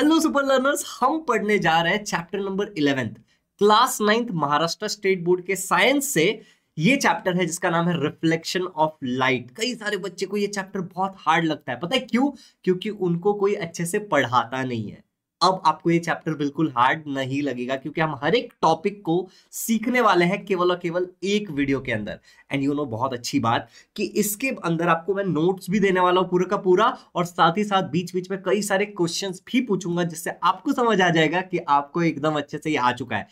Hello super learners हम पढ़ने जा रहे हैं chapter number eleventh class ninth Maharashtra state board के साइंस से ये चैप्टर है जिसका नाम है रिफ्लेक्शन ऑफ लाइट कई सारे बच्चे को ये चैप्टर बहुत हार्ड लगता है पता है क्यों क्योंकि उनको कोई अच्छे से पढ़ाता नहीं है अब आपको ये चैप्टर बिल्कुल हार्ड नहीं लगेगा क्योंकि हम हर एक टॉपिक को सीखने वाले हैं केवल और केवल एक वीडियो के अंदर एंड यू नो बहुत अच्छी बात कि इसके अंदर आपको मैं नोट्स भी देने वाला हूँ पूरा का पूरा और साथ ही साथ बीच बीच में कई सारे क्वेश्चन भी पूछूंगा जिससे आपको समझ आ जाएगा कि आपको एकदम अच्छे से ये आ चुका है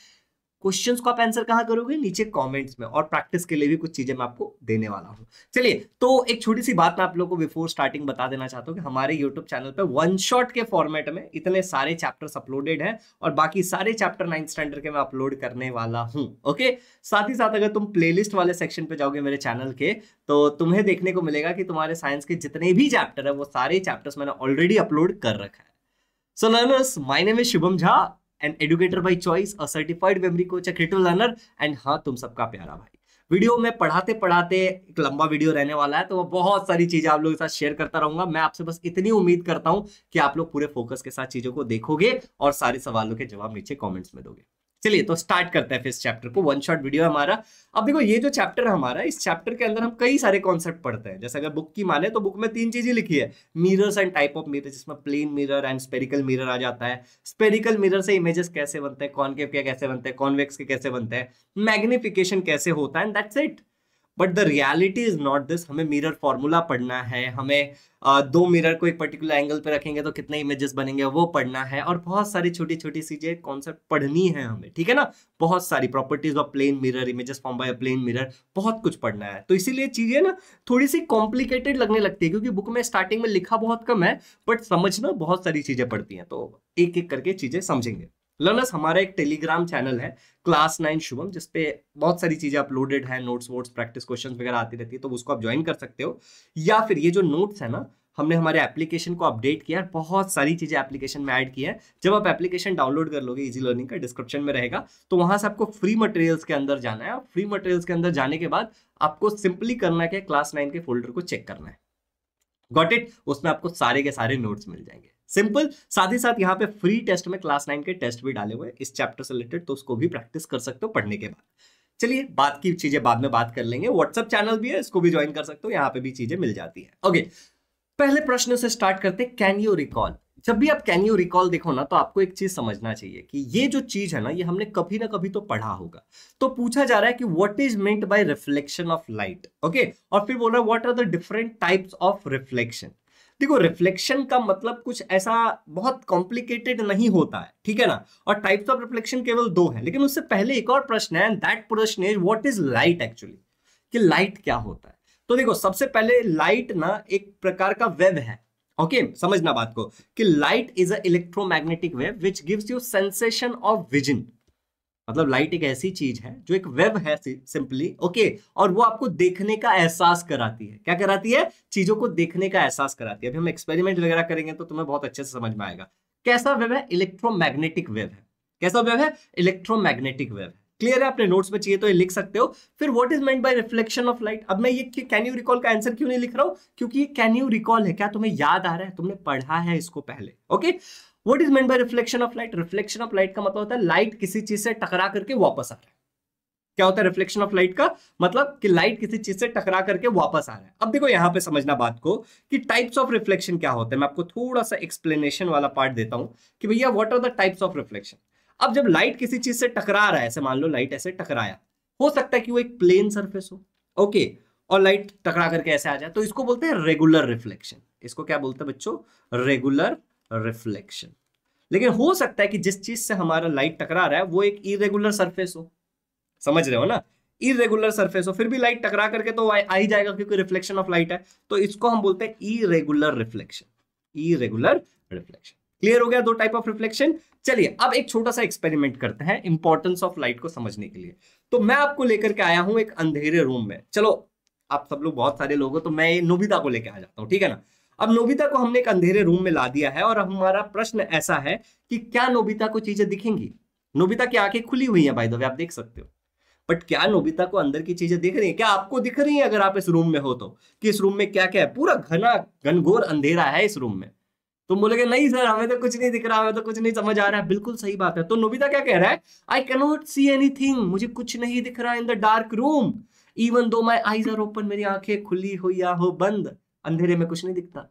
क्वेश्चन को आप आंसर कहाँ करोगे नीचे कॉमेंट्स में और प्रैक्टिस के लिए भी कुछ चीजें मैं आपको देने वाला हूँ चलिए तो एक छोटी सी बात मैं आप लोगों को बिफोर स्टार्टिंग बता देना चाहता हूँ कि हमारे यूट्यूब चैनल पर वन शॉट के फॉर्मेट में इतने सारे चैप्टर्स अपलोडेड हैं और बाकी सारे चैप्टर नाइन्थ स्टैंडर्ड के मैं अपलोड करने वाला हूँ ओके साथ ही साथ अगर तुम प्ले वाले सेक्शन पे जाओगे मेरे चैनल के तो तुम्हें देखने को मिलेगा कि तुम्हारे साइंस के जितने भी चैप्टर है वो सारे चैप्टर्स मैंने ऑलरेडी अपलोड कर रखा है so learners my name is Shubham Jha an educator by choice a certified memory coach critical learner and हाँ तुम सबका प्यारा भाई वीडियो में पढ़ाते पढ़ाते एक लंबा वीडियो रहने वाला है तो मैं बहुत सारी चीजें आप लोगों के साथ शेयर करता रहूंगा मैं आपसे बस इतनी उम्मीद करता हूं कि आप लोग पूरे फोकस के साथ चीजों को देखोगे और सारे सवालों के जवाब नीचे कमेंट्स में दोगे चलिए तो स्टार्ट करते हैं फिर इस चैप्टर को वन शॉट वीडियो हमारा अब देखो ये जो चैप्टर है हमारा इस चैप्टर के अंदर हम कई सारे कॉन्सेप्ट पढ़ते हैं जैसे अगर बुक की माने तो बुक में तीन चीजें लिखी है mirrors and type of mirror जिसमें plane mirror and spherical mirror आ जाता है स्पेरिकल मिरर से इमेजेस कैसे बनते हैं कॉनकेव के कैसे बनते हैं कॉन्वेक्स के कैसे बनते हैं मैग्निफिकेशन कैसे होता है and that's it but the reality is not this हमें मिरर फॉर्मूला पढ़ना है हमें दो मिरर को एक पर्टिकुलर एंगल पे रखेंगे तो कितने इमेजेस बनेंगे वो पढ़ना है और बहुत सारी छोटी छोटी चीज़ें कॉन्सेप्ट पढ़नी है हमें ठीक है ना बहुत सारी properties of plane mirror images form by plane mirror बहुत कुछ पढ़ना है तो इसीलिए चीज़ें ना थोड़ी सी कॉम्प्लिकेटेड लगने लगती है क्योंकि बुक में स्टार्टिंग में लिखा बहुत कम है बट समझना बहुत सारी चीज़ें पड़ती हैं तो एक एक करके चीज़ें समझेंगे लर्नर्स हमारा एक टेलीग्राम चैनल है क्लास नाइन शुभम जिसपे बहुत सारी चीज़ें अपलोडेड है नोट्स वोट्स प्रैक्टिस क्वेश्चन वगैरह आती रहती है तो उसको आप ज्वाइन कर सकते हो या फिर ये जो नोट्स है ना हमने हमारे एप्लीकेशन को अपडेट किया है बहुत सारी चीज़ें एप्लीकेशन में ऐड की है जब आप एप्लीकेशन डाउनलोड कर लोगे इजी लर्निंग का डिस्क्रिप्शन में रहेगा तो वहां से आपको फ्री मटेरियल्स के अंदर जाना है और फ्री मटेरियल्स के अंदर जाने के बाद आपको सिंपली करना है क्लास नाइन के फोल्डर को चेक करना है गॉट इट उसमें आपको सारे के सारे नोट्स मिल जाएंगे सिंपल साथ ही साथ यहाँ पे फ्री टेस्ट में क्लास नाइन के टेस्ट भी डाले हुए इस चैप्टर से रिलेटेड तो उसको भी प्रैक्टिस कर सकते हो पढ़ने के बाद चलिए बात की चीजें बाद में बात कर लेंगे व्हाट्सअप चैनल भी है इसको भी ज्वाइन कर सकते हो यहाँ पे भी चीजें मिल जाती है ओके पहले प्रश्न से स्टार्ट करते कैन यू रिकॉल जब भी आप कैन यू रिकॉल देखो ना तो आपको एक चीज समझना चाहिए कि ये जो चीज है ना ये हमने कभी ना कभी तो पढ़ा होगा तो पूछा जा रहा है कि what is meant by reflection of light okay और फिर बोल रहा है what are the different types of reflection देखो रिफ्लेक्शन का मतलब कुछ ऐसा बहुत कॉम्प्लिकेटेड नहीं होता है ठीक है ना और टाइप्स ऑफ रिफ्लेक्शन केवल दो है लेकिन उससे पहले एक और प्रश्न है दैट प्रश्न is what is light actually कि लाइट क्या होता है तो देखो सबसे पहले लाइट ना एक प्रकार का वेब है ओके okay, समझना बात को कि light is a electromagnetic wave which gives you sensation of vision मतलब लाइट एक ऐसी चीज है जो एक वेब है सिंपली ओके और वो आपको देखने का एहसास कराती है क्या कराती है चीजों को देखने का एहसास कराती है अभी हम एक्सपेरिमेंट वगैरह करेंगे तो तुम्हें बहुत अच्छे से समझ में आएगा कैसा वेब है इलेक्ट्रोमैग्नेटिक वेब है कैसा वेब है इलेक्ट्रोमैग्नेटिक वेब क्लियर है अपने नोट्स में चाहिए तो ये लिख सकते हो फिर what is meant by reflection of light अब मैं ये कैन यू रिकॉल का आंसर क्यों नहीं लिख रहा हूं क्योंकि ये कैन यू रिकॉल है क्या तुम्हें याद आ रहा है तुमने पढ़ा है इसको पहले okay okay? What is meant by reflection of light reflection of light का मतलब होता है लाइट किसी चीज से टकरा करके वापस आ रहा है क्या होता है रिफ्लेक्शन ऑफ लाइट का मतलब कि लाइट किसी चीज से टकरा करके वापस आ रहा है अब देखो यहां पे समझना बात को कि टाइप्स ऑफ रिफ्लेक्शन क्या होते हैं मैं आपको थोड़ा सा एक्सप्लेनेशन वाला पार्ट देता हूं कि भैया what are the types of reflection अब जब लाइट किसी चीज से टकरा रहा है ऐसे मान लो लाइट ऐसे टकराया हो सकता है कि वो एक प्लेन सर्फेस हो ओके और लाइट टकरा करके ऐसे आ जाए तो इसको बोलते हैं रेगुलर रिफ्लेक्शन इसको क्या बोलते हैं बच्चों रेगुलर रिफ्लेक्शन लेकिन हो सकता है कि जिस चीज से हमारा लाइट टकरा रहा है वो एक इरेगुलर सरफेस हो समझ रहे हो ना इरेगुलर सरफेस हो फिर भी लाइट टकरा करके तो आ ही जाएगा क्योंकि रिफ्लेक्शन ऑफ लाइट है तो इसको हम बोलते हैं irregular reflection irregular reflection clear हो गया दो टाइप ऑफ रिफ्लेक्शन चलिए अब एक छोटा सा एक्सपेरिमेंट करते हैं इंपॉर्टेंस ऑफ लाइट को समझने के लिए तो मैं आपको लेकर के आया हूं एक अंधेरे रूम में चलो आप सब लोग बहुत सारे लोग हो तो मैं नोबिता को लेकर आ जाता हूँ ठीक है ना अब नोबिता को हमने एक अंधेरे रूम में ला दिया है और हमारा प्रश्न ऐसा है कि क्या नोबिता को चीजें दिखेंगी नोबिता की आंखें खुली हुई हैं भाई दबे आप देख सकते हो बट क्या नोबिता को अंदर की चीजें दिख रही है क्या आपको दिख रही है अगर आप इस रूम में हो तो कि इस रूम में क्या क्या है पूरा घना घनघोर अंधेरा है इस रूम में तो बोलेगे नहीं सर हमें तो कुछ नहीं दिख रहा हमें तो कुछ नहीं समझ आ रहा है बिल्कुल सही बात है तो नोबिता क्या कह रहा है आई कैनोट सी एनी मुझे कुछ नहीं दिख रहा है in the dark room even though my eyes are open मेरी आंखें खुली हो या हो बंद अंधेरे में कुछ नहीं दिखता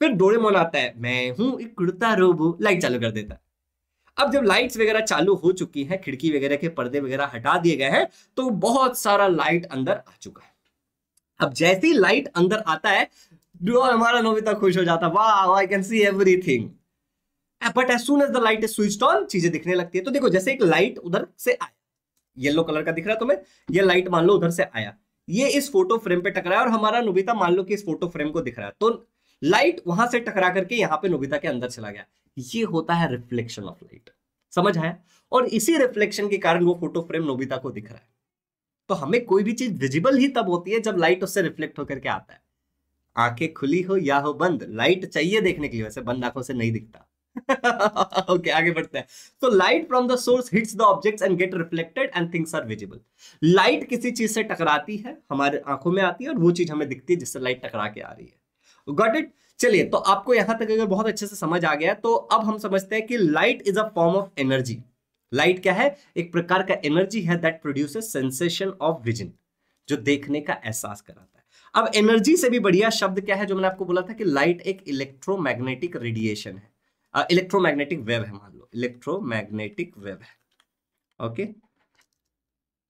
फिर डोरेमोन आता है मैं हूं एक कुर्ता रोबो लाइट चालू कर देता है अब जब लाइट्स वगैरह चालू हो चुकी हैं खिड़की वगैरह के पर्दे वगैरह हटा दिए गए हैं तो बहुत सारा लाइट अंदर आ चुका है अब जैसे ही लाइट अंदर आता है हमारा नोबिता खुश हो जाता वाह I can see everything but as soon as the light is switch on चीजें दिखने लगती है तो देखो जैसे एक लाइट उधर से आया येलो कलर का दिख रहा है तुम्हें ये लाइट मान लो उधर से आया ये इस फोटो फ्रेम पे टकरा और हमारा नोबिता मान लो कि इस फोटो फ्रेम को दिख रहा है तो लाइट वहां से टकरा करके यहाँ पे नोबिता के अंदर चला गया ये होता है रिफ्लेक्शन ऑफ लाइट समझ आया और इसी रिफ्लेक्शन के कारण वो फोटो फ्रेम नोबिता को दिख रहा है तो हमें कोई भी चीज विजिबल ही तब होती है जब लाइट उससे रिफ्लेक्ट होकर के आता है आंखें खुली हो या हो बंद लाइट चाहिए देखने के लिए वैसे बंद आंखों से नहीं दिखता okay, आगे बढ़ते हैं तो light from the source hits the objects and get reflected and things are visible light किसी चीज से टकराती है हमारे आंखों में आती है और वो चीज हमें दिखती है जिससे लाइट टकरा के आ रही है गॉट इट चलिए तो आपको यहां तक अगर बहुत अच्छे से समझ आ गया तो अब हम समझते हैं कि light is a form of energy light क्या है एक प्रकार का एनर्जी है that produces sensation of vision जो देखने का एहसास कराता है अब एनर्जी से भी बढ़िया शब्द क्या है जो मैंने आपको बोला था कि लाइट एक इलेक्ट्रोमैग्नेटिक रेडिएशन है इलेक्ट्रोमैग्नेटिक वेव है मान लो इलेक्ट्रोमैग्नेटिक वेव है ओके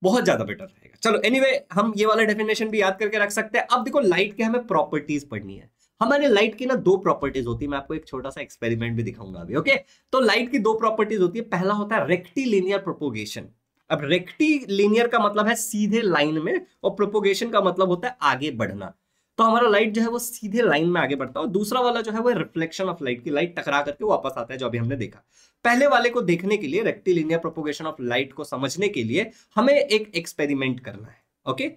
बहुत ज्यादा बेटर रहेगा चलो एनीवे anyway, हम ये वाला डेफिनेशन भी याद करके रख सकते हैं अब देखो लाइट के हमें प्रॉपर्टीज पढ़नी है हमारे लाइट की ना दो प्रॉपर्टीज होती है मैं आपको एक छोटा सा एक्सपेरिमेंट भी दिखाऊंगा अभी ओके तो लाइट की दो प्रॉपर्टीज होती है पहला होता है रेक्टिलिनियर प्रोपोगेशन अब रेक्टिलिनियर का मतलब है सीधे लाइन में और प्रोपोगेशन का मतलब होता है आगे बढ़ना तो हमारा लाइट जो है वो सीधे लाइन में आगे बढ़ता है और दूसरा वाला जो है वो रिफ्लेक्शन ऑफ लाइट की लाइट टकरा करके वापस आता है जो अभी हमने देखा पहले वाले को देखने के लिए रेक्टिलिनियर प्रोपोगेशन ऑफ लाइट को समझने के लिए हमें एक एक्सपेरिमेंट करना है okay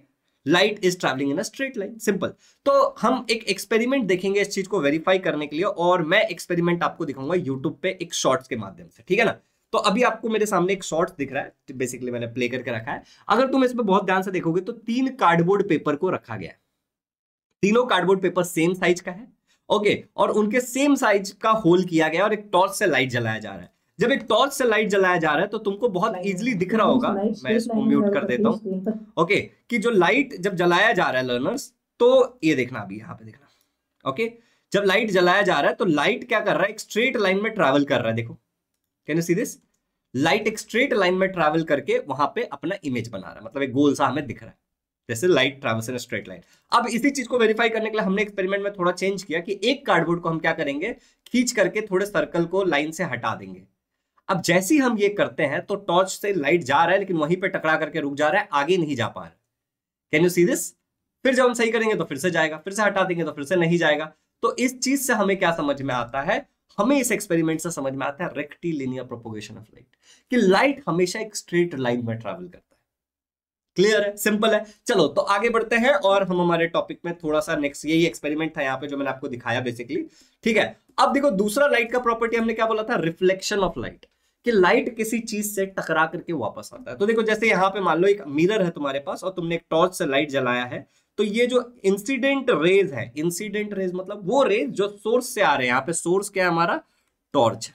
light is travelling in a straight line simple तो हम एक एक्सपेरिमेंट देखेंगे इस चीज को वेरीफाई करने के लिए और मैं एक्सपेरिमेंट आपको दिखाऊंगा यूट्यूब पे एक शॉर्ट्स के माध्यम से ठीक है ना तो अभी आपको मेरे सामने एक शॉर्ट दिख रहा है बेसिकली मैंने प्ले करके रखा है अगर तुम इसमें बहुत ध्यान से देखोगे तो तीन कार्डबोर्ड पेपर को रखा गया है तीनों कार्डबोर्ड पेपर सेम साइज का है ओके और उनके सेम साइज का होल किया गया और एक टॉर्च से लाइट जलाया जा रहा है जब एक टॉर्च से लाइट जलाया जा रहा है तो तुमको बहुत इजीली दिख रहा होगा मैं इसको म्यूट कर देता हूँ ओके कि जो लाइट जब जलाया जा रहा है लर्नर्स तो ये देखना अभी यहाँ पे देखना ओके जब लाइट जलाया जा रहा है तो लाइट क्या कर रहा है एक स्ट्रेट लाइन में ट्रेवल कर रहा है देखो can you see this light एक स्ट्रेट लाइन में ट्रेवल करके वहां पे अपना इमेज बना रहा है मतलब एक गोल सा हमें दिख रहा है जैसे लाइट ट्रावर्स स्ट्रेट लाइन अब इसी चीज को वेरीफाई करने के लिए हमने एक्सपेरिमेंट में थोड़ा चेंज किया कि एक कार्डबोर्ड को हम क्या करेंगे खींच करके थोड़े सर्कल को लाइन से हटा देंगे अब जैसे ही हम ये करते हैं तो टॉर्च से लाइट जा रहा है लेकिन वहीं पे टकरा करके रुक जा रहा है आगे नहीं जा पा रहा कैन यू सी दिस फिर जब हम सही करेंगे तो फिर से जाएगा फिर से हटा देंगे तो फिर से नहीं जाएगा तो इस चीज से हमें क्या समझ में आता है हमें इस एक्सपेरिमेंट से समझ में आता है rectilinear propagation of light कि लाइट हमेशा एक स्ट्रेट लाइन में ट्रेवल करती है क्लियर है सिंपल है चलो तो आगे बढ़ते हैं और हम हमारे टॉपिक में थोड़ा सा नेक्स्ट यही एक्सपेरिमेंट था यहाँ पे जो मैंने आपको दिखाया बेसिकली ठीक है अब देखो दूसरा लाइट का प्रॉपर्टी हमने क्या बोला था रिफ्लेक्शन ऑफ लाइट कि लाइट किसी चीज से टकरा करके वापस आता है तो देखो जैसे यहाँ पे मान लो एक मिरर है तुम्हारे पास और तुमने एक टॉर्च से लाइट जलाया है तो ये जो इंसिडेंट रेज है इंसिडेंट रेज मतलब वो रेज जो सोर्स से आ रहे हैं यहाँ पे सोर्स क्या है हमारा टॉर्च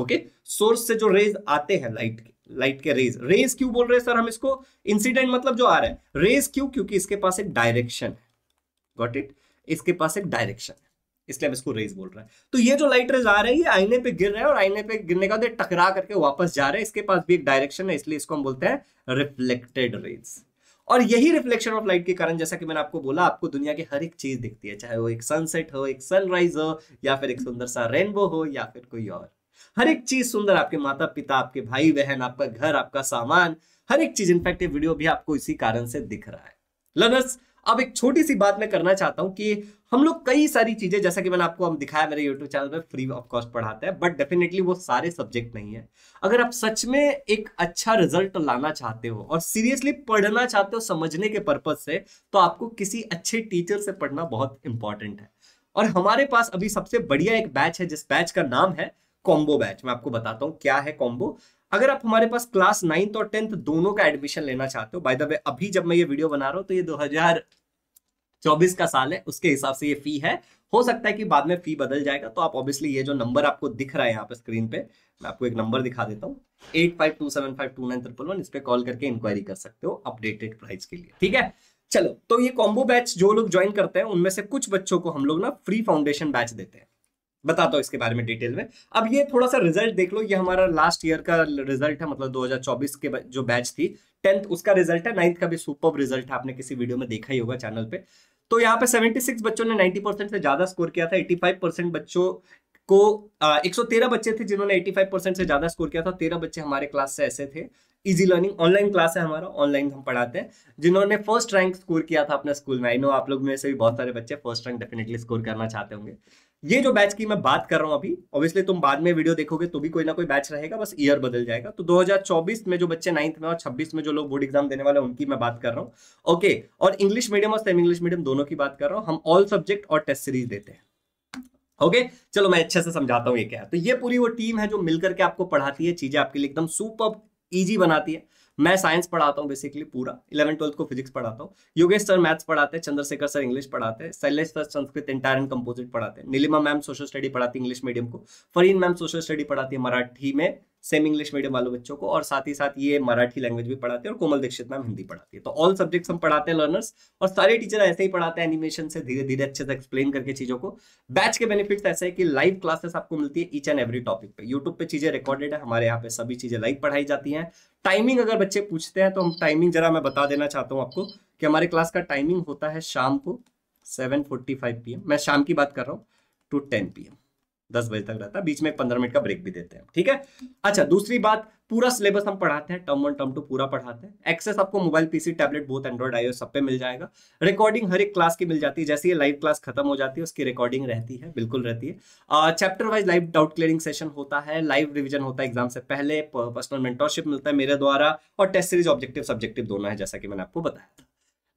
ओके सोर्स से जो रेज आते हैं लाइट के लाइट के रेज रेज क्यों बोल रहे हैं सर हम इसको इंसिडेंट मतलब जो आ रहा है रेज क्यों क्योंकि इसके पास एक डायरेक्शन है गॉट इट इसके पास एक डायरेक्शन है इसलिए हम इसको रेज बोल रहे हैं तो ये जो लाइट रेज आ रही है आईने पे गिर रहे हैं और आईने पे गिरने का टकरा करके वापस जा रहे हैं इसके पास भी एक डायरेक्शन है इसलिए इसको हम बोलते हैं रिफ्लेक्टेड रेज और यही रिफ्लेक्शन ऑफ लाइट के कारण जैसा कि मैंने आपको बोला आपको दुनिया की हर एक चीज दिखती है चाहे वो एक सनसेट हो एक सनराइज हो या फिर एक सुंदर सा रेनबो हो या फिर कोई और हर एक चीज सुंदर आपके माता पिता आपके भाई बहन आपका घर आपका सामान हर एक चीज इनफैक्ट ये वीडियो भी आपको इसी कारण से दिख रहा है लर्नर्स अब एक छोटी सी बात मैं करना चाहता हूं कि हम लोग कई सारी चीजें जैसा कि मैंने आपको हम दिखाया मेरे यूट्यूब चैनल पर फ्री ऑफ कॉस्ट पढ़ाते हैं बट डेफिनेटली वो सारे सब्जेक्ट नहीं है अगर आप सच में एक अच्छा रिजल्ट लाना चाहते हो और सीरियसली पढ़ना चाहते हो समझने के पर्पज से तो आपको किसी अच्छे टीचर से पढ़ना बहुत इंपॉर्टेंट है और हमारे पास अभी सबसे बढ़िया एक बैच है जिस बैच का नाम है कॉम्बो बैच मैं आपको बताता हूँ क्या है कॉम्बो अगर आप हमारे पास क्लास नाइन्थ और टेंथ दोनों का एडमिशन लेना चाहते हो बाय द वे अभी जब मैं ये वीडियो बना रहा हूँ तो ये 2024 का साल है उसके हिसाब से ये फी है हो सकता है कि बाद में फी बदल जाएगा तो आप ऑब्वियसली ये जो नंबर आपको दिख रहा है यहाँ पे स्क्रीन पे मैं आपको एक नंबर दिखा देता हूँ eight five two seven five two nine triple one इस पर कॉल करके इंक्वायरी कर सकते हो अपडेटेड प्राइस के लिए ठीक है चलो तो ये कॉम्बो बैच जो लोग ज्वाइन करते हैं उनमें से कुछ बच्चों को हम लोग ना फ्री फाउंडेशन बैच देते हैं बताता हूँ इसके बारे में डिटेल में अब ये थोड़ा सा रिजल्ट देख लो ये हमारा लास्ट ईयर का रिजल्ट है मतलब 2024 के जो बैच थी टेंथ उसका रिजल्ट है नाइन्थ का भी सुपर रिजल्ट है आपने किसी वीडियो में देखा ही होगा चैनल पे तो यहाँ पे 76 बच्चों ने 90 परसेंट से ज्यादा स्कोर किया था 85 परसेंट बच्चों को एक बच्चे थे जिन्होंने 85 परसेंट से ज्यादा स्कोर किया था तेरह बच्चे हमारे क्लास से ऐसे थे इजी लर्निंग ऑनलाइन क्लास है हमारा ऑनलाइन हम पढ़ाते हैं जिन्होंने फर्स्ट रैंक स्कोर किया था अपने स्कूल में आई नो आप लोग में से भी बहुत सारे बच्चे फर्स्ट रैंक डेफिनेटली स्कोर करना चाहते होंगे ये जो बैच की मैं बात कर रहा हूँ अभी ऑब्वियसली तुम बाद में वीडियो देखोगे तो भी कोई ना कोई बैच रहेगा बस ईयर बदल जाएगा तो 2024 में जो बच्चे नाइन्थ में और 26 में जो लोग बोर्ड एग्जाम देने वाले हैं उनकी मैं बात कर रहा हूँ ओके और इंग्लिश मीडियम और सेम इंग्लिश मीडियम दोनों की बात कर रहा हूँ हम ऑल सब्जेक्ट और टेस्ट सीरीज देते हैं ओके चलो मैं अच्छे से समझाता हूँ ये क्या है तो ये पूरी वो टीम है जो मिलकर के आपको पढ़ाती है चीजें आपके लिए एकदम सुपर ईजी बनाती है मैं साइंस पढ़ाता हूँ बेसिकली पूरा इलेवन ट्वेल्थ को फिजिक्स पढ़ाता हूँ योगेश सर मैथ्स पढ़ाते हैं चंद्रशेखर सर इंग्लिश पढ़ाते हैं Shailesh sir Sanskrit entire and composite पढ़ाते हैं नीलिमा मैम सोशल स्टडी पढ़ाती है इंग्लिश मीडियम को फरीन मैम सोशल स्टडी पढ़ाती है मराठी में सेम इंग्लिश मीडियम वालों बच्चों को और साथ ही साथ ये मराठी लैंग्वेज भी पढ़ाते हैं और कोमल दीक्षित मैम हिंदी पढ़ाती है तो ऑल सब्जेक्ट्स हम पढ़ाते हैं लर्नर्स और सारे टीचर ऐसे ही पढ़ाते हैं एनिमेशन से धीरे धीरे अच्छे से एक्सप्लेन करके चीजों को बैच के बेनिफिट्स ऐसे है कि लाइव क्लासेस आपको मिलती है ईच एंड एवरी टॉपिक पे यूट्यूब पे चीजें रिकॉर्डेड है हमारे यहाँ पे सभी चीजें लाइव पढ़ाई जाती है टाइमिंग अगर बच्चे पूछते हैं तो हम टाइमिंग जरा मैं बता देना चाहता हूँ आपको कि हमारे क्लास का टाइमिंग होता है शाम को seven forty five P M मैं शाम की बात कर रहा हूँ टू टेन पी एम दस बजे तक रहता है बीच में एक पंद्रह मिनट का ब्रेक भी देते हैं ठीक है अच्छा दूसरी बात पूरा सिलेबस हम पढ़ाते हैं टर्म वन टर्म टू पूरा पढ़ाते हैं एक्सेस आपको मोबाइल पीसी टैबलेट बहुत एंड्रॉइड आईओ सब पे मिल जाएगा रिकॉर्डिंग हर एक क्लास की मिल जाती है जैसे ये लाइव क्लास खत्म हो जाती है उसकी रिकॉर्डिंग रहती है बिल्कुल रहती है chapter wise live doubt clearing session होता है लाइव रिविजन होता है एग्जाम से पहले पर्सनल मेंटोरशिप मिलता है मेरे द्वारा और टेस्ट सीरीज ऑब्जेक्टिव सब्जेक्टिव दोनों है जैसा कि मैंने आपको बताया था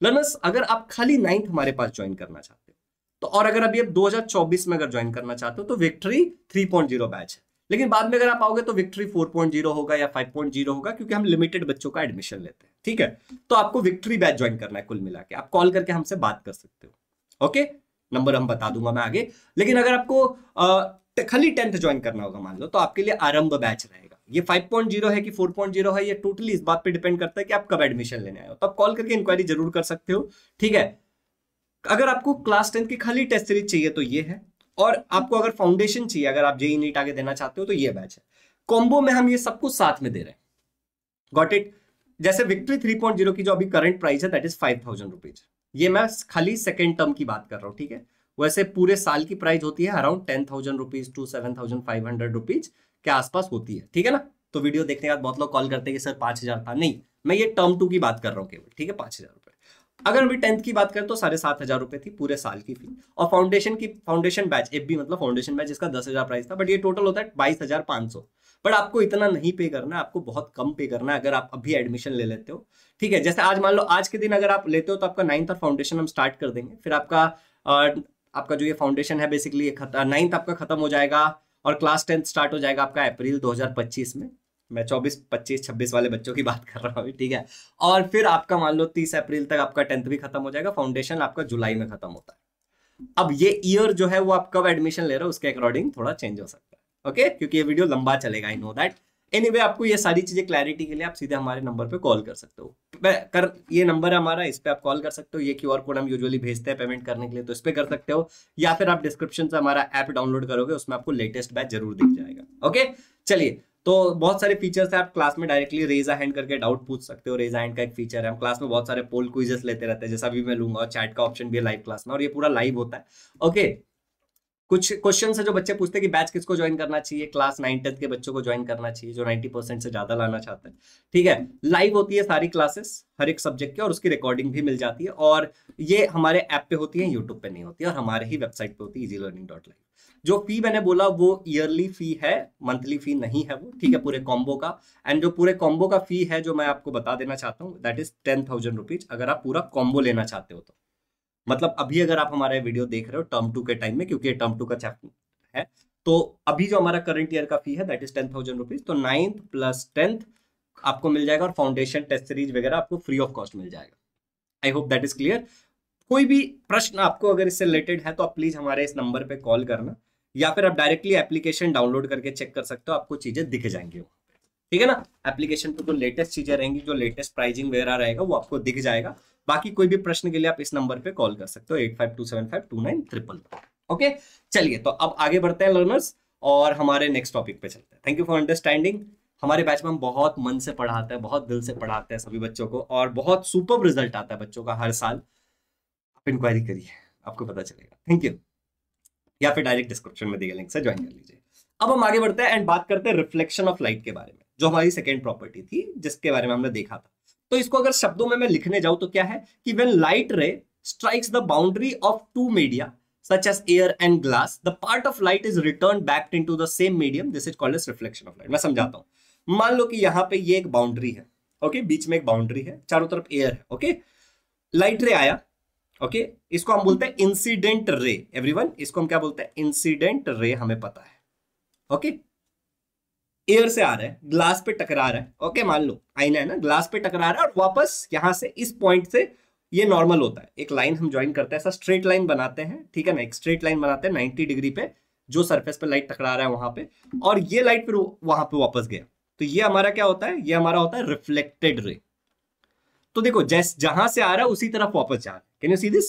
लर्नर्स अगर आप खाली नाइन्थ हमारे पास ज्वाइन करना चाहते तो और अगर अभी आप 2024 में अगर ज्वाइन करना चाहते हो तो विक्ट्री 3.0 बैच है लेकिन बाद में अगर आप आओगे तो विक्ट्री 4.0 होगा या 5.0 होगा क्योंकि हम लिमिटेड बच्चों का एडमिशन लेते हैं ठीक है तो आपको विक्ट्री बैच ज्वाइन करना है कुल मिला के आप कॉल करके हमसे बात कर सकते हो ओके नंबर हम बता दूंगा मैं आगे लेकिन अगर आपको खाली टेंथ ज्वाइन करना होगा मान लो तो आपके लिए आरंभ बैच रहेगा ये 5.0 है कि 4.0 है ये टोटली इस बात पे डिपेंड करता है कि आप कब एडमिशन लेने आए हो तो आप कॉल करके इंक्वायरी जरूर कर सकते हो ठीक है अगर आपको क्लास टेंथ की खाली टेस्ट सीरीज चाहिए तो ये है और आपको अगर फाउंडेशन चाहिए अगर आप जेई नीट e आगे देना चाहते हो तो ये बैच है कॉम्बो में हम ये सब कुछ साथ में दे रहे हैं गॉट इट जैसे विक्ट्री थ्री पॉइंट जीरो की जो अभी करंट प्राइस है that is five thousand rupees ये मैं खाली सेकेंड टर्म की बात कर रहा हूँ ठीक है वैसे पूरे साल की प्राइस होती है around ten thousand rupees to seven thousand five hundred rupees के आसपास होती है ठीक है ना तो वीडियो देखने के बाद बहुत लोग कॉल करते हैं कि सर पांच हजार था नहीं मैं ये टर्म टू की बात कर रहा हूँ केवल ठीक है पांच हजार अगर अभी टेंथ की बात करें तो साढ़े सात हजार रुपये थी पूरे साल की फी और फाउंडेशन की फाउंडेशन बैच एफ बी मतलब फाउंडेशन बैच जिसका दस हजार प्राइस था बट ये टोटल होता है बाईस हजार पाँच सौ बट आपको इतना नहीं पे करना है आपको बहुत कम पे करना है अगर आप अभी एडमिशन ले लेते हो ठीक है जैसे आज मान लो आज के दिन अगर आप लेते हो तो आपका नाइन्थ और फाउंडेशन हम स्टार्ट कर देंगे फिर आपका आपका जो ये फाउंडेशन है बेसिकली नाइन्थ आपका खत्म हो जाएगा और क्लास टेंथ स्टार्ट हो जाएगा आपका अप्रैल 2025 में मैं चौबीस पच्चीस छब्बीस वाले बच्चों की बात कर रहा हूँ ठीक है और फिर आपका मान लो तीस अप्रैल तक आपका टेंथ भी खत्म हो जाएगा फाउंडेशन आपका जुलाई में खत्म होता है अब ये ईयर जो है वो आप कब एडमिशन ले रहे हो उसके अकॉर्डिंग थोड़ा चेंज हो सकता है ओके क्योंकि ये वीडियो लंबा चलेगा I know that any anyway, आपको ये सारी चीजें क्लैरिटी के लिए आप सीधे हमारे नंबर पे कॉल कर सकते हो कर ये नंबर है हमारा इस पर आप कॉल कर सकते हो ये क्यू आर कोड हम यूजुअली भेजते हैं पेमेंट करने के लिए तो इस पर कर सकते हो या फिर आप डिस्क्रिप्शन से हमारा ऐप डाउनलोड करोगे उसमें आपको लेटेस्ट बैच जरूर दिख जाएगा ओके चलिए तो बहुत सारे फीचर्स है आप क्लास में डायरेक्टली रेजा हैंड करके डाउट पूछ सकते हो रेजा हैंड का एक फीचर है हम क्लास में बहुत सारे पोल क्विजेस लेते रहते हैं जैसा भी मैं लूंगा और चैट का ऑप्शन भी है लाइव क्लास में और ये पूरा लाइव होता है ओके कुछ क्वेश्चन है जो बच्चे पूछते हैं कि बैच किसको ज्वाइन करना चाहिए क्लास नाइन टेंथ के बच्चों को ज्वाइन करना चाहिए जो नाइन्टी परसेंट से ज्यादा लाना चाहते हैं ठीक है लाइव होती है सारी क्लासेस हर एक सब्जेक्ट की और उसकी रिकॉर्डिंग भी मिल जाती है और ये हमारे ऐप पे होती है यूट्यूब पे नहीं होती है और हमारे ही वेबसाइट पे होती है इजी लर्निंग डॉट लाइव जो फी मैंने बोला वो ईयरली फी है मंथली फी नहीं है वो ठीक है पूरे कॉम्बो का एंड जो पूरे कॉम्बो का फी है जो मैं आपको बता देना चाहता हूँ that is ten thousand rupees अगर आप पूरा कॉम्बो लेना चाहते हो तो मतलब अभी अगर आप हमारे वीडियो देख रहे हो टर्म टू के टाइम में क्योंकि टर्म टू का चैप्टर है तो अभी जो हमारा करंट ईयर का फी है that is ten thousand rupees तो नाइन्थ प्लस टेंथ आपको मिल जाएगा और फाउंडेशन टेस्ट सीरीज वगैरह आपको फ्री ऑफ कॉस्ट मिल जाएगा I hope that is clear कोई भी प्रश्न आपको अगर इससे रिलेटेड है तो आप प्लीज हमारे इस नंबर पे कॉल करना या फिर आप डायरेक्टली एप्लीकेशन डाउनलोड करके चेक कर सकते हो आपको चीजें दिख जाएंगी ठीक है ना एप्लीकेशन पे जो लेटेस्ट चीजें रहेंगी जो लेटेस्ट प्राइजिंग वगैरह रहेगा वो आपको दिख जाएगा बाकी कोई भी प्रश्न के लिए आप इस नंबर पे कॉल कर सकते हो eight five two seven five two nine triple okay चलिए तो अब आगे बढ़ते हैं लर्नर्स और हमारे नेक्स्ट टॉपिक पे चलते हैं थैंक यू फॉर अंडरस्टैंडिंग हमारे बैच में हम बहुत मन से पढ़ाते हैं बहुत दिल से पढ़ाते हैं सभी बच्चों को और बहुत सुपर रिजल्ट आता है बच्चों का हर साल आप इंक्वायरी करिए आपको पता चलेगा थैंक यू या फिर डायरेक्ट डिस्क्रिप्शन में दिए लिंक से ज्वाइन कर लीजिए अब हम आगे बढ़ते हैं एंड बात करते हैं रिफ्लेक्शन ऑफ लाइट के बारे में जो हमारी सेकेंड प्रॉपर्टी थी जिसके बारे में हमने देखा था तो इसको अगर शब्दों में मैं लिखने जाऊं तो क्या है कि when light ray strikes the boundary of two media such as air and glass the part of light is return back into the same medium this is called reflection of light मैं समझाता हूँ मान लो कि यहाँ पे ये एक boundary है ओके okay? बीच में एक बाउंड्री है चारों तरफ एयर है ओके लाइट रे आया ओके okay? इसको हम बोलते हैं इंसिडेंट रे एवरीवन इसको हम क्या बोलते हैं इंसिडेंट रे हमें पता है ओके okay? एयर से आ रहा है ग्लास पे टकरा रहा है ओके okay, मान लो आईना है ना ग्लास पे टकरा रहा है और वापस यहां से इस पॉइंट से ये नॉर्मल होता है एक लाइन हम ज्वाइन करते हैं ऐसा स्ट्रेट लाइन बनाते हैं ठीक है ना एक स्ट्रेट लाइन बनाते हैं नाइन्टी डिग्री पे जो सर्फेस पे लाइट टकरा रहा है वहां पे और ये लाइट फिर वहां पे वापस गया तो ये हमारा क्या होता है ये हमारा होता है रिफ्लेक्टेड रे तो देखो जैस जहां से आ रहा है उसी तरफ वापस जा रहा है can you see this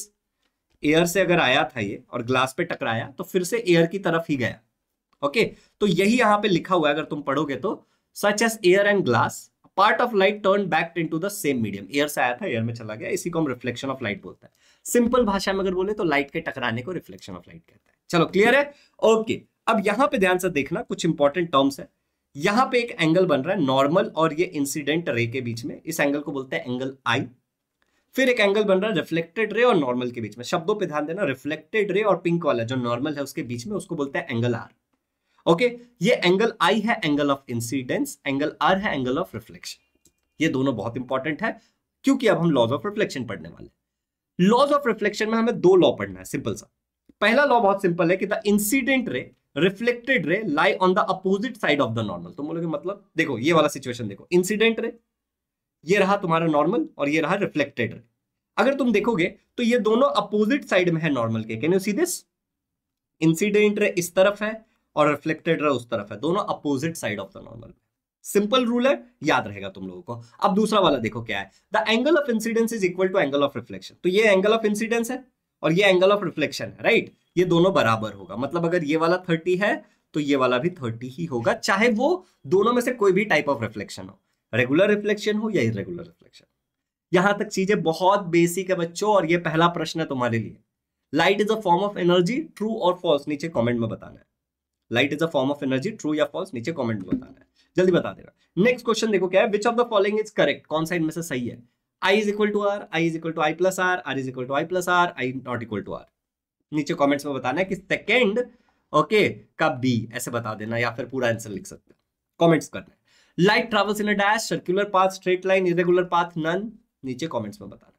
air से अगर आया था ये और ग्लास पे टकराया तो फिर से एयर की तरफ ही गया ओके okay? तो यही यहाँ पे लिखा हुआ है अगर तुम पढ़ोगे तो such as air and glass part of light turn back into the same medium air से आया था एयर में चला गया इसी को हम रिफ्लेक्शन ऑफ लाइट बोलते हैं सिंपल भाषा में अगर बोले तो लाइट के टकराने को रिफ्लेक्शन ऑफ लाइट कहते हैं चलो क्लियर है ओके okay. अब यहां पे ध्यान से देखना कुछ इंपॉर्टेंट टर्म्स है यहाँ पे एक एंगल बन रहा है नॉर्मल और ये इंसिडेंट रे के बीच में इस एंगल को बोलते हैं एंगल आई फिर एक एंगल बन रहा है रिफ्लेक्टेड रे और नॉर्मल के बीच में शब्दों पे ध्यान देना रिफ्लेक्टेड रे और पिंक वाला जो नॉर्मल है उसके बीच में उसको बोलते हैं एंगल आर ओके ये एंगल आई है angle of incidence angle R है एंगल ऑफ रिफ्लेक्शन ये दोनों बहुत इंपॉर्टेंट है क्योंकि अब हम लॉज ऑफ रिफ्लेक्शन पढ़ने वाले लॉज ऑफ रिफ्लेक्शन में हमें दो लॉ पढ़ना है सिंपल सा पहला लॉ बहुत सिंपल है कि the incident ray reflected ray lie on the opposite side of the normal तो बोलोगे मतलब देखो ये वाला सिचुएशन देखो इंसिडेंट रे ये रहा तुम्हारा नॉर्मल और ये रहा रिफ्लेक्टेड अगर तुम देखोगे तो ये दोनों अपोजिट साइड में है नॉर्मल के can you see this incident ray इस तरफ है और रिफ्लेक्टेड रे उस तरफ है दोनों opposite side of the normal simple rule है याद रहेगा तुम लोगों को अब दूसरा वाला देखो क्या है the angle of incidence is equal to angle of reflection तो ये एंगल ऑफ इंसिडेंस है और ये एंगल ऑफ रिफ्लेक्शन है राइट ये दोनों बराबर होगा मतलब अगर ये वाला थर्टी है तो ये वाला भी थर्टी ही होगा चाहे वो दोनों में से कोई भी टाइप ऑफ रिफ्लेक्शन हो रेगुलर रिफ्लेक्शन हो या इरेगुलर रिफ्लेक्शन यहां तक चीजें बहुत बेसिक है बच्चों और ये पहला प्रश्न है तुम्हारे लिए light is a form of energy true और फॉल्स नीचे कॉमेंट में बताना है light is a form of energy true या फॉल्स नीचे कॉमेंट में बताना है जल्दी बता देगा नेक्स्ट क्वेश्चन देखो क्या है which of the following is correct कौन सा इनमें से सही है I is equal to R I is equal to I plus R R is equal to I plus R I not equal to R नीचे कॉमेंट्स में बताना है कि सेकेंड ओके okay, का बी ऐसे बता देना या फिर पूरा आंसर लिख सकते हो कॉमेंट्स करना light travels in dash circular path straight line irregular path none नीचे कमेंट्स में बताना है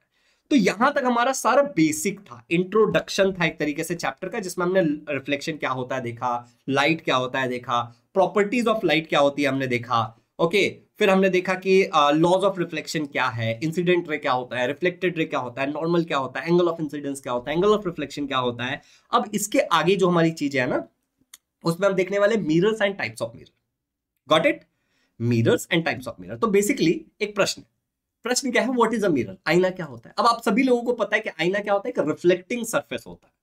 तो यहां तक हमारा सारा बेसिक था इंट्रोडक्शन था एक तरीके से चैप्टर का जिसमें हमने रिफ्लेक्शन क्या होता है देखा लाइट क्या होता है देखा प्रॉपर्टीज ऑफ लाइट क्या होती है हमने देखा ओके फिर हमने देखा कि लॉज ऑफ रिफ्लेक्शन क्या है इंसिडेंट रे क्या होता है रिफ्लेक्टेड रे क्या होता है नॉर्मल क्या होता है एंगल ऑफ इंसिडेंस क्या होता है एंगल ऑफ रिफ्लेक्शन क्या होता है अब इसके आगे जो हमारी चीज है ना उसमें हम देखने वाले mirrors and types of mirror got it mirrors and types of mirror तो बेसिकली एक प्रश्न प्रश्न क्या है व्हाट इज अ मिरर आईना क्या होता है अब आप सभी लोगों को पता है कि आईना क्या होता है एक रिफ्लेक्टिंग सरफेस होता है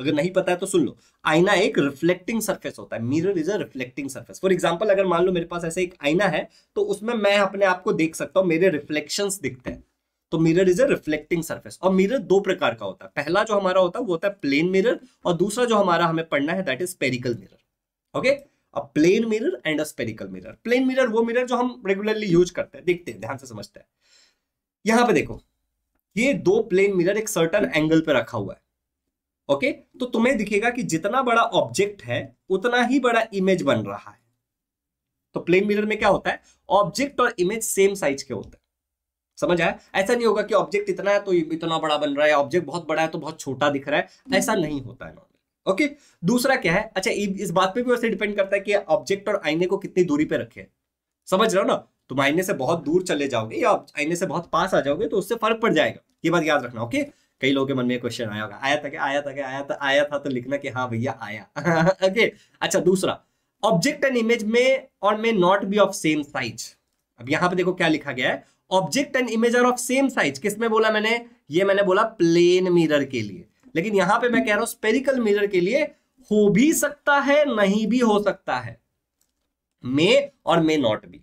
अगर नहीं पता है तो सुन लो आईना एक रिफ्लेक्टिंग सरफेस होता है mirror is a reflecting surface for example अगर मान लो मेरे पास ऐसे एक आईना है तो उसमें मैं अपने आप को देख सकता हूं मेरे रिफ्लेक्शन दिखते हैं तो mirror is a reflecting surface और मिरर दो प्रकार का होता है पहला जो हमारा होता है वो होता है प्लेन मिरर और दूसरा जो हमारा हमें पढ़ना है that is spherical mirror okay a plane mirror and a spherical mirror plane mirror वो मिरर जो हम रेगुलरली यूज करते हैं देखते हैं ध्यान से समझते हैं यहां पे देखो ये दो प्लेन मिरर एक सर्टन एंगल पे रखा हुआ है ओके okay? तो तुम्हें दिखेगा कि जितना बड़ा ऑब्जेक्ट है उतना ही बड़ा इमेज बन रहा है तो प्लेन मिरर में क्या होता है ऑब्जेक्ट और इमेज सेम साइज के होते हैं समझ आया ऐसा नहीं होगा कि ऑब्जेक्ट इतना है तो इतना बड़ा बन रहा है ऑब्जेक्ट बहुत बड़ा है तो बहुत छोटा दिख रहा है ऐसा नहीं होता है ओके दूसरा क्या है अच्छा इस बात पे भी वैसे डिपेंड करता है कि ऑब्जेक्ट और आईने को कितनी दूरी पे रखे समझ रहे हो ना तुम आईने से बहुत दूर चले जाओगे या आईने से बहुत पास आ जाओगे तो उससे फर्क पड़ जाएगा ये बात याद रखना ओके कई लोगों के मन में क्वेश्चन आया होगा आया था क्या आया था क्या आया था आया था तो लिखना कि हाँ भैया आया ओके अच्छा दूसरा ऑब्जेक्ट एंड इमेज में और में not be of same size अब यहां पे देखो क्या लिखा गया है object and image are of same size किसमें बोला मैंने ये मैंने बोला प्लेन मिरर के लिए लेकिन यहां पे मैं कह रहा हूं स्पेरिकल मिरर के लिए हो भी सकता है नहीं भी हो सकता है मे और मे नॉट भी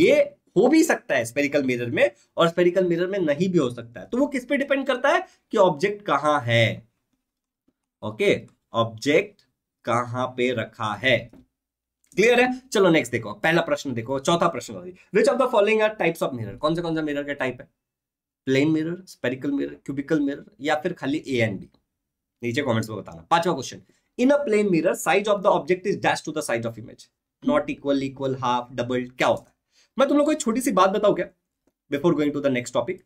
ये हो भी सकता है स्पेरिकल मिरर में और स्पेरिकल मिरर में नहीं भी हो सकता है तो वो किस पे डिपेंड करता है कि ऑब्जेक्ट कहां है ओके ऑब्जेक्ट कहां पे रखा है क्लियर है चलो नेक्स्ट देखो पहला प्रश्न देखो चौथा प्रश्न which of the following are types of mirror कौन से कौन सा मिरर के टाइप है plane mirror spherical mirror cubical mirror या फिर खाली ए एंड बी नीचे कमेंट्स में बताना पांचवा question in a plane mirror size of the object is dash to the size of image not equal equal half double क्या होता है मैं तुम लोग को एक छोटी सी बात बताऊ क्या before going to the next topic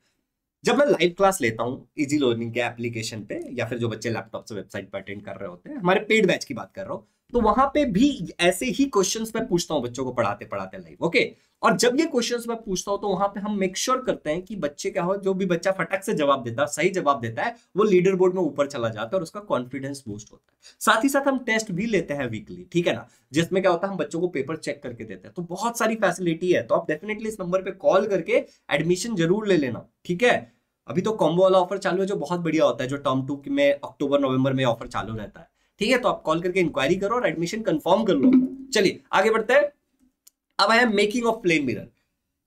जब मैं लाइव क्लास लेता हूँ इजी लर्निंग के एप्लीकेशन पे या फिर जो बच्चे लैपटॉप से वेबसाइट पर अटेंड कर रहे होते हैं हमारे पेड बैच की बात कर रहा हूँ तो वहां पे भी ऐसे ही क्वेश्चंस मैं पूछता हूँ बच्चों को पढ़ाते पढ़ाते लाइव ओके और जब ये क्वेश्चंस मैं पूछता हूँ तो वहां पे हम मेक श्योर sure करते हैं कि बच्चे क्या हो जो भी बच्चा फटक से जवाब देता है सही जवाब देता है वो लीडर बोर्ड में ऊपर चला जाता है और उसका कॉन्फिडेंस बूस्ट होता है साथ ही साथ हम टेस्ट भी लेते हैं वीकली ठीक है ना जिसमें क्या होता है हम बच्चों को पेपर चेक करके देते हैं तो बहुत सारी फैसिलिटी है तो आप डेफिनेटली इस नंबर पर कॉल करके एडमिशन जरूर ले लेना ठीक है अभी तो कॉम्बो वाला ऑफर चालू है जो बहुत बढ़िया होता है जो टर्म टू में अक्टूबर नवंबर में ऑफर चालू रहता है ठीक है तो आप कॉल करके इंक्वायरी करो और एडमिशन कंफर्म कर लो चलिए आगे बढ़ते हैं अब है मेकिंग ऑफ प्लेन मिरर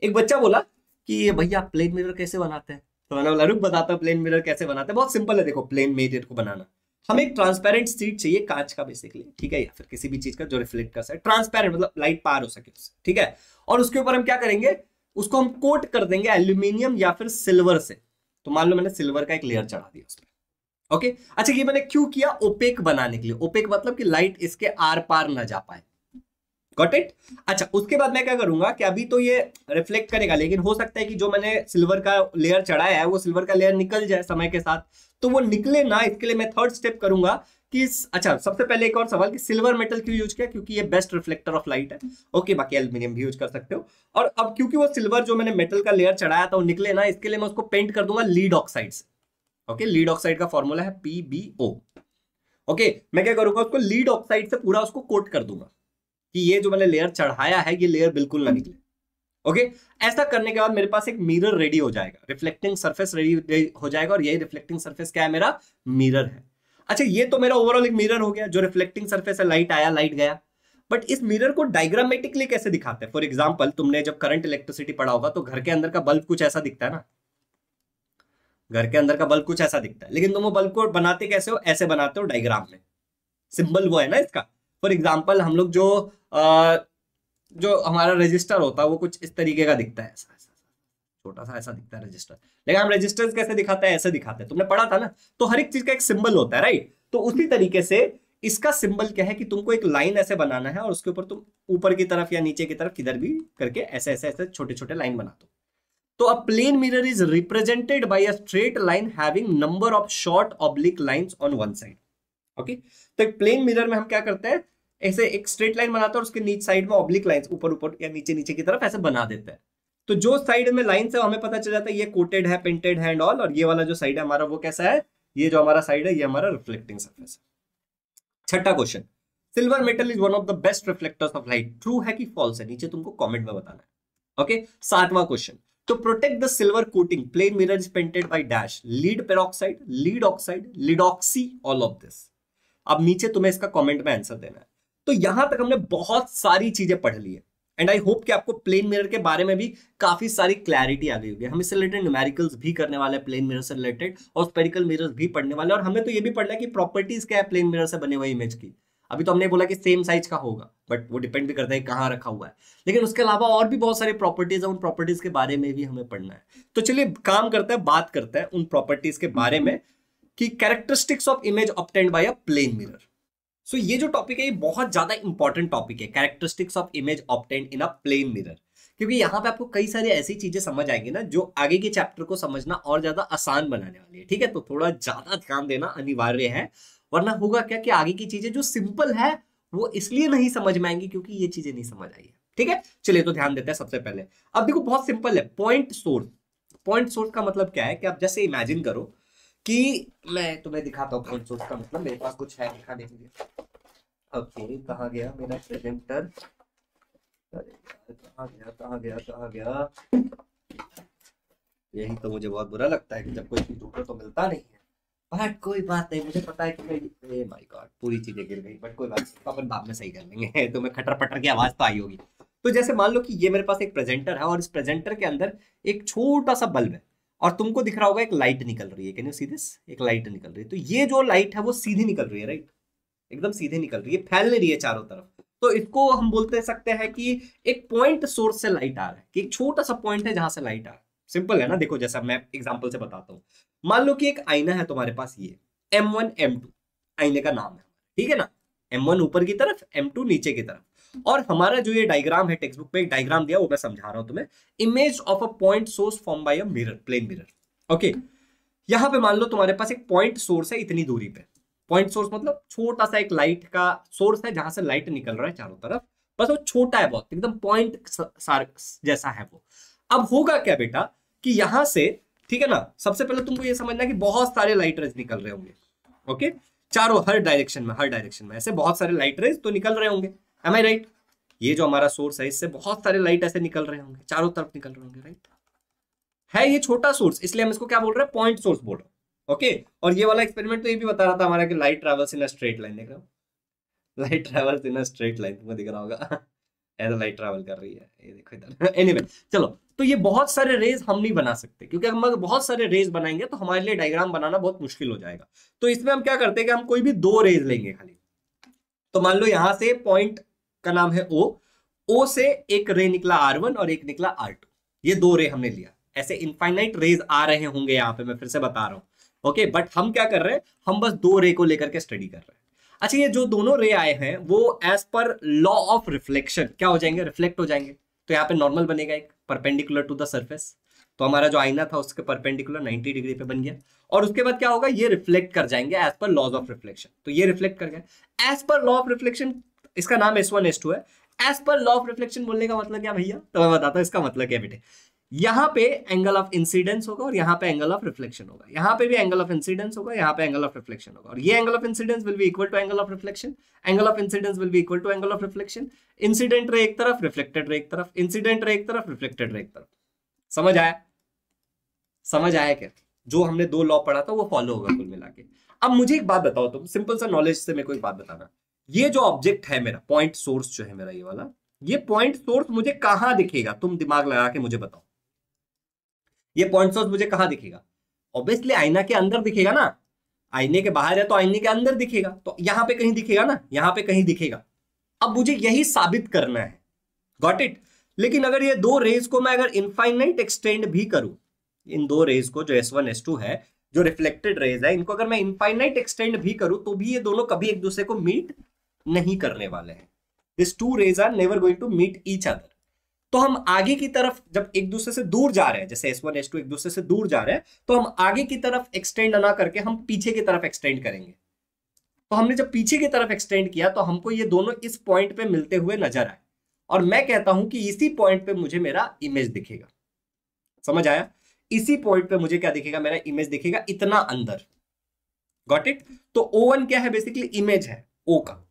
एक बच्चा बोला कि भैया प्लेन मिरर कैसे बनाते हैं तो मैंने बोला रुक बताता हूँ प्लेन मिरर कैसे बनाते हैं बहुत सिंपल है देखो प्लेन मिरर को बनाना हमें एक ट्रांसपेरेंट सीट चाहिए कांच का बेसिकली ठीक है या फिर किसी भी चीज का जो रिफ्लेक्ट कर सके ट्रांसपेरेंट मतलब लाइट पार हो सके ठीक है और उसके ऊपर हम क्या करेंगे उसको हम कोट कर देंगे एल्यूमिनियम या फिर सिल्वर से तो मान लो मैंने सिल्वर का एक लेयर चढ़ा दिया उसमें ओके अच्छा ये मैंने क्यों किया ओपेक बनाने के लिए ओपेक मतलब कि लाइट इसके आर पार ना जा पाए गॉट इट अच्छा उसके बाद मैं क्या करूंगा कि अभी तो ये रिफ्लेक्ट करेगा लेकिन हो सकता है कि जो मैंने सिल्वर का लेयर चढ़ाया है वो सिल्वर का लेयर निकल जाए समय के साथ तो वो निकले ना इसके लिए मैं थर्ड स्टेप करूंगा कि अच्छा सबसे पहले एक और सवाल कि सिल्वर मेटल क्यों यूज किया क्योंकि ये बेस्ट रिफ्लेक्टर ऑफ लाइट है ओके बाकी एल्यूमिनियम भी यूज कर सकते हो और अब क्योंकि वो सिल्वर जो मैंने मेटल का लेयर चढ़ाया था वो निकले ना इसके लिए मैं उसको पेंट कर दूंगा लीड ऑक्साइड से ओके लीड ऑक्साइड का फॉर्मूला है पीबीओ ओके मैं क्या करूंगा उसको लीड ऑक्साइड से पूरा उसको कोट कर दूंगा कि ये जो मैंने लेयर चढ़ाया है ये लेयर बिल्कुल ना निकले ओके ऐसा करने के बाद मेरे पास एक मिरर रेडी हो जाएगा रिफ्लेक्टिंग सरफेस रेडी हो जाएगा और यही रिफ्लेक्टिंग सरफेस क्या है मेरा मिरर है अच्छा ये तो मेरा ओवरऑल एक मिरर हो गया जो रिफ्लेक्टिंग सरफेस है लाइट आया लाइट गया बट इस मिरर को डायग्रामेटिकली कैसे दिखाते हैं फॉर एग्जाम्पल तुमने जब करंट इलेक्ट्रिसिटी पढ़ा होगा तो घर के अंदर का बल्ब कुछ ऐसा दिखता है ना घर के अंदर का बल्ब कुछ ऐसा दिखता है लेकिन तुम वो बल्ब को बनाते कैसे हो ऐसे बनाते हो डायग्राम में सिंबल वो है ना इसका फॉर एग्जाम्पल हम लोग जो आ, जो हमारा रजिस्टर होता है वो कुछ इस तरीके का दिखता है ऐसा ऐसा छोटा सा ऐसा दिखता है रजिस्टर लेकिन हम रजिस्टर कैसे दिखाते हैं ऐसे दिखाते हैं तुमने पढ़ा था ना तो हर एक चीज का एक सिंबल होता है राइट तो उसी तरीके से इसका सिंबल क्या है कि तुमको एक लाइन ऐसे बनाना है और उसके ऊपर तुम ऊपर की तरफ या नीचे की तरफ किधर भी करके ऐसे ऐसे ऐसे छोटे छोटे लाइन बना दो तो a plane mirror is represented by a straight line having number of short oblique lines on one side okay तो एक प्लेन मिरर में हम क्या करते हैं ऐसे एक स्ट्रेट लाइन बनाते हैं और उसके नीचे साइड में ऑब्लिक लाइंस ऊपर ऊपर या नीचे नीचे की तरफ ऐसे बना देते हैं तो जो साइड में लाइंस है हमें पता चल जाता है ये कोटेड है पेंटेड है एंड ऑल और ये वाला जो साइड है हमारा वो कैसा है ये जो हमारा साइड है ये हमारा रिफ्लेक्टिंग सरफेस है छठा question silver metal is one of the best reflectors of light true है कि फॉल्स है नीचे तुमको कमेंट में बताना है ओके सातवां question to protect the silver coating plane mirror painted painted dash lead peroxide lead oxide oxide, all of this अब नीचे तुम्हें इसका कमेंट में आंसर देना है तो यहां तक हमने बहुत सारी चीजें पढ़ ली है एंड आई होप कि आपको प्लेन मिरर के बारे में भी काफी सारी क्लैरिटी आ गई होगी हम इससे रिलेटेड न्यूमेरिकल्स भी करने वाले हैं प्लेन मिरर से रिलेटेड और स्पेरिकल मिरर्स भी पढ़ने वाले और हमें तो ये भी पढ़ना है कि प्रॉपर्टीज क्या है प्लेन मिरर से बने हुए इमेज की अभी तो हमने बोला कि सेम साइज का होगा बट वो डिपेंड भी करता है कहाँ रखा हुआ है लेकिन उसके अलावा और भी बहुत सारे प्रॉपर्टीज है उन प्रॉपर्टीज के बारे में भी हमें पढ़ना है तो चलिए काम करते हैं बात करते हैं उन प्रॉपर्टीज के बारे में कि characteristics of image obtained by a plane mirror so ये जो टॉपिक है ये बहुत ज्यादा इंपॉर्टेंट टॉपिक है characteristics of image obtained in a plane mirror क्योंकि यहाँ पे आपको कई सारी ऐसी चीजें समझ आएंगी ना जो आगे के चैप्टर को समझना और ज्यादा आसान बनाने वाली है ठीक है तो थोड़ा ज्यादा ध्यान देना अनिवार्य है वरना होगा क्या कि आगे की चीजें जो सिंपल है वो इसलिए नहीं समझ में आएंगी क्योंकि ये चीजें नहीं समझ आई है ठीक है चलिए तो ध्यान देते हैं सबसे पहले अब देखो बहुत सिंपल है पॉइंट सोर्स पॉइंट सोर्स का मतलब क्या है कि आप जैसे इमेजिन करो कि मैं तुम्हें दिखाता हूँ पॉइंट सोर्स का मतलब मेरे पास कुछ है दिखाने के लिए ओके कहा गया मेरा प्रेजेंटर कहा गया कहा गया कहा गया यही तो मुझे बहुत बुरा लगता है कि जब कोई चीज ढूंढो तो मिलता नहीं है बट कोई बात नहीं मुझे पता है कि मैं माय गॉड oh पूरी चीजें गिर गई बट कोई बात नहीं तो अपन बाद में सही कर लेंगे तो मैं खटर पटर की आवाज तो आई होगी तो जैसे मान लो कि ये मेरे पास एक प्रेजेंटर है और इस प्रेजेंटर के अंदर एक छोटा सा बल्ब है और तुमको दिख रहा होगा एक लाइट निकल रही है कैन यू सी दिस एक लाइट निकल रही है तो ये जो लाइट है वो सीधी निकल रही है राइट एकदम सीधे निकल रही है फैल नहीं रही है चारों तरफ तो इसको हम बोलते सकते हैं कि एक पॉइंट सोर्स से लाइट आ रहा है कि एक छोटा सा पॉइंट है जहां से लाइट आ रहा है सिंपल है ना देखो जैसा मैं एग्जाम्पल से बताता हूँ मान लो कि एक आईना है तुम्हारे पास ये एम वन एम टू आईने का नाम है ठीक है ना एम वन ऊपर की तरफ एम टू नीचे की तरफ और हमारा जो ये डायग्राम है टेक्स्ट बुक में एक डायग्राम दिया वो मैं समझा रहा हूं तुम्हें image of a point source form by a mirror plane mirror okay यहां पे मान लो तुम्हारे पास एक पॉइंट सोर्स है इतनी दूरी पे पॉइंट सोर्स मतलब छोटा सा एक लाइट का सोर्स है जहां से लाइट निकल रहा है चारों तरफ बस वो छोटा है बहुत एकदम पॉइंट जैसा है वो अब होगा क्या बेटा कि यहां से ठीक है ना सबसे पहले तुमको ये समझना कि बहुत सारे लाइट रेज निकल रहे होंगे ओके चारों हर डायरेक्शन में हर डायरेक्शन में ऐसे बहुत सारे लाइट रेज तो निकल रहे होंगे एम आई राइट ये जो हमारा सोर्स है इससे बहुत सारे लाइट ऐसे निकल रहे होंगे चारों तरफ निकल रहे होंगे राइट है ये छोटा सोर्स इसलिए हम इसको क्या बोल रहे हैं पॉइंट सोर्स बोल रहे हैं ओके और ये वाला एक्सपेरिमेंट तो ये भी बता रहा था हमारा कि light travels in a straight line देख रहे हो light travels in a straight line तुम्हें दिख रहा होगा ऐसा लाइट ट्रेवल कर रही है ये देखो इधर एनीवे anyway, चलो तो ये बहुत सारे रेज हम नहीं बना सकते क्योंकि हम बहुत सारे रेज बनाएंगे तो हमारे लिए डायग्राम बनाना बहुत मुश्किल हो जाएगा तो इसमें हम क्या करते हैं कि हम कोई भी दो रेज लेंगे खाली तो मान लो यहां से पॉइंट का नाम है ओ ओ से एक रे निकला आर वन और एक निकला आर टू ये दो रे हमने लिया ऐसे इनफाइनाइट रेज आ रहे होंगे यहाँ पे मैं फिर से बता रहा हूँ ओके बट हम क्या कर रहे हैं हम बस दो रे को लेकर के स्टडी कर रहे हैं अच्छा ये जो दोनों रे आए हैं वो as per law of reflection क्या हो जाएंगे रिफ्लेक्ट हो जाएंगे तो यहाँ पे नॉर्मल बनेगा एक परपेंडिकुलर टू द सर्फेस तो हमारा जो आईना था उसके परपेंडिकुलर 90 डिग्री पे बन गया और उसके बाद क्या होगा ये रिफ्लेक्ट कर जाएंगे as per laws of reflection तो ये रिफ्लेक्ट कर गए as per law of reflection इसका नाम एस वन एस टू है as per law of reflection बोलने का मतलब क्या भैया तो मैं बताता हूँ इसका मतलब क्या बेटे यहाँ पे एंगल ऑफ इंसिडेंस होगा और यहां पे एंगल ऑफ रिफ्लेक्शन होगा यहां पे भी एंगल ऑफ इंसिडेंस होगा यहाँ पे एंगल ऑफ रिफ्लेक्शन होगा और ये angle of incidence will be equal to angle of reflection angle of incidence will be equal to angle of reflection incident ray एक तरफ रिफ्लेक्टेड रे एक तरफ इंसिडेंट रे एक तरफ रिफ्लेक्टेड रे एक तरफ समझ आया समझ आया क्या जो हमने दो लॉ पढ़ा था वो फॉलो होगा कुल मिला के अब मुझे एक बात बताओ तुम सिंपल सा नॉलेज से मेरे को एक बात बताना ये जो ऑब्जेक्ट है मेरा पॉइंट सोर्स जो है मेरा ये वाला ये पॉइंट सोर्स मुझे कहां दिखेगा तुम दिमाग लगा के मुझे बताओ ये पॉइंट सोर्स मुझे कहाँ दिखेगा ऑब्वियसली आईना के अंदर दिखेगा ना आईने के बाहर है तो आईने के अंदर दिखेगा तो यहाँ पे कहीं दिखेगा ना यहाँ पे कहीं दिखेगा अब मुझे यही साबित करना है गॉट इट लेकिन अगर ये दो रेज को मैं अगर इनफाइनाइट एक्सटेंड भी करूं इन दो रेज को जो एस वन एस टू है जो रिफ्लेक्टेड रेज है इनको अगर मैं इनफाइनाइट एक्सटेंड भी करूं तो भी ये दोनों कभी एक दूसरे को मीट नहीं करने वाले हैं this two rays are never going to meet each other तो हम आगे की तरफ जब एक दूसरे से दूर जा रहे हैं जैसे एस वन एस टू एक दूसरे से दूर जा रहे हैं तो हम आगे की तरफ एक्सटेंड ना करके हम पीछे की तरफ एक्सटेंड करेंगे तो हमने जब पीछे की तरफ एक्सटेंड किया तो हमको ये दोनों इस पॉइंट पे मिलते हुए नजर आए और मैं कहता हूं कि इसी पॉइंट पे मुझे मेरा इमेज दिखेगा समझ आया इसी पॉइंट पे मुझे क्या दिखेगा मेरा इमेज दिखेगा इतना अंदर गॉट इट तो ओ वन क्या है बेसिकली इमेज है ओ का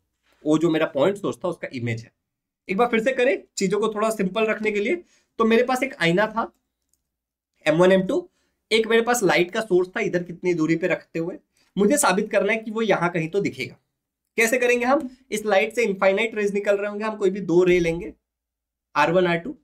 ओ जो मेरा पॉइंट सोर्स था उसका इमेज है एक बार फिर से करें चीजों को थोड़ा सिंपल रखने के लिए तो मेरे पास एक आईना था M1 M2 एक मेरे पास लाइट का सोर्स था इधर कितनी दूरी पे रखते हुए मुझे साबित करना है कि वो यहाँ कहीं तो दिखेगा कैसे करेंगे हम इस लाइट से इनफाइनाइट रेज निकल रहे होंगे हम कोई भी दो रे लेंगे आर वन आर टू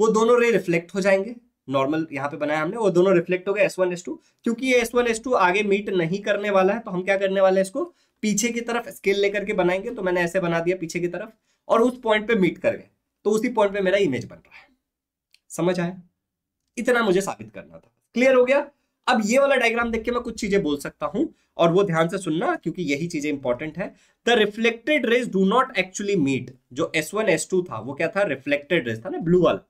वो दोनों रे रिफ्लेक्ट हो जाएंगे नॉर्मल यहाँ पे बनाया हमने वो दोनों रिफ्लेक्ट हो गए एस वन एस टू क्योंकि ये एस वन एस टू आगे मीट नहीं करने वाला है तो हम क्या करने वाले हैं इसको पीछे की तरफ स्केल लेकर के बनाएंगे तो मैंने ऐसे बना दिया पीछे की तरफ और उस पॉइंट पे मीट कर गए तो उसी पॉइंट पे मेरा इमेज बन रहा है समझ आया इतना मुझे साबित करना था क्लियर हो गया अब ये वाला डायग्राम देख के मैं कुछ चीजें बोल सकता हूं और वो ध्यान से सुनना क्योंकि यही चीजें इंपॉर्टेंट है the reflected rays do not actually meet जो एस वन था वो क्या था रिफ्लेक्टेड रेस था ना ब्लू वाला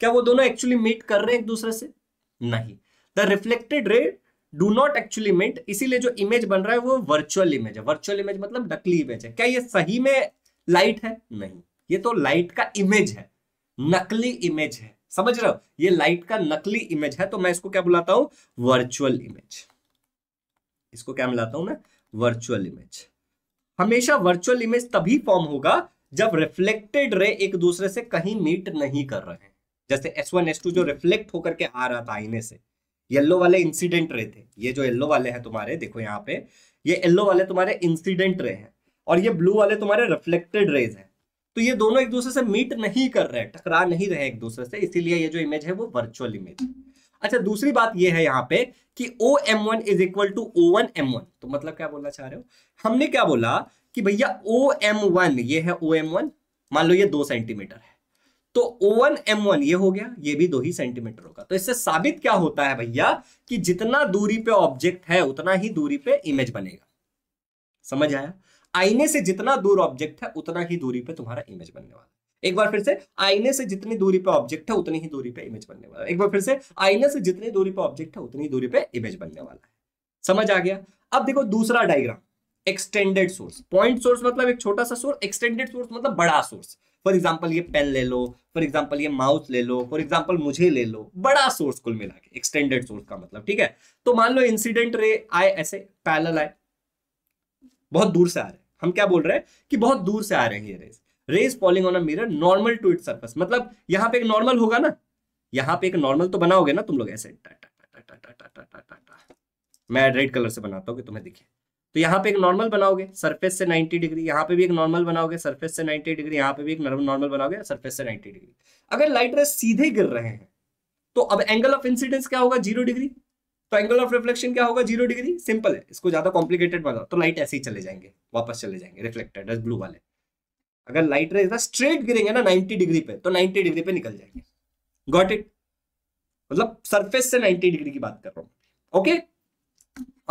क्या वो दोनों एक्चुअली मीट कर रहे हैं एक दूसरे से नहीं the reflected ray do not actually meet इसीलिए जो इमेज बन रहा है वो वर्चुअल इमेज है वर्चुअल इमेज मतलब नकली इमेज है क्या ये सही में लाइट है नहीं ये तो लाइट का इमेज है नकली इमेज है समझ रहे हो ये लाइट का नकली इमेज है तो मैं इसको क्या बुलाता हूं वर्चुअल इमेज इसको क्या मिलाता हूं मैं वर्चुअल इमेज हमेशा वर्चुअल इमेज तभी फॉर्म होगा जब रिफ्लेक्टेड रे एक दूसरे से कहीं मीट नहीं कर रहे हैं जैसे S1 S2 जो रिफ्लेक्ट होकर के आ रहा था आईने से येल्लो वाले इंसिडेंट रे थे ये जो येल्लो वाले हैं तुम्हारे देखो यहाँ पे ये येल्लो वाले तुम्हारे इंसिडेंट रे हैं और ये ब्लू वाले तुम्हारे रिफ्लेक्टेड रेज हैं तो ये दोनों एक दूसरे से मीट नहीं कर रहे टकरा नहीं रहे एक दूसरे से इसीलिए ये जो इमेज है वो वर्चुअल इमेज अच्छा दूसरी बात ये है यहाँ पे कि O M one is equal to O one M one तो मतलब क्या बोलना चाह रहे हो हमने क्या बोला कि भैया ओ एम वन ये है ओ एम वन मान लो ये दो सेंटीमीटर है तो ओ वन एम वन ये हो गया ये भी दो ही सेंटीमीटर होगा तो इससे साबित क्या होता है भैया कि जितना दूरी पे ऑब्जेक्ट है उतना ही दूरी पे इमेज बनेगा समझ आया आईने से जितना दूर ऑब्जेक्ट है उतना ही दूरी पर तुम्हारा इमेज बनने वाला एक बार फिर से आईने से जितनी दूरी पर ऑब्जेक्ट है उतनी ही दूरी पर इमेज बनने वाला एक बार फिर से आईने से जितनी दूरी पर ऑब्जेक्ट है उतनी दूरी पर इमेज बनने वाला है समझ आ गया अब देखो दूसरा diagram extended source point source मतलब एक छोटा सा सोर्स एक्सटेंडेड सोर्स मतलब बड़ा सोर्स फॉर एग्जाम्पल ये पेन ले लो फॉर एग्जाम्पल ये माउस ले लो फॉर एग्जाम्पल मुझे ले लो बड़ा सोर्स कुल मिला के एक्सटेंडेड सोर्स का मतलब ठीक है तो मान लो इंसिडेंट रे आए ऐसे पैनल आए बहुत दूर से आ रहे हम क्या बोल रहे हैं कि बहुत दूर से आ रहे हैं ये rays rays falling on a mirror normal to it surface मतलब यहाँ पे एक नॉर्मल होगा ना यहाँ पे एक नॉर्मल तो बनाओगे ना तुम लोग ऐसे मैं रेड कलर से बनाता हूँ कि तुम्हें दिखे तो यहाँ पे एक नॉर्मल बनाओगे सरफेस से 90 डिग्री यहाँ पे भी एक नॉर्मल बनाओगे सरफेस से 90 डिग्री यहाँ पे भी एक नॉर्मल बनाओगे सरफेस से 90 डिग्री अगर लाइट रेस सीधे गिर रहे हैं तो अब एंगल ऑफ इंसिडेंस क्या होगा जीरो डिग्री तो एंगल ऑफ रिफ्लेक्शन क्या होगा जीरो डिग्री सिंपल है इसको ज्यादा कॉम्प्लिकेटेड बनाओ तो लाइट ऐसे ही चले जाएंगे वापस चले जाएंगे रिफ्लेक्टेड ब्लू वाले अगर लाइट रहे स्ट्रेट गिरेंगे ना 90 डिग्री पे तो 90 डिग्री पे निकल जाएंगे गॉट इट मतलब सरफेस से 90 डिग्री की बात कर रहा हूँ ओके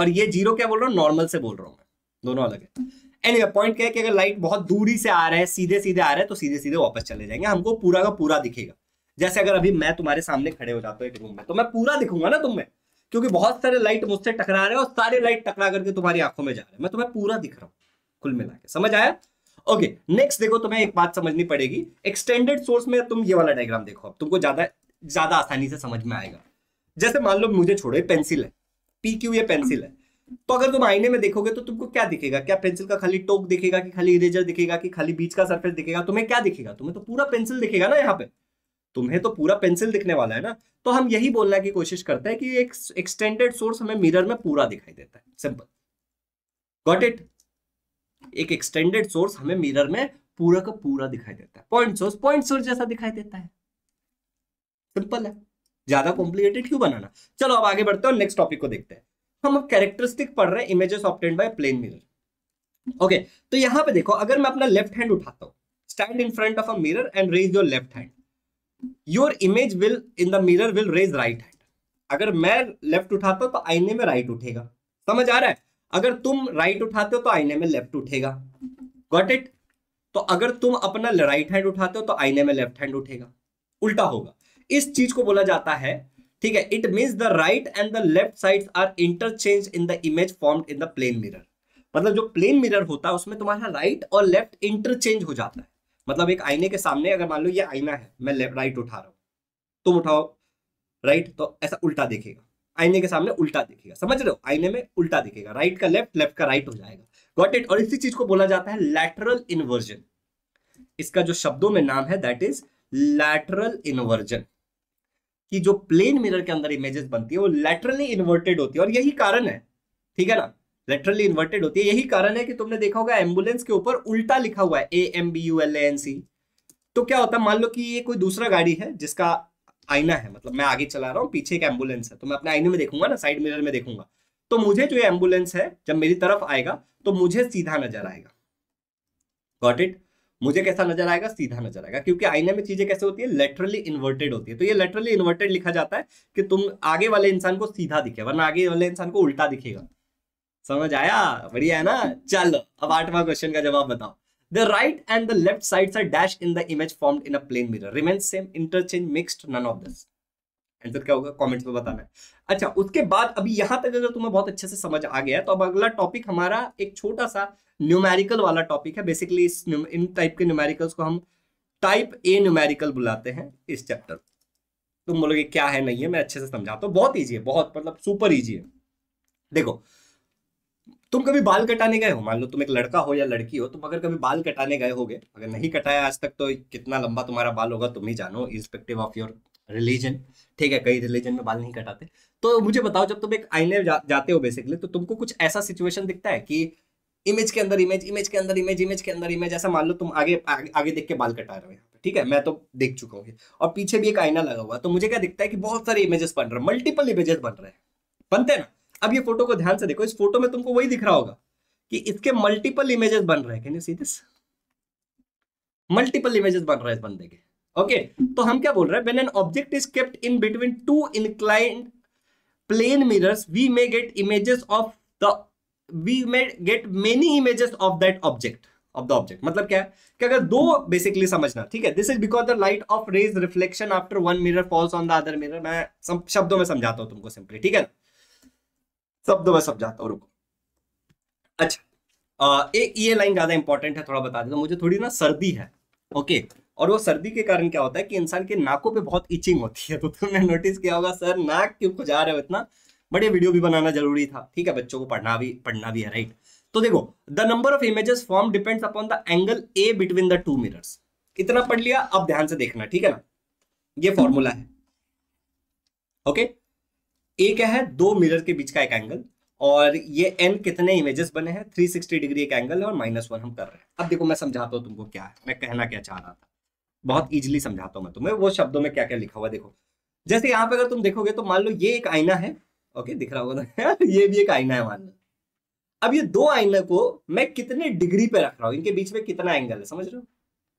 और ये जीरो क्या बोल रहा हूँ नॉर्मल से बोल रहा हूँ दोनों अलग है एनीवे anyway, पॉइंट क्या है कि अगर लाइट बहुत दूरी से आ रहा है सीधे सीधे आ रहा है तो सीधे सीधे वापस चले जाएंगे हमको पूरा का पूरा दिखेगा जैसे अगर अभी मैं तुम्हारे सामने खड़े हो जाता हूँ एक रूम में तो मैं पूरा दिखूंगा ना तुम्हें क्योंकि बहुत सारे लाइट मुझसे टकरा रहे हैं और सारे लाइट टकरा करके तुम्हारी आंखों में जा रहे हैं मैं तुम्हें पूरा दिख रहा हूँ कुल मिला के समझ आया ओके नेक्स्ट देखो तुम्हें एक बात समझनी पड़ेगी एक्सटेंडेड सोर्स में तुम ये वाला डायग्राम देखो अब तुमको ज्यादा ज्यादा आसानी से समझ में आएगा जैसे मान लो मुझे छोड़ो पेंसिल है पी क्यू ये पेंसिल है तो अगर तुम आईने में देखोगे तो तुमको क्या दिखेगा क्या पेंसिल का खाली टोक दिखेगा कि खाली इरेजर दिखेगा कि खाली बीच का सरफेस दिखेगा तुम्हें क्या दिखेगा तुम्हें तो पूरा पेंसिल दिखेगा ना यहाँ पे तुम्हें तो पूरा पेंसिल दिखने वाला है ना तो हम यही बोलने की कोशिश करते हैं कि एक एक्सटेंडेड सोर्स हमें मिरर में पूरा दिखाई देता है सिंपल गॉट इट एक एक्सटेंडेड सोर्स हमें मिरर में पूरा का पूरा दिखाई देता है पॉइंट सोर्स पॉइंट सोर्स जैसा दिखाई देता है सिंपल है ज्यादा कॉम्प्लिकेटेड क्यों बनाना चलो अब आगे बढ़ते हैं नेक्स्ट टॉपिक को देखते हैं हम अब कैरेक्टरिस्टिक पढ़ रहे हैं images obtained by plane mirror okay तो यहां पे देखो अगर मैं अपना लेफ्ट हैंड उठाता हूं stand in front of a mirror and raise your left hand your image will in the mirror will raise right hand अगर मैं लेफ्ट उठाता तो आईने में राइट उठेगा समझ आ रहा है अगर तुम राइट उठाते हो तो आईने में लेफ्ट उठेगा गॉट इट तो अगर तुम अपना राइट हैंड उठाते हो तो आईने में लेफ्ट हैंड उठेगा उल्टा होगा इस चीज को बोला जाता है ठीक है it mean the right and the left side are interchange in the image form in the plane mirror मतलब जो प्लेन मिरर होता है उसमें तुम्हारा राइट और लेफ्ट इंटरचेंज हो जाता है मतलब एक आईने के सामने अगर मान लो ये आईना है मैं राइट उठा रहा हूँ तुम उठाओ राइट तो ऐसा उल्टा देखेगा आईने के सामने उल्टा दिखेगा समझ रहे हो आईने में उल्टा दिखेगा राइट का लेफ्ट लेफ्ट का राइट हो जाएगा गॉट इट और इसी चीज को बोला जाता है लैटरल इन्वर्जन इसका जो शब्दों में नाम है दैट इज लैटरल इन्वर्जन कि जो प्लेन मिरर के अंदर इमेजेस बनती है वो लैटरली इन्वर्टेड होती है और यही कारण है ठीक है ना लेटरली इन्वर्टेड होती है यही कारण है कि तुमने देखा होगा एम्बुलेंस के ऊपर उल्टा लिखा हुआ है A M B U L N C तो क्या होता है मान लो कि ये कोई दूसरा गाड़ी है जिसका आईना है मतलब मैं आगे चला रहा हूँ पीछे एक एम्बुलेंस है तो मैं अपने आईने में देखूंगा ना साइड मिरर में देखूंगा तो मुझे जो एम्बुलेंस है जब मेरी तरफ आएगा तो मुझे सीधा नजर आएगा गॉट इट मुझे कैसा नजर आएगा सीधा नजर आएगा क्योंकि आईने में चीजें कैसे होती है लेटरली इन्वर्टेड होती है तो ये लेटरली इन्वर्टेड लिखा जाता है कि तुम आगे वाले इंसान को सीधा दिखे वरना आगे वाले इंसान को उल्टा दिखेगा समझ आया बढ़िया है ना चलो अब आठवां क्वेश्चन का जवाब बताओ the right and the left side are dash in the image form in a plane mirror Remains same interchange mixed none of this answer क्या होगा कमेंट्स में बताना अच्छा उसके बाद अभी यहां तक अगर तुम्हें बहुत अच्छे से समझ आ गया तो अब अगला टॉपिक हमारा एक छोटा सा न्यूमेरिकल वाला टॉपिक है बेसिकली इस इन टाइप के न्यूमेरिकल्स को हम टाइप ए न्यूमेरिकल बुलाते हैं इस चैप्टर तुम बोलोगे क्या है नहीं है मैं अच्छे से समझाता तो बहुत ईजी है बहुत मतलब सुपर ईजी है देखो तुम कभी बाल कटाने गए हो मान लो तुम एक लड़का हो या लड़की हो तुम अगर कभी बाल कटाने गए होगे अगर नहीं कटाया आज तक तो कितना लंबा तुम्हारा बाल होगा तुम ही जानो इंस्पेक्टिव ऑफ योर रिलीजन ठीक है कई रिलीजन में बाल नहीं कटाते तो मुझे बताओ जब तुम एक आईने जा, जाते हो बेसिकली तो तुमको कुछ ऐसा सिचुएशन दिखता है कि इमेज के अंदर इमेज इमेज के अंदर इमेज इमेज के अंदर इमेज ऐसा मान लो तुम आगे आगे, आगे देख के बाल कटा रहे हो ठीक है मैं तो देख चुका हूँ और पीछे भी एक आईना लगा हुआ तो मुझे क्या दिखता है कि बहुत सारे इमेजेस बन रहे हैं मल्टीपल इमेजेस बन रहे हैं बनते हैं ना अब ये फोटो को ध्यान से देखो इस फोटो में तुमको वही दिख रहा होगा कि इसके मल्टीपल इमेजेस बन रहे हैं can you see this multiple images बन रहे हैं इस बंदे के ओके तो हम क्या बोल रहे हैं when an object is kept in between two inclined plane mirrors we may get images of the we may get many images of that object of the object मतलब क्या है कि अगर दो बेसिकली समझना ठीक है this is because the light of rays reflection after one mirror falls on the other mirror मैं शब्दों में समझाता हूं तुमको सिंपली ठीक है शब्द में जाता हूँ रुको अच्छा ए, ये लाइन ज्यादा इंपॉर्टेंट है थोड़ा बता देता मुझे थोड़ी ना सर्दी है ओके और वो सर्दी के कारण क्या होता है कि इंसान के नाकों पे बहुत इचिंग होती है तो तुमने नोटिस किया होगा सर नाक क्यों खुजा रहे हो इतना बट ये वीडियो भी बनाना जरूरी था ठीक है बच्चों को पढ़ना भी पढ़ना भी है राइट तो देखो the number of images form depends upon the angle A between the two mirrors इतना पढ़ लिया अब ध्यान से देखना ठीक है ना ये फॉर्मूला है ओके ए क्या है दो मिरर के बीच का एक एंगल और ये एन कितने इमेजेस बने हैं 360 डिग्री एक एंगल है और माइनस वन हम कर रहे हैं अब देखो मैं समझाता हूँ तुमको क्या है मैं कहना क्या चाह रहा था बहुत इजीली समझाता हूँ मैं तुम्हें वो शब्दों में क्या क्या लिखा हुआ देखो जैसे यहाँ पे अगर तुम देखोगे तो मान लो ये एक आईना है ओके दिख रहा होगा ये भी एक आईना है मान लो अब ये दो आईना को मैं कितने डिग्री पे रख रहा हूँ इनके बीच में कितना एंगल है समझ रहे हो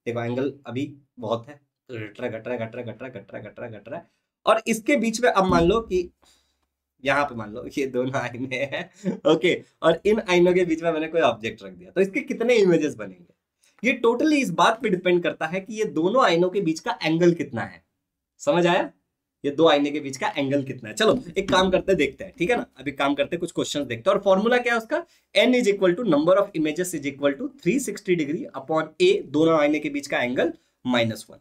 देखो एंगल अभी बहुत है घट रहा घट रहा घट रहा घट रहा घट रहा घट घट रहा है और इसके बीच में अब मान लो कि यहाँ पे मान लो ये दोनों आईने हैं ओके और इन आईनों के बीच में मैंने कोई ऑब्जेक्ट रख दिया तो इसके कितने इमेजेस बनेंगे ये टोटली इस बात पे डिपेंड करता है कि ये दोनों आईनों के बीच का एंगल कितना है समझ आया ये दो आईने के बीच का एंगल कितना है चलो एक काम करते देखते हैं ठीक है ना अभी काम करते कुछ क्वेश्चन देखते हैं और फॉर्मूला क्या है उसका N is equal to number of images is equal to three sixty degree upon A दोनों आईने के बीच का एंगल माइनस वन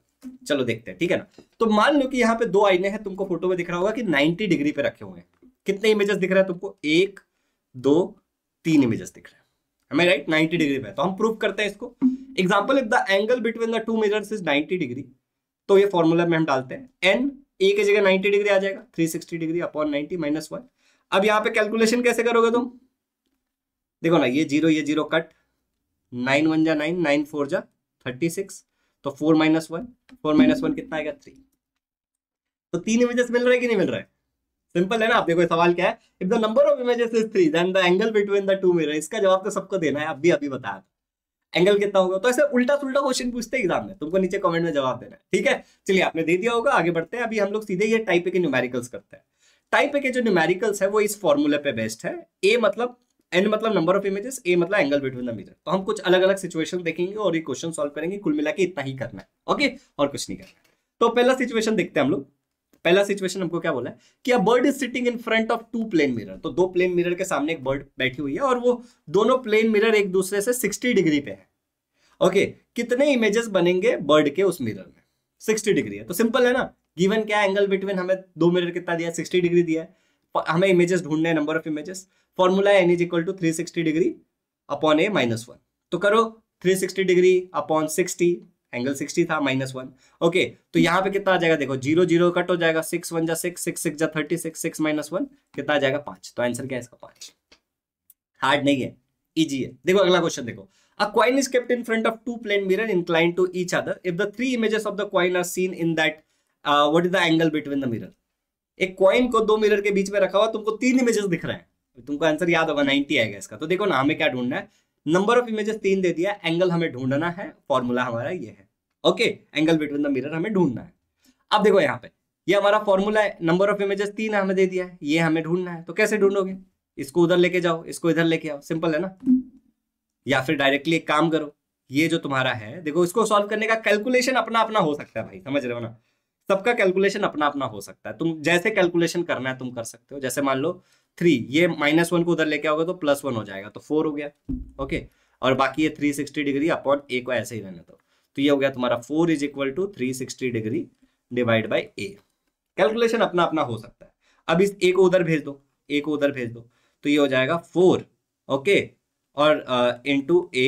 चलो देखते हैं ठीक है ना तो मान लो कि यहाँ पे दो आईने हैं तुमको फोटो में दिख रहा होगा कि 90 डिग्री पे रखे हुए हैं कितने इमेजेस दिख रहे हैं तुमको एक दो तीन इमेजेस दिख रहे हैं हमें राइट नाइनटी डिग्री पे तो हम प्रूव करते हैं इसको example if the angle between the two mirror is ninety degree तो ये फॉर्मूला में हम डालते हैं एन ए की जगह नाइनटी डिग्री आ जाएगा three sixty degree upon ninety minus one अब यहाँ पे कैलकुलेशन कैसे करोगे तुम देखो ना ये जीरो ये जीरो कट नाइन वन जा नाइन नाइन फोर जा थर्टी सिक्स तो four minus one four minus one कितना आएगा थ्री तो तीन इमेजेस मिल रहा है कि नहीं मिल रहा है सिंपल है ना आप देखो सवाल क्या है if the number of images is three then the angle between the two mirror इसका जवाब तो सबको देना है अभी अभी बताया एंगल कितना होगा तो ऐसे उल्टा सुल्टा क्वेश्चन पूछते हैं एग्जाम में तुमको नीचे कमेंट में जवाब देना है ठीक है चलिए आपने दे दिया होगा आगे बढ़ते हैं अभी हम लोग सीधे ये टाइप के न्यूमेरिकल्स करते हैं टाइप के जो न्यूमेरिकल्स है वो इस फॉर्मूले पे बेस्ड है ए मतलब एन मतलब नंबर ऑफ इमेजेस ए मतलब एंगल बिटवीन द मिरर तो हम कुछ अलग अलग सिचुएशन देखेंगे और ये क्वेश्चन सोल्व करेंगे कुल मिला के इतना ही करना है ओके और कुछ नहीं करना है तो पहला सिचुएशन देखते हैं हम लोग पहला सिचुएशन हमको क्या बोला है कि a bird is sitting in front of two plane mirror तो दो प्लेन मिरर के सामने एक बर्ड बैठी हुई है और वो दोनों प्लेन मिरर एक दूसरे से 60 डिग्री पे है ओके okay, कितने इमेजेस बनेंगे बर्ड के उस मिरर में 60 डिग्री है तो सिंपल है ना गिवन क्या एंगल बिटवीन हमें दो मिरर कितना दिया सिक्सटी डिग्री दिया है हमें इमेजेस ढूंढने number of images formula N is equal to three degree upon A minus one तो करो 360 degree upon sixty angle sixty था माइनस वन ओके तो यहाँ पे कितना आ जाएगा देखो जीरो जीरो कट हो जाएगा सिक्स वन जा सिक्स सिक्स सिक्स जा thirty six six minus one कितना आ जाएगा पांच तो आंसर क्या है इसका पांच हार्ड नहीं है इजी है देखो अगला क्वेश्चन देखो A coin is kept in front of two plane mirror inclined to each other. If the three images of the coin are seen in that, uh, what is the angle between the mirror? एक coin को दो mirror के बीच में रखा हुआ तुमको तीन इमेजेस दिख रहे हैं तुमको आंसर याद होगा 90 आएगा इसका तो देखो ना हमें क्या ढूंढना है नंबर ऑफ इमेजेस तीन दे दिया एंगल हमें ढूंढना है फॉर्मूला हमारा ये है okay angle between the mirror हमें ढूंढना है अब देखो यहाँ पे ये हमारा फॉर्मूला है नंबर ऑफ इमेजेस तीन हमें दे दिया है ये हमें ढूंढना है तो कैसे ढूंढोगे इसको उधर लेके जाओ इसको इधर लेके आओ सिंपल है ना या फिर डायरेक्टली एक काम करो ये जो तुम्हारा है देखो इसको सॉल्व करने का कैलकुलेशन अपना अपना हो सकता है भाई समझ रहे हो ना सबका कैलकुलेशन अपना अपना हो सकता है तुम जैसे कैलकुलेशन करना है तुम कर सकते हो जैसे मान लो थ्री ये माइनस वन को उधर लेके आओगे तो प्लस वन हो जाएगा तो फोर हो गया ओके और बाकी ये three sixty degree upon A को ऐसे ही रहने दो तो ये हो गया तुम्हारा four is equal to three sixty degree divide by A calculation अपना अपना हो सकता है अब इस ए को उधर भेज दो ए को उधर भेज दो तो ये हो जाएगा फोर ओके और into A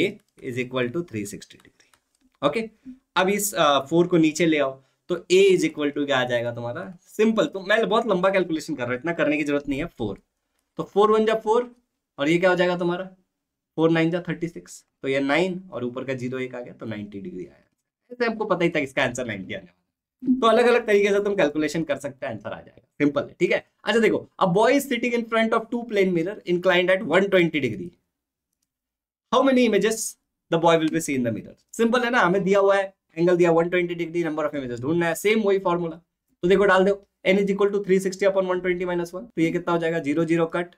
is equal to three sixty degree okay अब इस फोर uh, को नीचे ले आओ तो ए इज इक्वल टू क्या आ जाएगा तुम्हारा सिंपल तो मैं बहुत लंबा कैलकुलेशन कर रहा हूँ इतना करने की जरूरत नहीं है फोर तो फोर वन जा फोर और ये क्या हो जाएगा तुम्हारा फोर नाइन जा थर्टी सिक्स तो ये नाइन और ऊपर का जीरो एक आ गया तो नाइनटी डिग्री आया ऐसे हमको पता ही था इसका आंसर नाइनटी आने तो अलग अलग तरीके से तुम कैलकुलेशन कर सकते हैं आंसर आ जाएगा सिंपल है ठीक है अच्छा देखो अब boy is sitting in front of two plane mirror inclined at twenty degree how many images the boy will be see in the mirror simple है ना हमें दिया हुआ है एंगल दिया one twenty degree number of images ढूंढना है same वही फॉर्मूला तो देखो डाल दो N is equal to three sixty upon one twenty minus one तो ये कितना हो जाएगा zero zero cut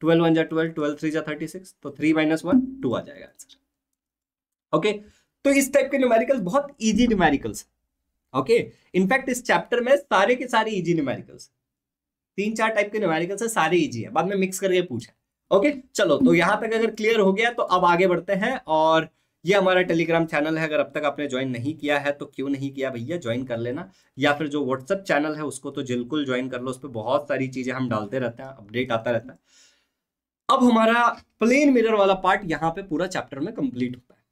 twelve one जा ट्वेल्व ट्वेल्व थ्री जा थर्टी सिक्स तो थ्री माइनस वन टू आ जाएगा आंसर ओके तो इस टाइप के न्यूमेरिकल बहुत इजी न्यूमेरिकल्स ओके इनफैक्ट इस चैप्टर में सारे के सारे इजी न्यूमेरिकल्स तीन चार टाइप के न्यूमेरिकल्स है सारे इजी है बाद में मिक्स करके पूछा ओके चलो तो यहाँ तक अगर क्लियर हो गया तो अब आगे बढ़ते हैं और ये हमारा टेलीग्राम चैनल है अगर अब तक आपने ज्वाइन नहीं किया है तो क्यों नहीं किया भैया ज्वाइन कर लेना या फिर जो व्हाट्सअप चैनल है उसको तो बिल्कुल ज्वाइन कर लो उस पर बहुत सारी चीज़ें हम डालते रहते हैं अपडेट आता रहता है अब हमारा प्लेन मिरर वाला पार्ट यहाँ पे पूरा चैप्टर में कंप्लीट होता है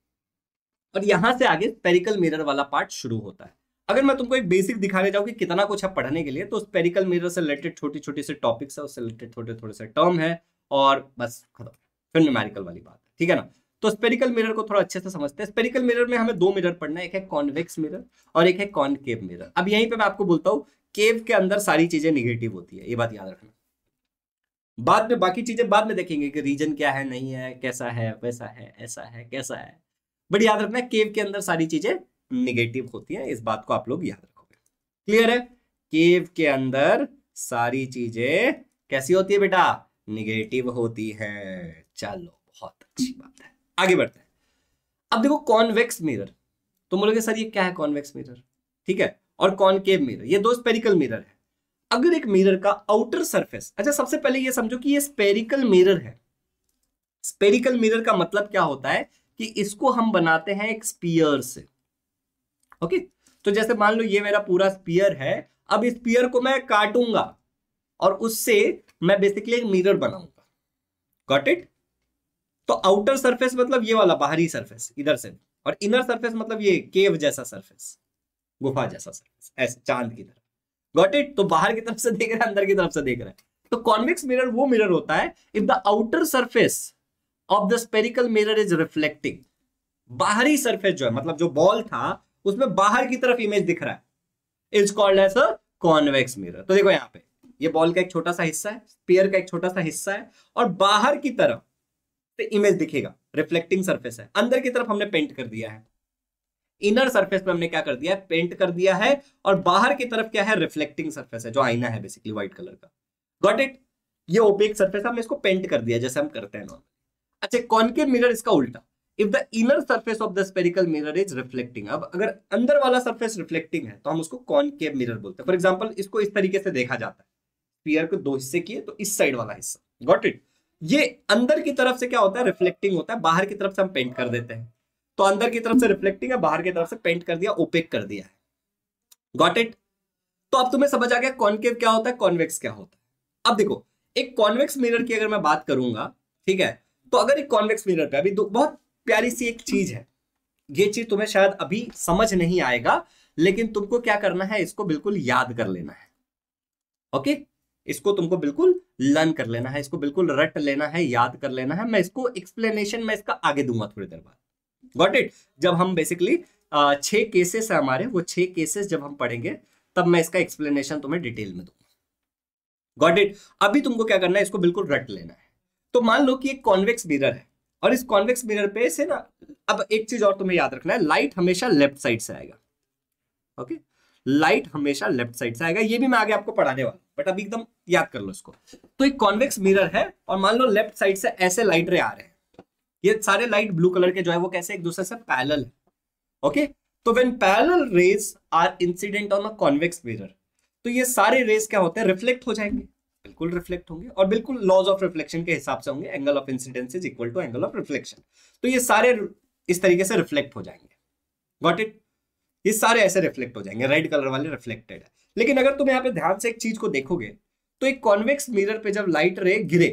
और यहाँ से आगे स्पेरिकल मिरर वाला पार्ट शुरू होता है अगर मैं तुमको एक बेसिक दिखाने जाऊँ कि कितना कुछ है पढ़ने के लिए तो स्पेरिकल मिरर से रिलेटेड छोटी छोटी से टॉपिक्स है उससे रिलेटेड छोटे थोड़े से टर्म है और बस खत्म फिर न्यूमेरिकल वाली बात है ठीक है ना तो स्पेरिकल मिरर को थोड़ा अच्छे से समझते हैं स्पेरिकल मिरर में हमें दो मिरर पढ़ना है एक है कॉन्वेक्स मिरर और एक है कॉनकेव मिरर अब यहीं पे मैं आपको बोलता हूँ केव के अंदर सारी चीजें निगेटिव होती है ये बात याद रखना बाद में बाकी चीजें बाद में देखेंगे कि रीजन क्या है नहीं है कैसा है वैसा है ऐसा है कैसा है बट याद रखना केव के अंदर सारी चीजें निगेटिव होती हैं इस बात को आप लोग याद रखोगे क्लियर है केव के अंदर सारी चीजें कैसी होती है बेटा निगेटिव होती है चलो बहुत अच्छी बात है आगे बढ़ते हैं अब देखो कॉन्वेक्स मिरर तुम बोलोगे सर ये क्या है कॉन्वेक्स मिरर ठीक है और कॉनकेव मिरर ये दो स्पेरिकल मिरर है अगर एक मिरर का आउटर सरफेस अच्छा सबसे पहले ये समझो कि ये स्पेरिकल मिरर है स्पेरिकल मिरर का मतलब क्या होता है कि इसको हम बनाते हैं एक स्पीयर से ओके तो जैसे मान लो ये मेरा पूरा स्पीयर है अब इस स्पीयर को मैं काटूंगा और उससे मैं बेसिकली एक मिरर बनाऊंगा गॉट इट तो आउटर सरफेस मतलब ये वाला बाहरी सरफेस इधर से और इनर सरफेस मतलब ये केव जैसा सरफेस गुफा जैसा सरफेस ऐसे चांद की तरह गॉट इट तो बाहर की तरफ से देख रहे हैं अंदर की तरफ से देख रहे हैं तो कॉन्वेक्स मिरर वो मिरर होता है if the outer surface of the spherical mirror is reflecting बाहरी सरफेस जो है मतलब जो बॉल था उसमें बाहर की तरफ इमेज दिख रहा है is called as a convex mirror तो देखो यहाँ पे ये बॉल का एक छोटा सा हिस्सा है पेयर का एक छोटा सा हिस्सा है और बाहर की तरफ पे इमेज दिखेगा रिफ्लेक्टिंग सरफेस है अंदर की तरफ हमने पेंट कर दिया है इनर सरफेस पे हमने क्या कर दिया है पेंट कर दिया है और बाहर की तरफ क्या है रिफ्लेक्टिंग सरफेस है जो आईना है बेसिकली व्हाइट कलर का गॉट इट ये ओपेक सरफेस हमने इसको पेंट कर दिया जैसे हम करते हैं नॉर्मली अच्छा कॉनकेव मिरर इसका उल्टा if the inner surface of the spherical mirror is reflecting अब अगर अंदर वाला सरफेस रिफ्लेक्टिंग है तो हम उसको कॉनकेव मिरर बोलते हैं फॉर एग्जाम्पल इसको इस तरीके से देखा जाता है स्पीयर को दो हिस्से किए तो इस साइड वाला हिस्सा गॉट इट ये अंदर की तरफ से क्या होता है रिफ्लेक्टिंग होता है बाहर की तरफ से हम पेंट कर देते हैं तो अंदर की तरफ से रिफ्लेक्टिंग है बाहर की तरफ से पेंट कर दिया ओपेक कर दिया है गॉट इट तो अब तुम्हें समझ आ गया कॉन्केव क्या होता है कॉन्वेक्स क्या होता है अब देखो एक कॉन्वेक्स मिरर की अगर मैं बात करूंगा ठीक है तो अगर एक कॉन्वेक्स मिरर पे अभी बहुत प्यारी सी एक चीज है ये चीज तुम्हें शायद अभी समझ नहीं आएगा लेकिन तुमको क्या करना है इसको बिल्कुल याद कर लेना है ओके okay? इसको तुमको बिल्कुल लर्न कर लेना है इसको बिल्कुल रट लेना है याद कर लेना है मैं इसको एक्सप्लेनेशन मैं इसका आगे दूंगा थोड़ी देर बाद गॉट इट जब हम बेसिकली छह केसेस है हमारे वो छह केसेस जब हम पढ़ेंगे तब मैं इसका एक्सप्लेनेशन तुम्हें डिटेल में दूंगा गॉट इट अभी तुमको क्या करना है इसको बिल्कुल रट लेना है तो मान लो कि एक कॉन्वेक्स मिरर है और इस कॉन्वेक्स मिरर पे से ना अब एक चीज और तुम्हें याद रखना है लाइट हमेशा लेफ्ट साइड से आएगा ओके okay? लाइट हमेशा लेफ्ट साइड से आएगा ये भी मैं आगे आपको पढ़ाने वाला बट अभी एकदम याद कर लो इसको तो एक कॉन्वेक्स मिरर है और मान लो लेफ्ट साइड से ऐसे लाइट रे आ रहे हैं ये सारे लाइट ब्लू कलर के जो है वो कैसे एक दूसरे से पैरल है ओके तो when parallel rays are incident on a convex mirror तो ये सारे रेज क्या होते हैं रिफ्लेक्ट हो जाएंगे बिल्कुल रिफ्लेक्ट होंगे और बिल्कुल लॉज ऑफ रिफ्लेक्शन के हिसाब से होंगे angle of incidence is equal to angle of reflection तो ये सारे इस तरीके से रिफ्लेक्ट हो जाएंगे गॉट इट ये सारे ऐसे रिफ्लेक्ट हो जाएंगे रेड कलर वाले रिफ्लेक्टेड है लेकिन अगर तुम यहाँ पे ध्यान से एक चीज को देखोगे तो एक कॉन्वेक्स मिरर पे जब लाइट रे गिरे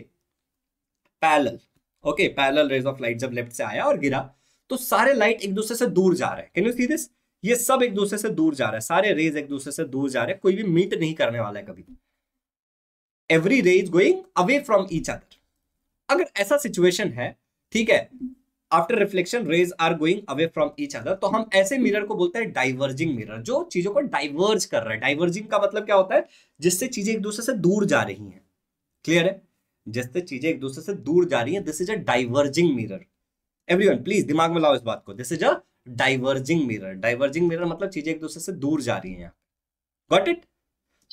parallel okay parallel rays of light जब लेफ्ट से आया और गिरा तो सारे लाइट एक दूसरे से दूर जा रहे हैं कैन यू सी दिस ये सब एक दूसरे से दूर जा रहे हैं सारे रेज एक दूसरे से दूर जा रहे हैं कोई भी मीट नहीं करने वाला है कभी every ray is going away from each other अगर ऐसा सिचुएशन है ठीक है after reflection rays are going away from each other तो हम ऐसे मिरर को बोलते हैं डाइवर्जिंग मिरर जो चीजों को डाइवर्ज कर रहा है डाइवर्जिंग का मतलब क्या होता है जिससे चीजें एक दूसरे से दूर जा रही हैं क्लियर है जिससे चीजें एक दूसरे से दूर जा रही हैं this is a diverging mirror everyone please दिमाग में लाओ इस बात को this is a diverging mirror diverging mirror मतलब चीजें एक दूसरे से दूर जा रही हैं गॉट इट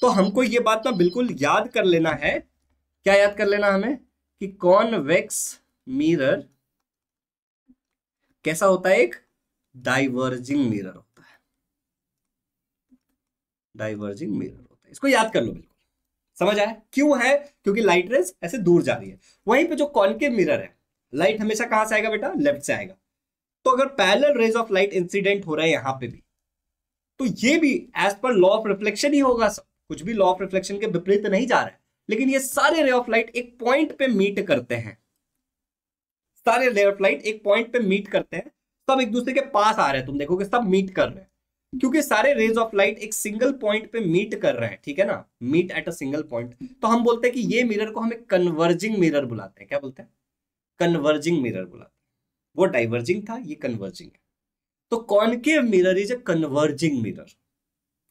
तो हमको ये बात ना बिल्कुल याद कर लेना है क्या याद कर लेना हमें कि कॉन्वेक्स मिरर कैसा होता है एक डाइवर्जिंग मिरर होता है डाइवर्जिंग मिरर होता है इसको याद कर लो बिल्कुल समझ आया क्यों है क्योंकि लाइट रेस ऐसे दूर जा रही है वहीं पे जो कॉनकेव मिरर है लाइट हमेशा कहां से आएगा बेटा लेफ्ट से आएगा तो अगर parallel rays of light incident हो रहा है यहां पे भी तो ये भी as per law of reflection ही होगा सब कुछ भी लॉ ऑफ रिफ्लेक्शन के विपरीत नहीं जा रहा है लेकिन ये सारे रे ऑफ लाइट एक पॉइंट पे मीट करते हैं सारे एयरफ्लाइट एक पॉइंट पे मीट करते हैं सब एक दूसरे के पास आ रहे हैं तुम देखोगे सब मीट कर रहे हैं क्योंकि सारे रेज ऑफ लाइट एक सिंगल पॉइंट पे मीट कर रहे हैं ठीक है ना meet at a single point तो हम बोलते हैं कि ये मिरर को हम एक कन्वर्जिंग मिरर बुलाते हैं क्या बोलते हैं कन्वर्जिंग मिरर बुलाते हैं वो डाइवर्जिंग था ये कन्वर्जिंग है तो concave mirror is a converging mirror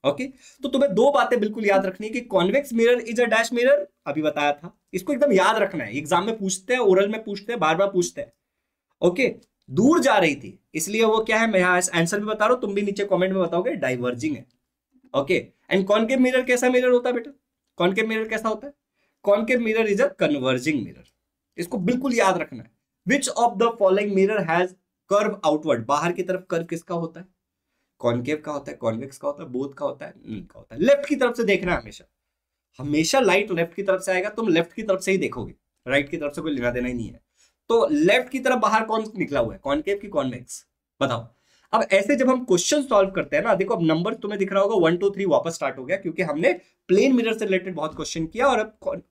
okay तो तुम्हें दो बातें बिल्कुल याद रखनी है कि convex mirror is a dash mirror अभी बताया था इसको एकदम याद रखना है एग्जाम में पूछते हैं ओरल में पूछते हैं बार बार पूछते हैं ओके दूर जा रही थी इसलिए वो क्या है मैं यहाँ आंसर भी बता रहा हूँ तुम भी नीचे कॉमेंट में बताओगे डाइवर्जिंग है ओके एंड कॉनकेव मिरर कैसा मिरर होता है बेटा के मिरर कैसा होता है के mirror is a converging mirror इसको बिल्कुल याद रखना है which of the following mirror has curve outward बाहर की तरफ कर्व किसका होता है कॉन्केव का होता है कॉन्वेक्स का होता है बोथ का होता है नील का होता है लेफ्ट की तरफ से देखना है हमेशा हमेशा लाइट लेफ्ट की तरफ से आएगा तुम तो लेफ्ट की तरफ से ही देखोगे राइट की तरफ से कोई लेना देना ही नहीं है तो लेफ्ट की तरफ बाहर कौन निकला हुआ है कॉन्केव की कॉन्वेक्स बताओ अब ऐसे जब हम क्वेश्चन सॉल्व करते हैं ना देखो अब नंबर तुम्हें दिख रहा होगा वन टू थ्री वापस स्टार्ट हो गया क्योंकि हमने प्लेन मिरर से रिलेटेड बहुत क्वेश्चन किया और अब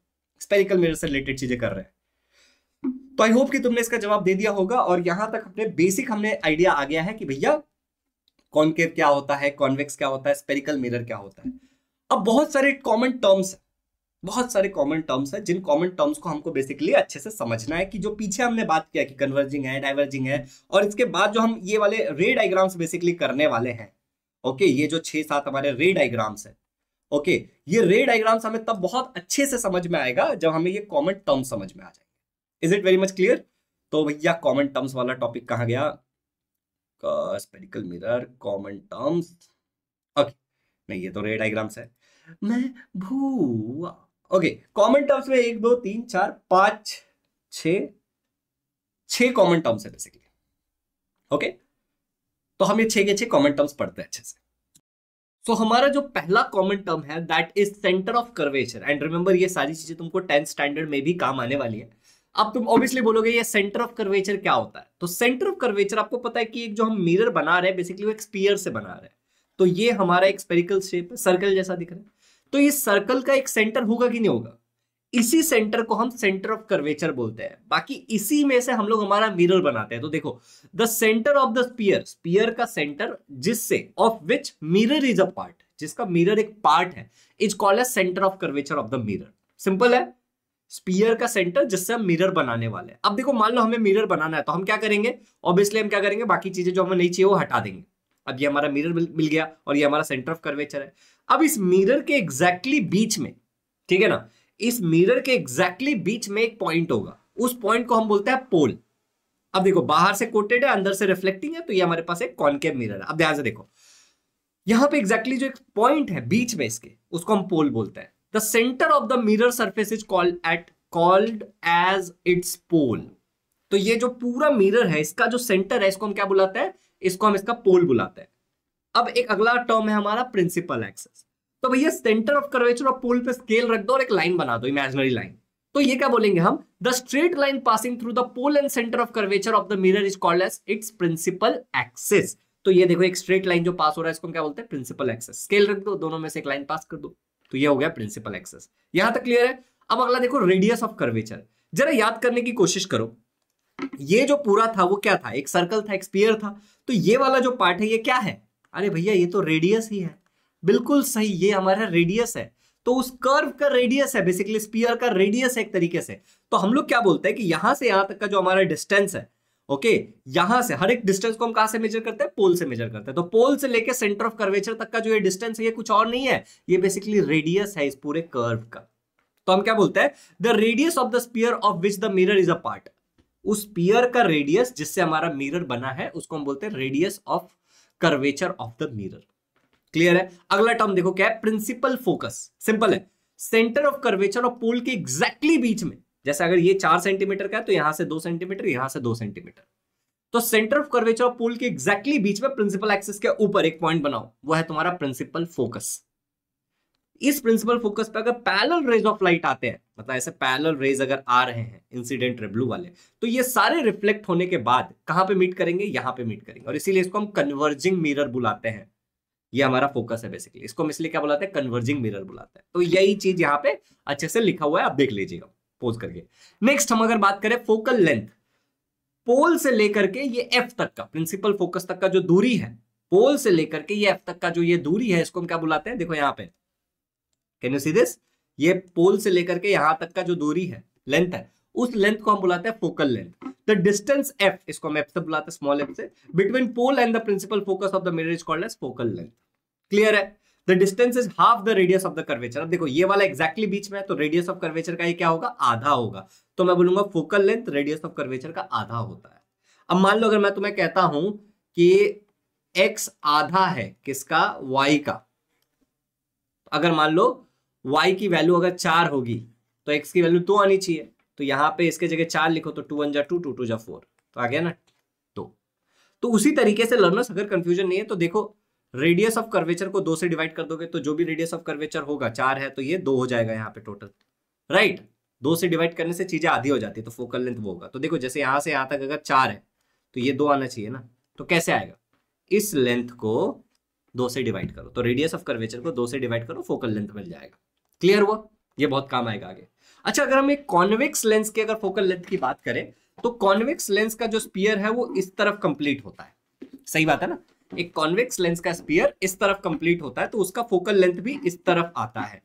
स्पेरिकल मिरर से रिलेटेड चीजें कर रहे हैं तो आई होप कि तुमने इसका जवाब दे दिया होगा और यहां तक अपने बेसिक हमने आइडिया आ गया है कि भैया कॉन्केव क्या होता है कॉन्वेक्स क्या होता है स्पेरिकल मिरर क्या होता है अब बहुत सारे कॉमन टर्म्स बहुत सारे कॉमन टर्म्स हैं जिन कॉमन टर्म्स को हमको बेसिकली अच्छे से समझना है कि जो पीछे हमने बात किया कि कन्वर्जिंग है डाइवर्जिंग है और इसके बाद जो हम ये वाले रे डाइग्राम्स बेसिकली करने वाले हैं ओके ये जो छह सात हमारे रे डाइग्राम्स है ओके ये रे डाइग्राम्स हमें तब बहुत अच्छे से समझ में आएगा जब हमें ये कॉमन टर्म समझ में आ जाएंगे is it very much clear तो भैया कॉमन टर्म्स वाला टॉपिक कहाँ गया spherical mirror common terms okay नहीं ये तो रे डायग्राम्स है मैं भूआ ओके कॉमन टर्म्स में एक दो तीन चार पांच छ छह कॉमन टर्म्स है बेसिकली ओके तो हम ये छह के छह कॉमन टर्म्स पढ़ते हैं अच्छे से सो so, हमारा जो पहला कॉमन टर्म है that is centre of curvature and remember ये सारी चीजें तुमको टेंथ स्टैंडर्ड में भी काम आने वाली है अब तुम ऑब्वियसली बोलोगे ये सेंटर ऑफ कर्वेचर क्या होता है तो सेंटर ऑफ कर्वेचर आपको पता है कि एक जो हम मिरर बना रहे हैं बेसिकली वो एक स्पीयर से बना रहे हैं तो ये हमारा एक स्पेरिकल शेप है सर्कल जैसा दिख रहा है तो ये सर्कल का एक सेंटर होगा कि नहीं होगा इसी सेंटर को हम सेंटर ऑफ कर्वेचर बोलते हैं बाकी इसी में से हम लोग हमारा मिरर बनाते हैं तो देखो the centre of the sphere sphere का सेंटर जिससे of which mirror is a part जिसका मिरर एक पार्ट है is called as centre of curvature of the mirror simple है स्पीयर का सेंटर जिससे हम मिरर बनाने वाले हैं अब देखो मान लो हमें मिरर बनाना है तो हम क्या करेंगे ऑब्वियसली हम क्या करेंगे बाकी चीजें जो हमें नहीं चाहिए वो हटा देंगे अब ये हमारा मिरर मिल गया और ये हमारा सेंटर ऑफ कर्वेचर है अब इस मिरर के एग्जैक्टली exactly बीच में ठीक है ना इस मिरर के एग्जैक्टली exactly बीच में एक पॉइंट होगा उस पॉइंट को हम बोलते हैं पोल अब देखो बाहर से कोटेड है अंदर से रिफ्लेक्टिंग है तो ये हमारे पास एक कॉन्केव मिरर है अब ध्यान से देखो यहां पे एग्जैक्टली exactly जो एक पॉइंट है बीच में इसके उसको हम पोल बोलते हैं the center of the mirror surface is called at called as its pole तो ये जो पूरा मिरर है इसका जो सेंटर है इसको हम क्या बुलाते हैं इसको हम इसका पोल बुलाते हैं अब एक अगला टर्म है हमारा प्रिंसिपल एक्सेस तो भैया सेंटर ऑफ कर्वेचर और पोल पे स्केल रख दो और एक लाइन बना दो इमेजनरी लाइन तो ये क्या बोलेंगे हम the straight line passing through the pole and centre of curvature of the mirror is called as its principal axis तो ये देखो एक स्ट्रेट लाइन जो पास हो रहा है इसको हम क्या बोलते हैं प्रिंसिपल एक्सेस स्केल रख दो दोनों में से एक लाइन पास कर दो तो ये हो गया प्रिंसिपल एक्सेस यहां तक क्लियर है अब अगला देखो रेडियस ऑफ कर्वेचर जरा याद करने की कोशिश करो ये जो पूरा था वो क्या था एक सर्कल था एक स्पीयर था तो ये वाला जो पार्ट है ये क्या है अरे भैया ये तो रेडियस ही है बिल्कुल सही ये हमारा रेडियस है तो उस कर्व का रेडियस है बेसिकली स्पीयर का रेडियस है एक तरीके से तो हम लोग क्या बोलते हैं कि यहां से यहां तक का जो हमारा डिस्टेंस है ओके यहां से हर एक डिस्टेंस को हम कहा से मेजर करते हैं पोल से मेजर करते हैं तो पोल से लेके सेंटर ऑफ कर्वेचर तक का जो ये डिस्टेंस है ये कुछ और नहीं है ये बेसिकली रेडियस है इस पूरे कर्व का तो हम क्या बोलते हैं the radius of the sphere of which the mirror is a part उस स्पीयर का रेडियस जिससे हमारा मिरर बना है उसको हम बोलते हैं radius of curvature of the mirror clear है अगला टर्म देखो क्या है प्रिंसिपल फोकस सिंपल है सेंटर ऑफ कर्वेचर और पोल के एग्जैक्टली exactly बीच में जैसे अगर ये चार सेंटीमीटर का है तो यहां से दो सेंटीमीटर यहां से दो सेंटीमीटर तो सेंटर ऑफ कर्वेचर ऑफ के एग्जैक्टली बीच में प्रिंसिपल एक्सिस के ऊपर एक पॉइंट बनाओ वो है तुम्हारा प्रिंसिपल फोकस इस प्रिंसिपल फोकस पे अगर पैरेलल रेज ऑफ लाइट आते हैं मतलब ऐसे पैरेलल रेज अगर आ रहे हैं इंसिडेंट रेब्लू वाले तो ये सारे रिफ्लेक्ट होने के बाद कहां पे मीट करेंगे यहां पे मीट करेंगे और इसीलिए इसको हम कन्वर्जिंग मिरर बुलाते हैं ये हमारा फोकस है बेसिकली इसको हम इसलिए क्या बुलाते हैं कन्वर्जिंग मिरर बुलाते हैं तो यही चीज यहाँ पे अच्छे से लिखा हुआ है आप देख लीजिएगा पोज करके नेक्स्ट हम अगर बात करें फोकल लेंथ पोल से लेकर के ये एफ तक का प्रिंसिपल फोकस तक का जो दूरी है पोल से लेकर के ये एफ तक का जो ये दूरी है इसको हम क्या बुलाते हैं देखो यहाँ पे कैन यू सी दिस ये पोल से लेकर के यहां तक का जो दूरी है लेंथ है उस लेंथ को हम बुलाते हैं focal length the distance F इसको हम एफ से बुलाते हैं स्मॉल एफ से between pole and the principal focus of the mirror is called as focal length clear है the distance is half the radius of the curvature अब देखो ये वाला एक्जैक्टली exactly बीच में है तो रेडियस ऑफ कर्वेचर का ये क्या होगा आधा होगा तो मैं बोलूंगा focal length radius of curvature का आधा होता है अब मान लो अगर मैं तुम्हें कहता हूं कि एक्स आधा है किसका वाई का अगर मान लो वाई की वैल्यू अगर चार होगी तो एक्स की वैल्यू दो तो आनी चाहिए तो यहां पे इसके जगह चार लिखो तो टू वन जा टू टू टू जा फोर तो आ गया ना तो, तो उसी तरीके से लर्नर्स अगर कंफ्यूजन नहीं है तो देखो रेडियस ऑफ कर्वेचर को दो से डिवाइड कर दोगे तो जो भी रेडियस ऑफ कर्वेचर होगा चार है तो ये दो हो जाएगा यहाँ पे टोटल राइट दो से डिवाइड करने से चीजें आधी हो जाती है तो फोकल लेंथ वो होगा तो देखो जैसे यहां से यहां तक अगर चार है तो ये दो आना चाहिए ना तो कैसे आएगा इस लेंथ को दो से डिवाइड करो तो रेडियस ऑफ कर्वेचर को दो से डिवाइड करो फोकल लेंथ मिल जाएगा क्लियर हुआ ये बहुत काम आएगा आगे अच्छा अगर हम एक कॉन्वेक्स लेंस की अगर फोकल लेंथ की बात करें तो कॉन्वेक्स लेंस का जो स्पीयर है वो इस तरफ कंप्लीट होता है सही बात है ना एक कॉन्वेक्स लेंस का स्पीयर इस तरफ कंप्लीट होता है तो उसका फोकल लेंथ भी इस तरफ आता है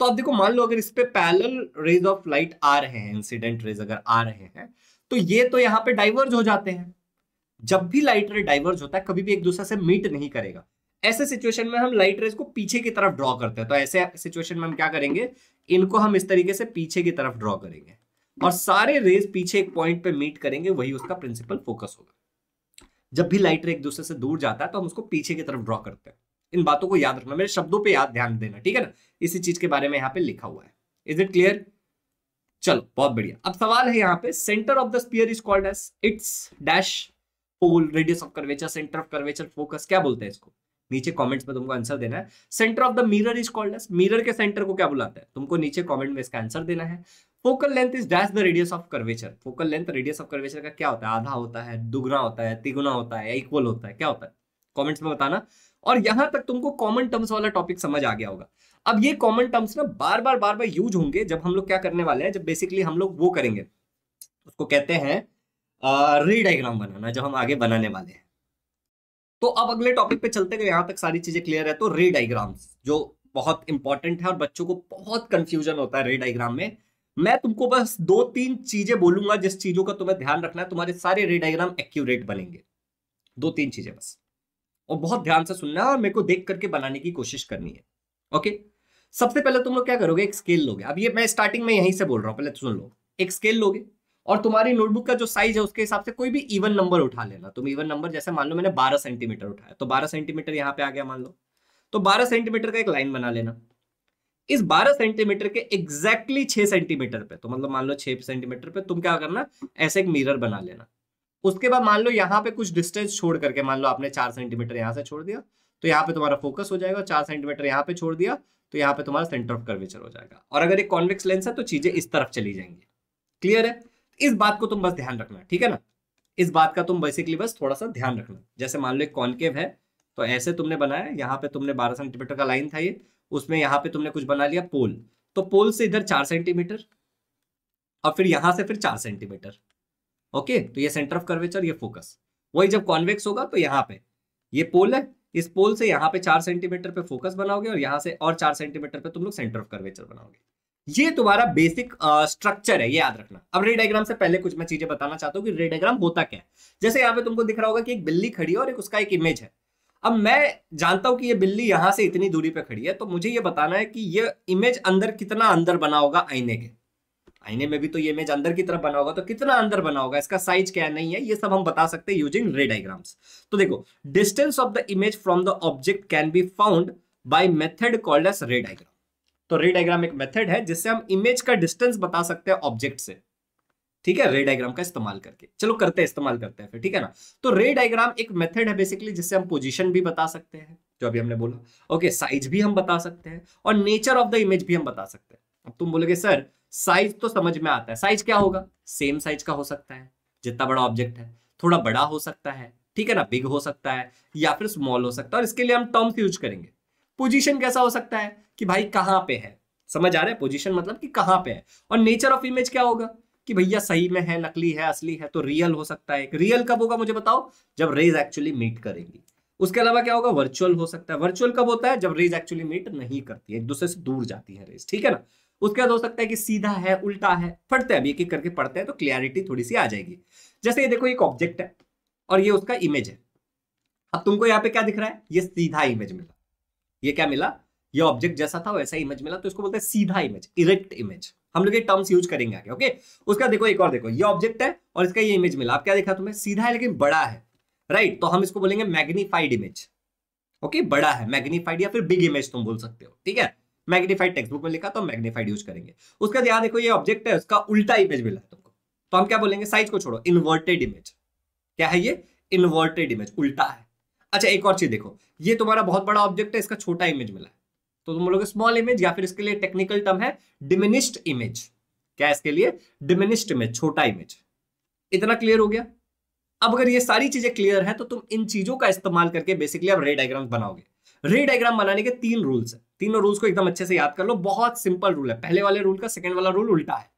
तो आप देखो मान लो अगर इस पे पैरल रेज ऑफ लाइट आ रहे हैं इंसिडेंट रेज अगर आ रहे हैं तो ये तो यहाँ पे डाइवर्ज हो जाते हैं जब भी लाइट रे डाइवर्ज होता है कभी भी एक दूसरे से मीट नहीं करेगा ऐसे सिचुएशन में हम लाइट रेज को पीछे की तरफ ड्रॉ करते हैं तो ऐसे सिचुएशन में हम क्या करेंगे इनको हम इस तरीके से पीछे की तरफ ड्रॉ करेंगे और सारे रेज पीछे एक पॉइंट पे मीट करेंगे वही उसका प्रिंसिपल फोकस होगा जब भी लाइट रे एक दूसरे से दूर जाता है तो हम उसको पीछे की तरफ ड्रॉ करते हैं इन बातों को याद रखना मेरे शब्दों पे याद ध्यान देना ठीक है ना इसी चीज के बारे में यहाँ पे लिखा हुआ है इज इट क्लियर चलो बहुत बढ़िया अब सवाल है यहाँ पे centre of the sphere is called as it's dash pole radius of curvature centre of curvature focus क्या बोलते हैं इसको नीचे कमेंट्स में तुमको आंसर देना है centre of the mirror is called as mirror के सेंटर को क्या बुलाता है तुमको नीचे कमेंट में इसका आंसर देना है focal length is dash the radius of curvature focal length radius of curvature का क्या होता है आधा होता है दुगुना होता है तिगुना होता है इक्वल होता है क्या होता है कमेंट्स में बताना और यहां तक तुमको कॉमन टर्म्स वाला टॉपिक समझ आ गया होगा अब ये कॉमन टर्म्स ना बार बार बार बार यूज होंगे जब हम लोग क्या करने वाले हैं जब बेसिकली हम लोग वो करेंगे उसको कहते हैं रीडाइग्राम बनाना जब हम आगे बनाने वाले हैं तो अब अगले टॉपिक पे चलते हैं यहां तक सारी चीजें क्लियर है तो रीडाइग्राम जो बहुत इंपॉर्टेंट है और बच्चों को बहुत कंफ्यूजन होता है रीडाइग्राम में मैं तुमको बस दो तीन चीजें बोलूंगा जिस चीजों का तुम्हें ध्यान रखना है तुम्हारे सारे रे डायग्राम एक्यूरेट बनेंगे दो तीन चीजें बस और बहुत ध्यान से सुनना है और मेरे को देख करके बनाने की कोशिश करनी है ओके सबसे पहले तुम लोग क्या करोगे एक स्केल लोगे अब ये मैं स्टार्टिंग में यहीं से बोल रहा हूँ पहले सुन लो एक स्केल लोगे और तुम्हारी नोटबुक का जो साइज है उसके हिसाब से कोई भी इवन नंबर उठा लेना तुम इवन नंबर जैसे मान लो मैंने 12 सेंटीमीटर उठाया तो 12 सेंटीमीटर यहाँ पे आ गया मान लो तो 12 सेंटीमीटर का एक लाइन बना लेना इस 12 सेंटीमीटर के एग्जैक्टली exactly 6 सेंटीमीटर पे तो मतलब मान लो 6 सेंटीमीटर पे तुम क्या करना ऐसे एक मिरर बना लेना उसके बाद मान लो यहाँ पे कुछ डिस्टेंस छोड़ करके मान लो आपने 4 सेंटीमीटर यहाँ से छोड़ दिया तो यहाँ पे तुम्हारा फोकस हो जाएगा चार सेंटीमीटर यहाँ पे छोड़ दिया तो यहाँ पे तुम्हारा सेंटर ऑफ कर्वेचर हो जाएगा और अगर एक कॉन्वेक्स लेंस है तो चीजें इस तरफ चली जाएंगी क्लियर है इस बात को तुम बस ध्यान रखना ठीक है ना इस बात का तुम बेसिकली बस थोड़ा सा ध्यान रखना जैसे मान लो एक कॉन्केव है तो ऐसे तुमने बनाया यहाँ पे तुमने बारह सेंटीमीटर का लाइन था ये उसमें यहाँ पे तुमने कुछ बना लिया पोल तो पोल से इधर चार सेंटीमीटर और फिर यहां से फिर चार सेंटीमीटर ओके तो ये सेंटर ऑफ कर्वेचर ये फोकस वही जब कॉन्वेक्स होगा तो यहाँ पे ये पोल है इस पोल से यहाँ पे चार सेंटीमीटर पे फोकस बनाओगे और यहाँ से और चार सेंटीमीटर पे तुम लोग सेंटर ऑफ कर्वेचर बनाओगे ये तुम्हारा बेसिक स्ट्रक्चर uh, है ये याद रखना अब रे डायग्राम से पहले कुछ मैं चीजें बताना चाहता हूँ कि रे डायग्राम होता क्या है जैसे यहाँ पे तुमको दिख रहा होगा कि एक बिल्ली खड़ी है और एक उसका एक इमेज है अब मैं जानता हूं कि ये बिल्ली यहां से इतनी दूरी पे खड़ी है तो मुझे ये बताना है कि ये इमेज अंदर कितना अंदर बना होगा आईने के आईने में भी तो ये इमेज अंदर की तरफ बना होगा तो कितना अंदर बना होगा इसका साइज क्या नहीं है ये सब हम बता सकते हैं यूजिंग रे डायग्राम्स तो देखो distance of the image from the object can be found by method called as ray diagram तो रे डायग्राम एक मेथड है जिससे हम इमेज का डिस्टेंस बता सकते हैं ऑब्जेक्ट से ठीक है रे डायग्राम का इस्तेमाल करके चलो करते हैं इस्तेमाल करते हैं फिर ठीक है ना तो रे डायग्राम एक मेथड है बेसिकली जिससे हम पोजीशन भी बता सकते हैं जो अभी हमने बोला ओके साइज भी हम बता सकते हैं और नेचर ऑफ द इमेज भी हम बता सकते हैं अब तुम बोलोगे सर साइज तो समझ में आता है साइज क्या होगा सेम साइज का हो सकता है जितना बड़ा ऑब्जेक्ट है थोड़ा बड़ा हो सकता है ठीक है ना बिग हो सकता है या फिर स्मॉल हो सकता है और इसके लिए हम टर्म्स यूज करेंगे पोजीशन कैसा हो सकता है कि भाई कहां पे है समझ आ रहा है पोजीशन मतलब कि कहां पे है और नेचर ऑफ इमेज क्या होगा कि भैया सही में है नकली है असली है तो रियल हो सकता है रियल कब होगा मुझे बताओ जब रेज एक्चुअली मीट करेंगी उसके अलावा क्या होगा वर्चुअल हो सकता है वर्चुअल कब होता है जब रेज एक्चुअली मीट नहीं करती है एक दूसरे से दूर जाती है रेज ठीक है ना उसके बाद हो सकता है कि सीधा है उल्टा है पढ़ते हैं अब एक एक करके पढ़ते हैं तो क्लियरिटी थोड़ी सी आ जाएगी जैसे ये देखो एक ऑब्जेक्ट है और ये उसका इमेज है अब तुमको यहाँ पे क्या दिख रहा है ये सीधा इमेज मिला ये क्या मिला ये ऑब्जेक्ट जैसा था वैसा इमेज मिला तो इसको बोलते हैं सीधा इमेज इरेक्ट इमेज हम लोग ये टर्म्स यूज करेंगे आगे ओके उसका देखो एक और देखो ये ऑब्जेक्ट है और इसका ये इमेज मिला आप क्या देखा तुम्हें सीधा है लेकिन बड़ा है राइट तो हम इसको बोलेंगे मैग्नीफाइड इमेज ओके बड़ा है मैग्नीफाइड या फिर बिग इमेज तुम बोल सकते हो ठीक है मैग्नीफाइड टेक्स्ट बुक में लिखा तो मैग्नीफाइड यूज करेंगे उसका यहाँ देखो ये ऑब्जेक्ट है उसका उल्टा इमेज मिला है तुमको तो हम क्या बोलेंगे साइज को छोड़ो इन्वर्टेड इमेज क्या है ये इन्वर्टेड इमेज उल्टा है अच्छा एक और चीज देखो ये तुम्हारा बहुत बड़ा ऑब्जेक्ट है इसका छोटा इमेज मिला है तो तुम लोग स्मॉल इमेज या फिर इसके लिए टेक्निकल टर्म है डिमिनिस्ड इमेज क्या इसके लिए डिमिनिस्ड इमेज छोटा इमेज इतना क्लियर हो गया अब अगर ये सारी चीजें क्लियर है तो तुम इन चीजों का इस्तेमाल करके बेसिकली आप रे डायग्राम बनाओगे रे डायग्राम बनाने के तीन रूल्स है तीनों रूल्स को एकदम अच्छे से याद कर लो बहुत सिंपल रूल है पहले वाले रूल का सेकंड वाला रूल उल्टा है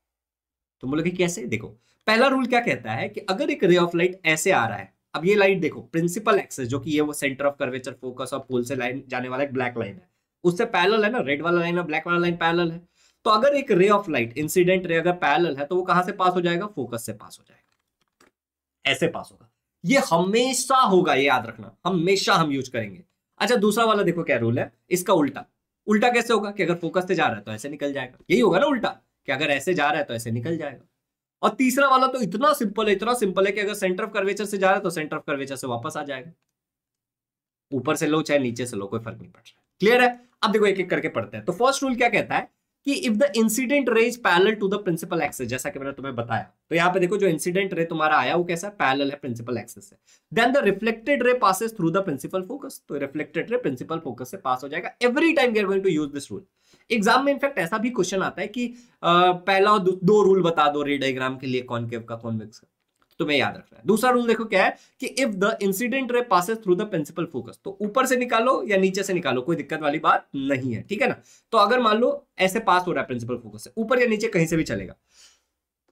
तुम बोलोगे कैसे देखो पहला रूल क्या कहता है कि अगर एक रे ऑफ लाइट ऐसे आ रहा है अब ये लाइट देखो प्रिंसिपल एक्सेस जो कि ये वो सेंटर ऑफ कर्वेचर फोकस और पोल से लाइन जाने वाला एक ब्लैक लाइन है उससे पैरल है ना रेड वाला लाइन और ब्लैक वाला लाइन पैरल है तो अगर एक रे ऑफ लाइट इंसिडेंट रे अगर पैरल है तो वो कहां से पास हो जाएगा फोकस से पास हो जाएगा ऐसे पास होगा ये हमेशा होगा ये याद रखना हमेशा हम यूज करेंगे अच्छा दूसरा वाला देखो क्या रूल है इसका उल्टा उल्टा कैसे होगा कि अगर फोकस से जा रहा है तो ऐसे निकल जाएगा यही होगा ना उल्टा कि अगर ऐसे जा रहा है तो ऐसे निकल जाएगा और तीसरा वाला तो इतना सिंपल है इतना सिंपल है कि अगर सेंटर ऑफ कर्वेचर से जा रहा है तो सेंटर ऑफ कर्वेचर से वापस आ जाएगा ऊपर से लो चाहे नीचे से लो कोई फर्क नहीं पड़ रहा क्लियर है अब देखो एक एक करके पढ़ते हैं तो फर्स्ट रूल क्या कहता है कि if the incident ray is parallel to the principal axis जैसा कि मैंने तुम्हें बताया तो यहाँ पे देखो जो इंसिडेंट रे तुम्हारा आया वो कैसा पैरल है प्रिंसिपल एक्सेस तो से then the reflected ray passes through the principal focus तो रिफ्लेक्टेड रे प्रिंसिपल फोकस से पास हो जाएगा every time we are going to use this rule exam में इनफैक्ट ऐसा भी क्वेश्चन आता है कि आ, पहला दो, दो रूल बता दो रे डायग्राम के लिए कॉन्केव का कॉन्वेक्स का तुम्हें याद रखना है दूसरा रूल देखो क्या है कि if the incident ray passes through the principal focus तो ऊपर से निकालो या नीचे से निकालो कोई दिक्कत वाली बात नहीं है ठीक है ना तो अगर मान लो ऐसे पास हो रहा है प्रिंसिपल फोकस से ऊपर या नीचे कहीं से भी चलेगा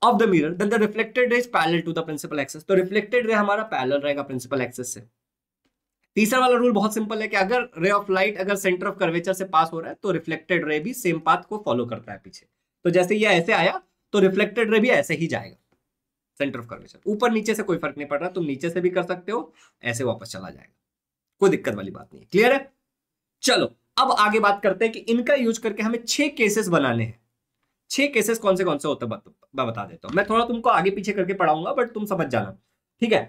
of the mirror then the reflected ray is parallel to the principal axis तो रिफ्लेक्टेड रे हमारा पैरेलल रहेगा प्रिंसिपल एक्सिस से तीसरा वाला रूल बहुत सिंपल है कि अगर रे ऑफ लाइट अगर सेंटर ऑफ कर्वेचर से पास हो रहा है तो रिफ्लेक्टेड रे भी सेम पाथ को फॉलो करता है पीछे तो जैसे ये ऐसे आया तो रिफ्लेक्टेड रे भी ऐसे ही जाएगा सेंटर ऑफ कर्वेचर ऊपर नीचे से कोई फर्क नहीं पड़ रहा तुम नीचे से भी कर सकते हो ऐसे वापस चला जाएगा कोई दिक्कत वाली बात नहीं क्लियर है चलो अब आगे बात करते हैं कि इनका यूज करके हमें छह केसेस बनाने हैं छह केसेस कौन से कौन से होते हैं मैं बता देता हूं मैं थोड़ा तुमको आगे पीछे करके पढ़ाऊंगा बट तुम समझ जाना ठीक है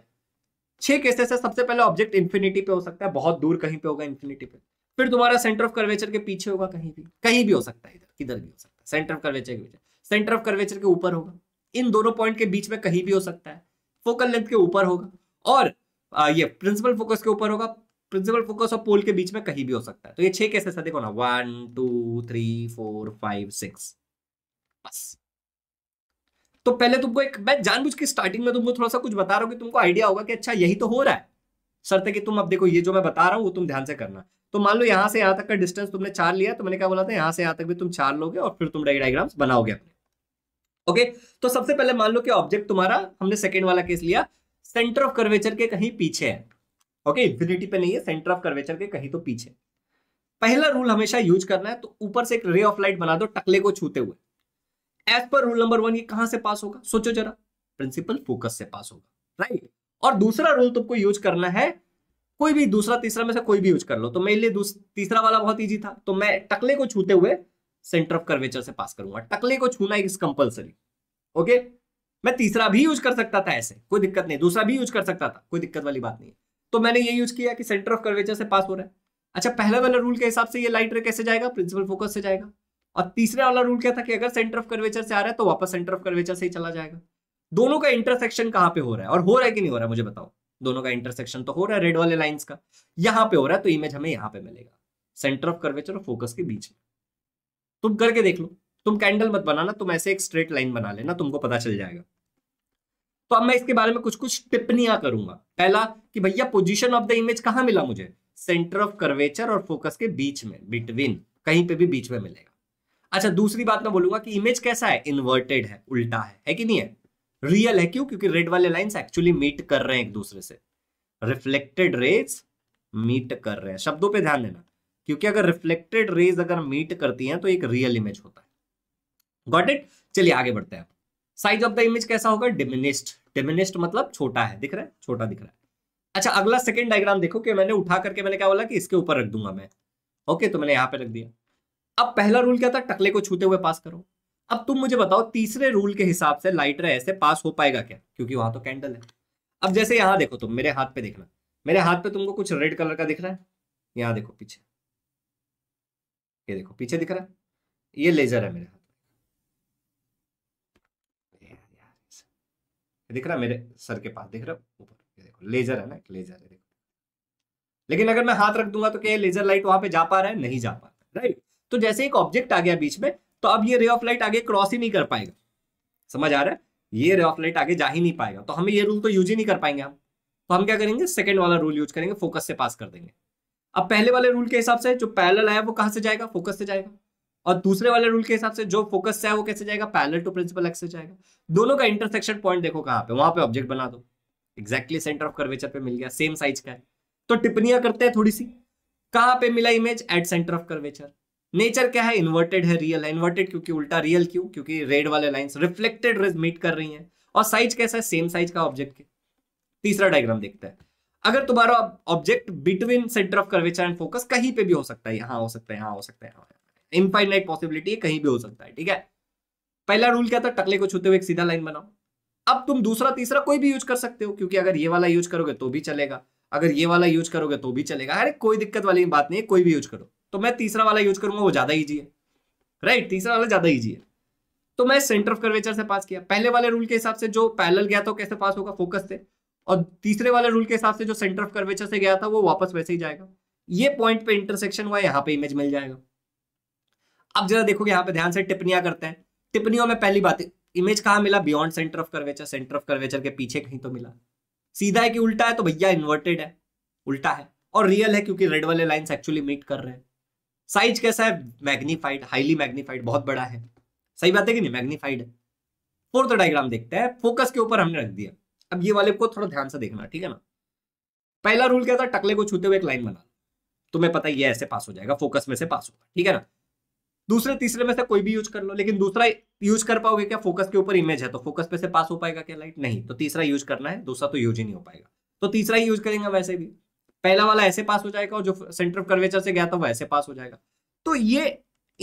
छह केसेस है सबसे पहले ऑब्जेक्ट इन्फिनिटी पे हो सकता है बहुत दूर कहीं पे होगा इन्फिनिटी पे फिर तुम्हारा सेंटर ऑफ कर्वेचर के पीछे होगा कहीं भी कहीं भी हो सकता है इधर किधर भी हो सकता है सेंटर ऑफ कर्वेचर के पीछे सेंटर ऑफ कर्वेचर के ऊपर होगा इन दोनों पॉइंट के बीच में कहीं भी हो सकता है फोकल लेंथ के ऊपर होगा और ये प्रिंसिपल फोकस के ऊपर होगा प्रिंसिपल फोकस और पोल के बीच में कहीं भी हो सकता है तो ये छह कैसे देखो ना one two three four five six बस तो पहले तुमको एक मैं जानबूझ के स्टार्टिंग में तुमको थोड़ा सा कुछ बता रहा हूँ कि तुमको आइडिया होगा कि अच्छा यही तो हो रहा है शर्त कि तुम अब देखो ये जो मैं बता रहा हूँ वो तुम ध्यान से करना तो मान लो यहाँ से यहाँ तक का डिस्टेंस तुमने चार लिया तो मैंने क्या बोला था यहाँ से यहाँ तक भी तुम चार लोगे और फिर तुम डायग्राम्स बनाओगे अपने ओके तो सबसे पहले मान लो कि ऑब्जेक्ट तुम्हारा हमने सेकेंड वाला केस लिया सेंटर ऑफ कर्वेचर के कहीं पीछे है ओके इन्फिनिटी पे नहीं है सेंटर ऑफ कर्वेचर के कहीं तो पीछे पहला रूल हमेशा यूज करना है तो ऊपर से एक रे ऑफ लाइट बना दो टकले को छूते हुए as per rule number one ये कहां से पास होगा सोचो जरा प्रिंसिपल फोकस से पास होगा राइट और दूसरा रूल तुमको यूज करना है कोई भी दूसरा तीसरा में से कोई भी यूज कर लो तो मेरे लिए तीसरा वाला बहुत ईजी था तो मैं टकले को छूते हुए सेंटर ऑफ कर्वेचर से पास करूंगा टकले को छूना इज कंपल्सरी ओके मैं तीसरा भी यूज कर सकता था ऐसे कोई दिक्कत नहीं दूसरा भी यूज कर सकता था कोई दिक्कत वाली बात नहीं तो मैंने ये यूज किया कि सेंटर ऑफ कर्वेचर से पास हो रहा है अच्छा पहले वाला रूल के हिसाब से ये लाइट रे कैसे जाएगा प्रिंसिपल फोकस से जाएगा और तीसरे वाला रूल क्या था कि अगर सेंटर ऑफ कर्वेचर से आ रहा है तो वापस सेंटर ऑफ कर्वेचर से ही चला जाएगा दोनों का इंटरसेक्शन कहाँ पे हो रहा है और हो रहा है कि नहीं हो रहा है मुझे बताओ दोनों का इंटरसेक्शन तो हो रहा है रेड वाले लाइन्स का यहाँ पे हो रहा है तो इमेज हमें यहाँ पे मिलेगा सेंटर ऑफ कर्वेचर और फोकस के बीच में तुम करके देख लो तुम कैंडल मत बनाना तुम ऐसे एक स्ट्रेट लाइन बना लेना तुमको पता चल जाएगा तो अब मैं इसके बारे में कुछ कुछ टिप्पणियां करूंगा पहला कि भैया पोजीशन ऑफ द इमेज कहां मिला मुझे सेंटर ऑफ कर्वेचर और फोकस के बीच में बिटवीन कहीं पे भी बीच में मिलेगा अच्छा दूसरी बात मैं बोलूंगा कि इमेज कैसा है इन्वर्टेड है उल्टा है है कि नहीं है रियल है क्यों क्योंकि रेड वाले लाइंस एक्चुअली मीट कर रहे हैं एक दूसरे से रिफ्लेक्टेड रेज मीट कर रहे हैं शब्दों पे ध्यान देना क्योंकि अगर रिफ्लेक्टेड रेज अगर मीट करती हैं तो एक रियल इमेज होता है गॉट इट चलिए आगे बढ़ते हैं साइज ऑफ द इमेज कैसा होगा डिमिनिस्ट डिमिनिस्ट मतलब छोटा है दिख रहा है छोटा दिख रहा है अच्छा अगला सेकेंड डायग्राम देखो कि मैंने उठा करके मैंने क्या बोला कि इसके ऊपर रख दूंगा मैं ओके तो मैंने यहाँ पे रख दिया अब पहला रूल क्या था टकले को छूते हुए पास करो अब तुम मुझे बताओ तीसरे रूल के हिसाब से लाइटर ऐसे पास हो पाएगा क्या क्योंकि वहां तो कैंडल है अब जैसे यहाँ देखो तुम मेरे हाथ पे देखना मेरे हाथ पे तुमको कुछ रेड कलर का दिख रहा है यहाँ देखो पीछे ये देखो पीछे दिख रहा है ये लेजर है मेरे हाथ दिख रहा है मेरे सर के पास दिख रहा है ऊपर ये देखो लेजर है ना लेजर है देखो लेकिन अगर मैं हाथ रख दूंगा तो क्या लेजर लाइट वहां पे जा पा रहा है नहीं जा पा रहा राइट तो जैसे एक ऑब्जेक्ट आ गया बीच में तो अब ये रे ऑफ लाइट आगे क्रॉस ही नहीं कर पाएगा समझ आ रहा है ये रे ऑफ लाइट आगे जा ही नहीं पाएगा तो हमें ये रूल तो यूज ही नहीं कर पाएंगे हम तो हम क्या करेंगे सेकेंड वाला रूल यूज करेंगे फोकस से पास कर देंगे अब पहले वाले रूल के हिसाब से जो पैरल है वो कहां से जाएगा फोकस से जाएगा और दूसरे वाले रूल के हिसाब से जो फोकस है वो कैसे जाएगा पैरल टू प्रिंसिपल एक्स से जाएगा दोनों का इंटरसेक्शन पॉइंट देखो कहां पे वहां पे ऑब्जेक्ट बना दो एग्जैक्टली सेंटर ऑफ कर्वेचर पे मिल गया सेम साइज का है तो टिप्पणियां करते हैं थोड़ी सी कहां पे मिला image at centre of curvature nature क्या है इन्वर्टेड है रियल है इन्वर्टेड क्योंकि उल्टा रियल क्यों क्योंकि रेड वाले लाइन रिफ्लेक्टेड मीट कर रही है और साइज कैसा है सेम साइज का ऑब्जेक्ट के तीसरा डायग्राम देखते हैं अगर तुम्हारा object between centre of curvature and focus कहीं पे भी हो सकता है यहाँ हो सकता है यहाँ हो सकता है इनफाइनाइट पॉसिबिलिटी कहीं भी हो सकता है ठीक है पहला रूल क्या था टकले को छूते हुए एक सीधा लाइन बनाओ अब तुम दूसरा तीसरा कोई भी यूज कर सकते हो क्योंकि अगर ये वाला यूज करोगे तो भी चलेगा अगर ये वाला यूज करोगे तो भी चलेगा अरे कोई दिक्कत वाली बात नहीं है कोई भी यूज करो तो मैं तीसरा वाला यूज करूंगा वो ज्यादा ईजी है राइट तीसरा वाला ज्यादा ईजी है तो मैं सेंटर ऑफ कर्वेचर से पास किया पहले वाले रूल के हिसाब से जो पैरेलल गया था कैसे पास होगा फोकस से और तीसरे वाले रूल के हिसाब से जो सेंटर ऑफ कर्वेचर से गया था वो वापस वैसे ही जाएगा ये पॉइंट पे इंटरसेक्शन हुआ यहाँ पे इमेज मिल जाएगा अब जरा देखोगे यहाँ पे ध्यान से टिप्पणियां करते हैं टिप्पणियों में पहली बात इमेज कहाँ मिला beyond centre of curvature centre of curvature के पीछे कहीं तो मिला सीधा है कि उल्टा है तो भैया इन्वर्टेड है उल्टा है और रियल है क्योंकि रेड वाले लाइन एक्चुअली मीट कर रहे हैं साइज कैसा है मैग्नीफाइड हाईली मैग्नीफाइड बहुत बड़ा है सही बात है कि नहीं मैग्नीफाइड है फोर्थ डायग्राम देखते हैं फोकस के ऊपर हमने रख दिया अब ये वाले को थोड़ा ध्यान से देखना ठीक है ना पहला रूल क्या था टकले को छूते हुए एक लाइन बना तुम्हें पता ये ऐसे पास हो जाएगा फोकस में से पास होगा ठीक है ना दूसरे तीसरे में से कोई भी यूज कर लो लेकिन दूसरा यूज कर पाओगे क्या फोकस के ऊपर इमेज है तो फोकस पे से पास हो पाएगा क्या लाइट नहीं तो तीसरा यूज करना है दूसरा तो यूज ही नहीं हो पाएगा तो तीसरा ही यूज करेंगे वैसे भी पहला वाला ऐसे पास हो जाएगा और जो सेंटर ऑफ कर्वेचर से गया था वो ऐसे पास हो जाएगा तो ये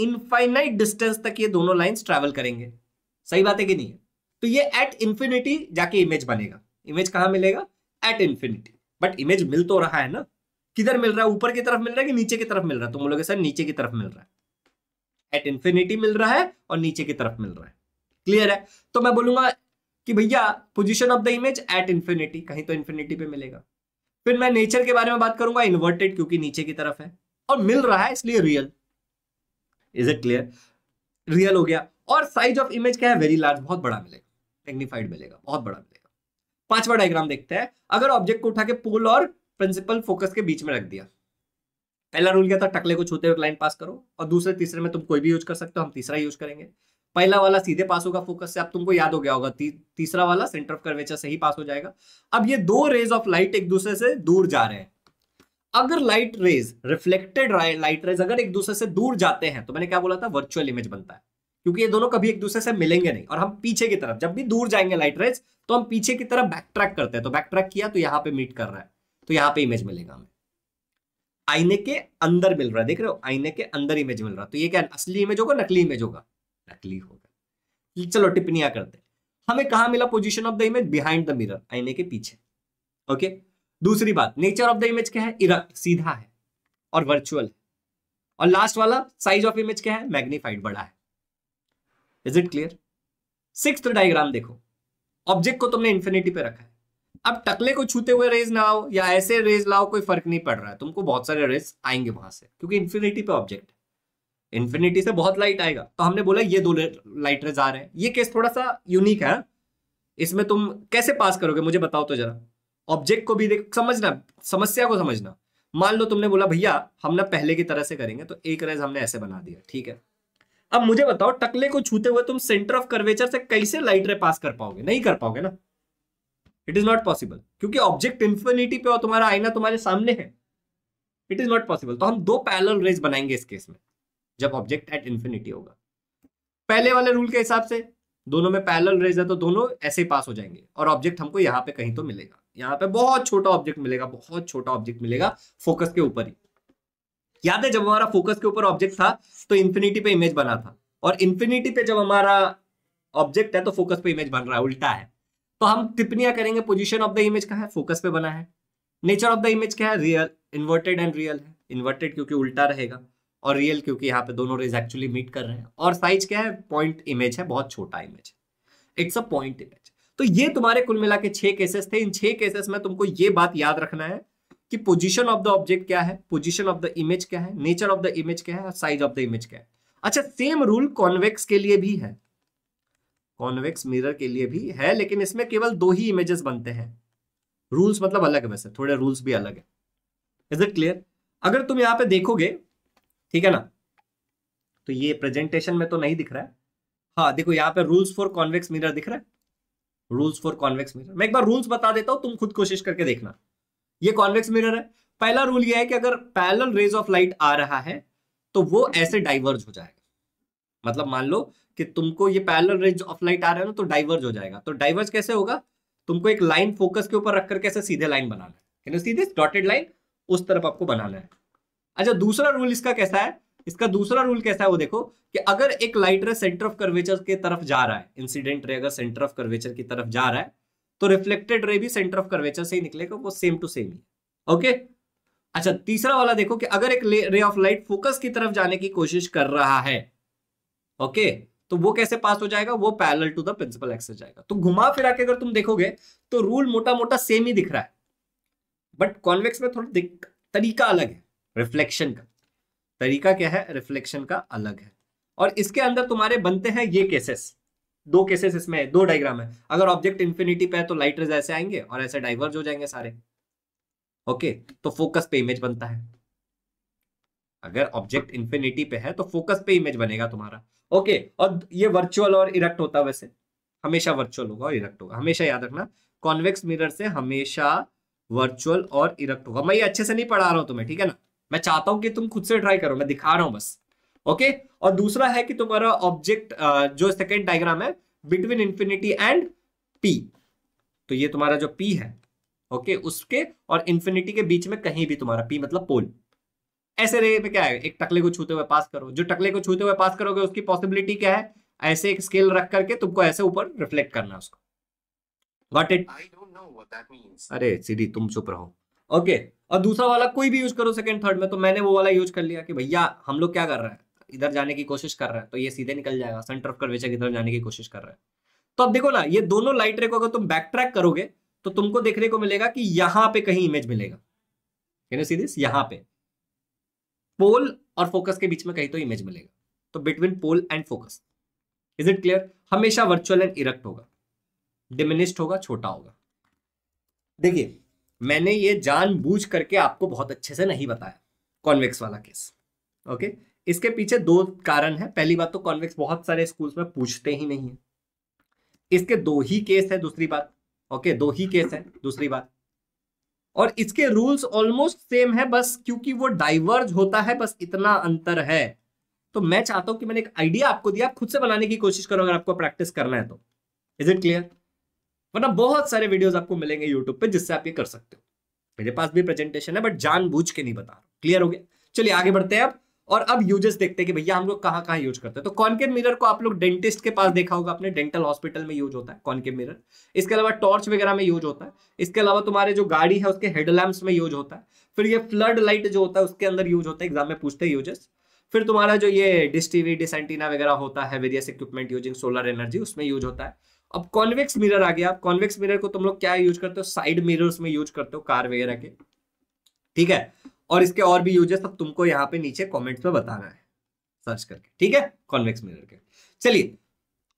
इनफाइनाइट डिस्टेंस तक ये दोनों लाइन ट्रेवल करेंगे सही बात है कि नहीं तो ये एट इंफिनिटी जाके इमेज बनेगा इमेज कहां मिलेगा एट इंफिनिटी बट इमेज मिल तो रहा है ना किधर मिल रहा है ऊपर की तरफ मिल रहा है कि नीचे की तरफ मिल रहा है तुम तो लोग सर नीचे की तरफ मिल रहा है एट इंफिनिटी मिल रहा है और नीचे की तरफ मिल रहा है क्लियर है तो मैं बोलूंगा कि भैया position of the image at infinity कहीं तो इंफिनिटी पे मिलेगा फिर मैं नेचर के बारे में बात करूंगा इन्वर्टेड क्योंकि नीचे की तरफ है और मिल रहा है इसलिए real is it clear real हो गया और साइज ऑफ इमेज क्या है वेरी लार्ज बहुत बड़ा मिलेगा मैग्निफाइड मिलेगा बहुत बड़ा मिलेगा पांचवा डायग्राम देखते हैं अगर ऑब्जेक्ट को उठा के पोल और प्रिंसिपल फोकस के बीच में रख दिया पहला रूल क्या था टकले को छूते हुए लाइन पास करो और दूसरे तीसरे में तुम कोई भी यूज कर सकते हो हम तीसरा यूज करेंगे पहला वाला सीधे पास होगा फोकस से अब तुमको याद हो गया होगा ती, तीसरा वाला सेंटर ऑफ कर्वेचर से ही पास हो जाएगा अब ये दो रेज ऑफ लाइट एक दूसरे से दूर जा रहे हैं अगर light rays reflected light rays अगर एक दूसरे से दूर जाते हैं तो मैंने क्या बोला था वर्चुअल इमेज बनता है क्योंकि ये दोनों कभी एक दूसरे से मिलेंगे नहीं और हम पीछे की तरफ जब भी दूर जाएंगे लाइट रेज तो हम पीछे की तरफ बैक ट्रैक करते हैं तो बैक ट्रैक किया तो यहाँ पे मीट कर रहा है तो यहाँ पे इमेज मिलेगा हमें आईने के अंदर मिल रहा है देख रहे हो आईने के अंदर इमेज मिल रहा है तो ये क्या असली इमेज होगा नकली इमेज होगा नकली होगा चलो टिप्पणियां करते हमें कहा मिला position of the image behind the mirror आईने के पीछे ओके दूसरी बात नेचर ऑफ द इमेज क्या है इरक सीधा है और वर्चुअल है और लास्ट वाला साइज ऑफ इमेज क्या है मैग्नीफाइड बड़ा है is it clear six diagram देखो ऑब्जेक्ट को तुमने इन्फिनिटी पे रखा है अब टकले को छूते हुए रेज ना आओ या ऐसे रेज लाओ कोई फर्क नहीं पड़ रहा है तुमको बहुत सारे रेज आएंगे वहां से क्योंकि इन्फिनिटी पे ऑब्जेक्ट है इन्फिनिटी से बहुत लाइट आएगा तो हमने बोला ये दो लाइट रेज आ रहे हैं ये केस थोड़ा सा यूनिक है इसमें तुम कैसे पास करोगे मुझे बताओ तो जरा ऑब्जेक्ट को भी देख समझना समस्या को समझना मान लो तुमने बोला भैया हम ना पहले की तरह से करेंगे तो एक रेज हमने ऐसे बना दिया ठीक है अब मुझे बताओ टकले को छूते हुए तुम सेंटर ऑफ कर्वेचर से कैसे लाइट रे पास कर पाओगे नहीं कर पाओगे ना इट इज नॉट पॉसिबल क्योंकि ऑब्जेक्ट इन्फिनिटी पे और तुम्हारा आईना तुम्हारे सामने है इट इज नॉट पॉसिबल तो हम दो पैरल रेज बनाएंगे इस केस में जब ऑब्जेक्ट एट इन्फिनिटी होगा पहले वाले रूल के हिसाब से दोनों में पैरल रेज है तो दोनों ऐसे ही पास हो जाएंगे और ऑब्जेक्ट हमको यहाँ पे कहीं तो मिलेगा यहाँ पे बहुत छोटा ऑब्जेक्ट मिलेगा बहुत छोटा ऑब्जेक्ट मिलेगा फोकस के ऊपर ही याद है जब हमारा फोकस के ऊपर ऑब्जेक्ट था तो इन्फिनिटी पे इमेज बना था और इन्फिनिटी पे जब हमारा ऑब्जेक्ट है तो फोकस पे इमेज बन रहा है उल्टा है तो हम टिप्पणियां करेंगे पोजिशन ऑफ द इमेज कहाँ है फोकस पे बना है नेचर ऑफ द इमेज क्या है रियल इन्वर्टेड एंड रियल है इन्वर्टेड क्योंकि उल्टा रहेगा और रियल क्योंकि यहाँ पे दोनों रेज एक्चुअली मीट कर रहे हैं और साइज क्या है पॉइंट इमेज है बहुत छोटा इमेज है इट्स अ पॉइंट इमेज तो ये तुम्हारे कुल मिला के छह केसेस थे इन छह केसेस में तुमको ये बात याद रखना है कि पोजीशन ऑफ द ऑब्जेक्ट क्या है पोजीशन ऑफ द इमेज क्या है नेचर ऑफ द इमेज क्या है साइज ऑफ द इमेज क्या है अच्छा सेम रूल कॉन्वेक्स के लिए भी है कॉन्वेक्स मिरर के लिए भी है लेकिन इसमें केवल दो ही इमेजेस बनते हैं रूल्स मतलब अलग है वैसे थोड़े रूल्स भी अलग है इज इट क्लियर अगर तुम यहाँ पे देखोगे ठीक है ना तो ये प्रेजेंटेशन में तो नहीं दिख रहा है हाँ देखो यहाँ पे रूल्स फॉर कॉन्वेक्स मिरर दिख रहा है रूल्स फॉर कॉन्वेक्स मिरर मैं एक बार रूल्स बता देता हूँ तुम खुद कोशिश करके देखना ये कॉन्वेक्स मिरर है पहला रूल ये है कि अगर पैरेलल रेज ऑफ लाइट आ रहा है तो वो ऐसे डाइवर्ज हो जाएगा मतलब मान लो कि तुमको ये पैरेलल रेज ऑफ लाइट आ रहा है ना तो डाइवर्ज हो जाएगा तो डाइवर्ज कैसे होगा तुमको एक लाइन फोकस के ऊपर रखकर कैसे सीधे लाइन बनाना है सीधे डॉटेड लाइन उस तरफ आपको बनाना है अच्छा दूसरा रूल इसका कैसा है इसका दूसरा रूल कैसा है वो देखो कि अगर एक लाइट रे सेंटर ऑफ कर्वेचर की तरफ जा रहा है इंसिडेंट रे अगर सेंटर ऑफ कर्वेचर की तरफ जा रहा है तो रिफ्लेक्टेड रे भी सेंटर ऑफ कर्वेचर से ही निकलेगा वो सेम टू सेम ही ओके अच्छा तीसरा वाला देखो कि अगर एक रे ऑफ लाइट फोकस की तरफ जाने की कोशिश कर रहा है ओके तो वो कैसे पास हो जाएगा वो parallel to the principal axis जाएगा तो घुमा फिरा के अगर तुम देखोगे तो रूल मोटा मोटा सेम ही दिख रहा है बट कॉन्वेक्स में थोड़ा तरीका अलग है रिफ्लेक्शन का तरीका क्या है रिफ्लेक्शन का अलग है और इसके अंदर तुम्हारे बनते हैं ये केसेस दो केसेस इसमें है दो डायग्राम है अगर ऑब्जेक्ट इन्फिनिटी पे है तो लाइट रेज ऐसे आएंगे और ऐसे डाइवर्ज हो जाएंगे सारे ओके तो फोकस पे इमेज बनता है अगर ऑब्जेक्ट इन्फिनिटी पे है तो फोकस पे इमेज बनेगा तुम्हारा ओके और ये वर्चुअल और इरेक्ट होता वैसे हमेशा वर्चुअल होगा और इरेक्ट होगा हमेशा याद रखना कॉन्वेक्स मिरर से हमेशा वर्चुअल और इरेक्ट होगा मैं ये अच्छे से नहीं पढ़ा रहा हूं तुम्हें ठीक है ना मैं चाहता हूं कि तुम खुद से ट्राई करो मैं दिखा रहा हूं बस ओके और दूसरा है कि तुम्हारा ऑब्जेक्ट जो सेकेंड डायग्राम है बिटवीन इंफिनिटी एंड पी तो ये तुम्हारा जो पी है ओके उसके और इन्फिनिटी के बीच में कहीं भी तुम्हारा पी मतलब पोल ऐसे रे में क्या है एक टकले को छूते हुए पास करो जो टकले को छूते हुए पास करोगे उसकी पॉसिबिलिटी क्या है ऐसे एक स्केल रख करके तुमको ऐसे ऊपर रिफ्लेक्ट करना उसको गॉट इट अरे सीधी तुम चुप रहो ओके okay. और दूसरा वाला कोई भी यूज करो सेकंड थर्ड में तो मैंने वो वाला यूज कर लिया कि भैया हम लोग क्या कर रहे हैं इधर जाने की कोशिश कर रहा है तो ये सीधे निकल जाएगा सेंटर ऑफ कर्वेचर इधर जाने की कोशिश कर रहा है तो अब देखो ना ये दोनों लाइट रे को अगर तुम बैक ट्रैक करोगे तो तुमको देखने को मिलेगा कि यहां पे कहीं इमेज मिलेगा यानी सीधे यहां पे पोल और फोकस के बीच में कहीं तो इमेज मिलेगा तो between pole and focus is it clear हमेशा वर्चुअल एंड इरेक्ट होगा डिमिनिस्ट होगा छोटा होगा देखिए मैंने ये जानबूझ करके आपको बहुत अच्छे से नहीं बताया कॉन्वेक्स वाला केस ओके okay? इसके पीछे दो कारण है पहली बात तो कॉन्वेक्स बहुत सारे स्कूल्स में पूछते ही नहीं है इसके दो ही केस है दूसरी बात ओके दो ही केस है दूसरी बात और इसके रूल्स ऑलमोस्ट सेम है बस क्योंकि वो डाइवर्ज होता है बस इतना अंतर है तो मैं चाहता हूं कि मैंने एक आइडिया आपको दिया खुद से बनाने की कोशिश करो अगर आपको प्रैक्टिस करना है तो इज इट क्लियर वरना बहुत सारे वीडियोस आपको मिलेंगे यूट्यूब पे जिससे आप ये कर सकते हो मेरे पास भी प्रेजेंटेशन है बट जानबूझ के नहीं बता रहा क्लियर हो गया चलिए आगे बढ़ते हैं आप और अब यूजेस देखते हैं कि भैया हम लोग कहाँ कहाँ यूज करते हैं तो कॉन्केव मिरर को आप लोग डेंटिस्ट के पास देखा होगा अपने डेंटल हॉस्पिटल में यूज होता है कॉन्केव मिरर इसके अलावा टॉर्च वगैरह में यूज होता है इसके अलावा तुम्हारे जो गाड़ी है उसके हेडलैम्प्स में यूज होता है फिर ये फ्लड लाइट जो होता है उसके अंदर यूज होता है एग्जाम में पूछते हैं यूजेस फिर तुम्हारा जो ये डिस टीवी डिस एंटीना वगैरह होता है various equipment using solar energy उसमें यूज होता है अब कॉन्वेक्स मिरर आ गया कॉन्वेक्स मिरर को तुम लोग क्या यूज करते हो साइड मिरर्स में यूज करते हो कार वगैरह के ठीक है और इसके और भी यूजेस सब तुमको यहाँ पे नीचे कॉमेंट्स में बताना है सर्च करके ठीक है कॉन्वेक्स मिरर के चलिए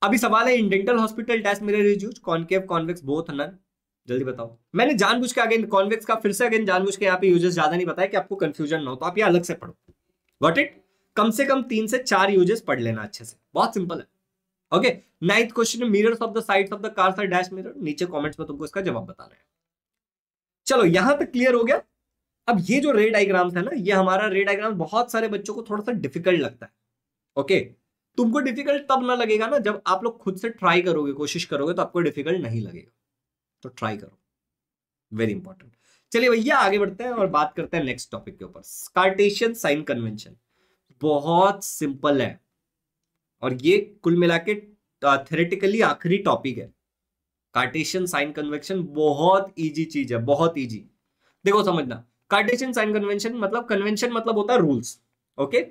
अभी सवाल है in dental hospital dash mirror is use concave convex both none जल्दी बताओ मैंने जानबूझ के अगेन कॉन्वेक्स का फिर से अगेन जानबूझ के यहाँ पे यूजेस ज्यादा नहीं बताया कि आपको कंफ्यूजन ना हो तो आप ये अलग से पढ़ो वॉट इट कम से कम तीन से चार यूजेस पढ़ लेना अच्छे से बहुत सिंपल है okay ninth question mirrors of the sides of the cars are dash mirror नीचे कमेंट्स में तुमको इसका जवाब बताना है चलो यहां तक क्लियर हो गया अब ये जो रे डायग्राम्स है ना ये हमारा रे डायग्राम बहुत सारे बच्चों को थोड़ा सा डिफिकल्ट लगता है ओके तुमको डिफिकल्ट तब ना लगेगा ना जब आप लोग खुद से ट्राई करोगे कोशिश करोगे तो आपको डिफिकल्ट नहीं लगेगा तो ट्राई करो वेरी इंपॉर्टेंट चलिए भैया आगे बढ़ते हैं और बात करते हैं नेक्स्ट टॉपिक के ऊपर कार्टेशियन साइन कन्वेंशन बहुत सिंपल है और ये कुल मिला के थेरेटिकली आखिरी टॉपिक है कार्टेशियन साइन कन्वेक्शन बहुत ईजी चीज है बहुत ईजी देखो समझना कार्टेशियन साइन कन्वेंशन मतलब कन्वेंशन मतलब होता है रूल्स ओके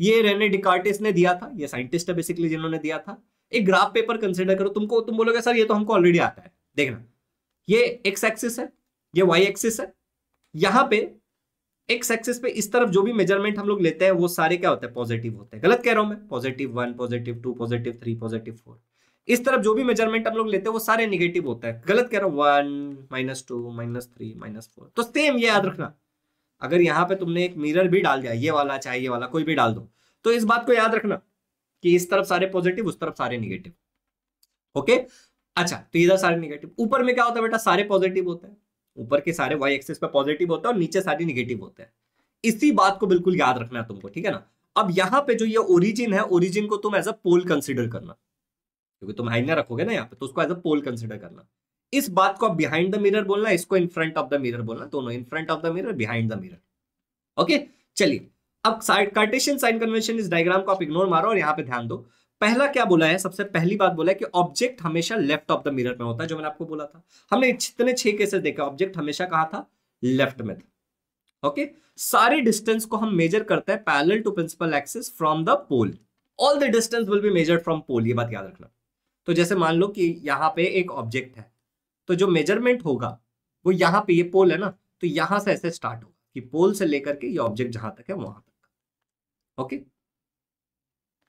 ये रेने डिकार्टिस ने दिया था ये साइंटिस्ट है बेसिकली जिन्होंने दिया था एक ग्राफ पेपर कंसिडर करो तुमको तुम बोलोगे सर ये तो हमको ऑलरेडी आता है देखना ये एक्स एक्सिस है ये वाई एक्सिस है यहाँ पे एक्स एक्सिस पे इस तरफ जो भी मेजरमेंट हम लोग लेते हैं वो सारे क्या होते हैं पॉजिटिव होते हैं गलत कह रहा हूं मैं positive one positive two positive three positive four इस तरफ जो भी मेजरमेंट हम लोग लेते हैं वो सारे निगेटिव होते हैं गलत कह रहा हूं one minus two minus three minus four तो सेम ये याद रखना अगर यहाँ पे तुमने एक मिरर भी डाल दिया ये वाला चाहे ये वाला कोई भी डाल दो तो इस बात को याद रखना कि इस तरफ सारे पॉजिटिव उस तरफ सारे निगेटिव ओके अच्छा तो इधर सारे निगेटिव ऊपर में क्या होता है बेटा सारे पॉजिटिव होते हैं ऊपर के सारे वाई एक्सेस पे पॉजिटिव होता है और नीचे सारे निगेटिव होते हैं इसी बात को बिल्कुल याद रखना है तुमको ठीक है ना अब यहाँ पे जो ये ओरिजिन है ओरिजिन को तुम एज अ पोल कंसिडर करना क्योंकि तुम हाइना रखोगे ना यहाँ पे तो उसको एज अ पोल कंसिडर करना इस बात को आप बिहाइंड द मिरर बोलना इसको in front of the mirror बोलना दोनों in front of the mirror behind the mirror okay चलिए अब कार्टेशियन साइन कन्वेंशन इस डायग्राम को आप इग्नोर मारो और यहां पे ध्यान दो पहला क्या बोला है सबसे पहली बात बोला है कि ऑब्जेक्ट हमेशा लेफ्ट ऑफ द मिरर में होता है जो मैंने आपको बोला था हमने इतने छह केसेस देखे ऑब्जेक्ट हमेशा कहा था लेफ्ट में था ओके सारे डिस्टेंस को हम मेजर करते हैं parallel to principal axis from the pole all the distance will be measured from pole ये बात याद रखना तो जैसे मान लो कि यहां पे एक ऑब्जेक्ट है तो जो मेजरमेंट होगा वो यहाँ पे ये पोल है ना तो यहां से ऐसे स्टार्ट होगा कि पोल से लेकर के ये ऑब्जेक्ट जहां तक है वहां तक ओके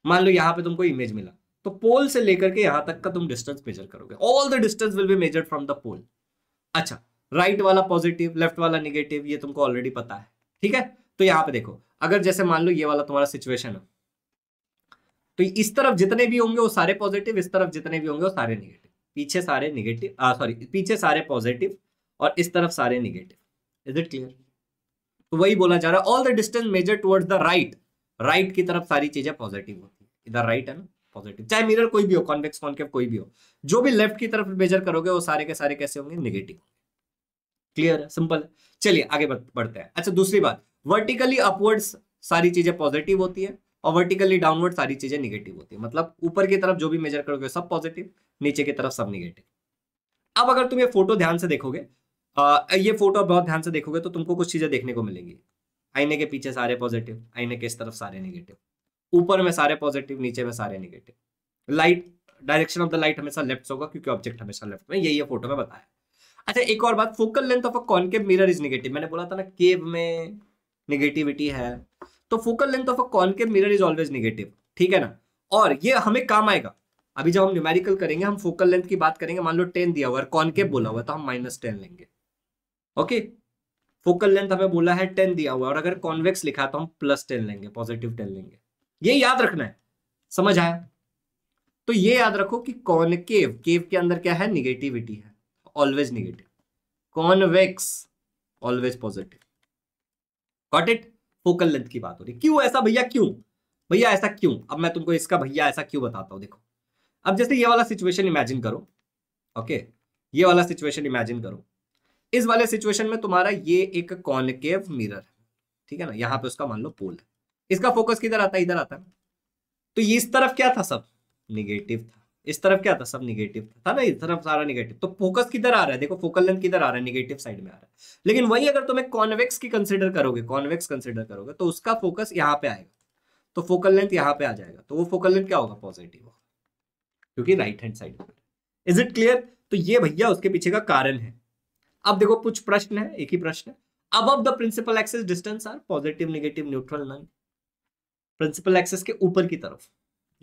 मान लो यहां पे तुमको इमेज मिला तो पोल से लेकर के यहां तक का तुम डिस्टेंस मेजर करोगे all the distance will be measured from the pole अच्छा राइट right वाला पॉजिटिव लेफ्ट वाला निगेटिव ये तुमको ऑलरेडी पता है ठीक है तो यहां पर देखो अगर जैसे मान लो ये वाला तुम्हारा सिचुएशन है तो इस तरफ जितने भी होंगे वो सारे पॉजिटिव इस तरफ जितने भी होंगे वो सारे निगेटिव पीछे सारे निगेटिव सॉरी पीछे सारे पॉजिटिव और इस तरफ सारे निगेटिव इज इट क्लियर तो वही बोला जा रहा है all the distance measure towards the right right की तरफ सारी चीजें पॉजिटिव होती है इधर राइट है ना पॉजिटिव चाहे मिरर कोई भी हो कॉन्वेक्स कॉन्केव कोई भी हो जो भी लेफ्ट की तरफ मेजर करोगे वो सारे के सारे कैसे होंगे निगेटिव क्लियर है सिंपल है चलिए आगे बढ़ते हैं अच्छा दूसरी बात वर्टिकली अपवर्ड्स सारी चीजें पॉजिटिव होती है और वर्टिकली डाउनवर्ड सारी चीजें निगेटिव होती है मतलब ऊपर की तरफ जो भी मेजर करोगे सब पॉजिटिव नीचे की तरफ सब निगेटिव अब अगर तुम ये फोटो ध्यान से देखोगे ये फोटो बहुत ध्यान से देखोगे तो तुमको कुछ चीजें देखने को मिलेंगी आईने के पीछे सारे पॉजिटिव आईने के इस तरफ सारे निगेटिव ऊपर में सारे पॉजिटिव नीचे में सारे negative light direction of the light हमेशा लेफ्ट होगा क्योंकि ऑब्जेक्ट हमेशा लेफ्ट में यही फोटो में बताया अच्छा एक और बात focal length of a concave mirror is negative मैंने बोला था ना केव में निगेटिविटी है तो focal length of a concave mirror is always negative ठीक है ना और ये हमें काम आएगा अभी जब हम न्यूमेरिकल करेंगे हम फोकल लेंथ की बात करेंगे मान लो टेन दिया हुआ है के बोला हुआ तो हम माइनस टेन लेंगे ओके फोकल लेंथ हमें बोला है टेन दिया हुआ और अगर कॉन्वेक्स लिखा तो हम प्लस टेन लेंगे पॉजिटिव टेन लेंगे ये याद रखना है समझ आया तो ये याद रखो कि कॉनकेव केव के अंदर क्या है निगेटिविटी है always negative convex always positive got it focal length की बात हो रही क्यों ऐसा भैया क्यों भैया ऐसा क्यों अब मैं तुमको इसका भैया ऐसा क्यों बताता हूं देखो अब जैसे ये वाला सिचुएशन इमेजिन करो ओके ये वाला सिचुएशन इमेजिन करो इस वाले सिचुएशन में तुम्हारा ये एक कॉनकेव मिरर है ठीक है ना यहाँ पे उसका मान लो पोल है इसका फोकस किधर आता है इधर आता है तो ये इस तरफ क्या था सब निगेटिव था इस तरफ क्या था सब निगेटिव था, था ना इस तरफ सारा निगेटिव तो फोकस किधर आ रहा है देखो फोकल लेंथ किधर आ रहा है निगेटिव साइड में आ रहा है लेकिन वही अगर तुम्हें कॉन्वेक्स की कंसिडर करोगे कॉन्वेक्स कंसिडर करोगे तो उसका फोकस यहाँ पे आएगा तो फोकल लेंथ यहाँ पे आ जाएगा तो वो फोकल लेंथ क्या होगा पॉजिटिव क्योंकि right hand side is it clear तो ये भैया उसके पीछे का कारण है अब देखो कुछ प्रश्न है एक ही प्रश्न है अब the principal axis distance are positive negative neutral none principal axis के ऊपर की तरफ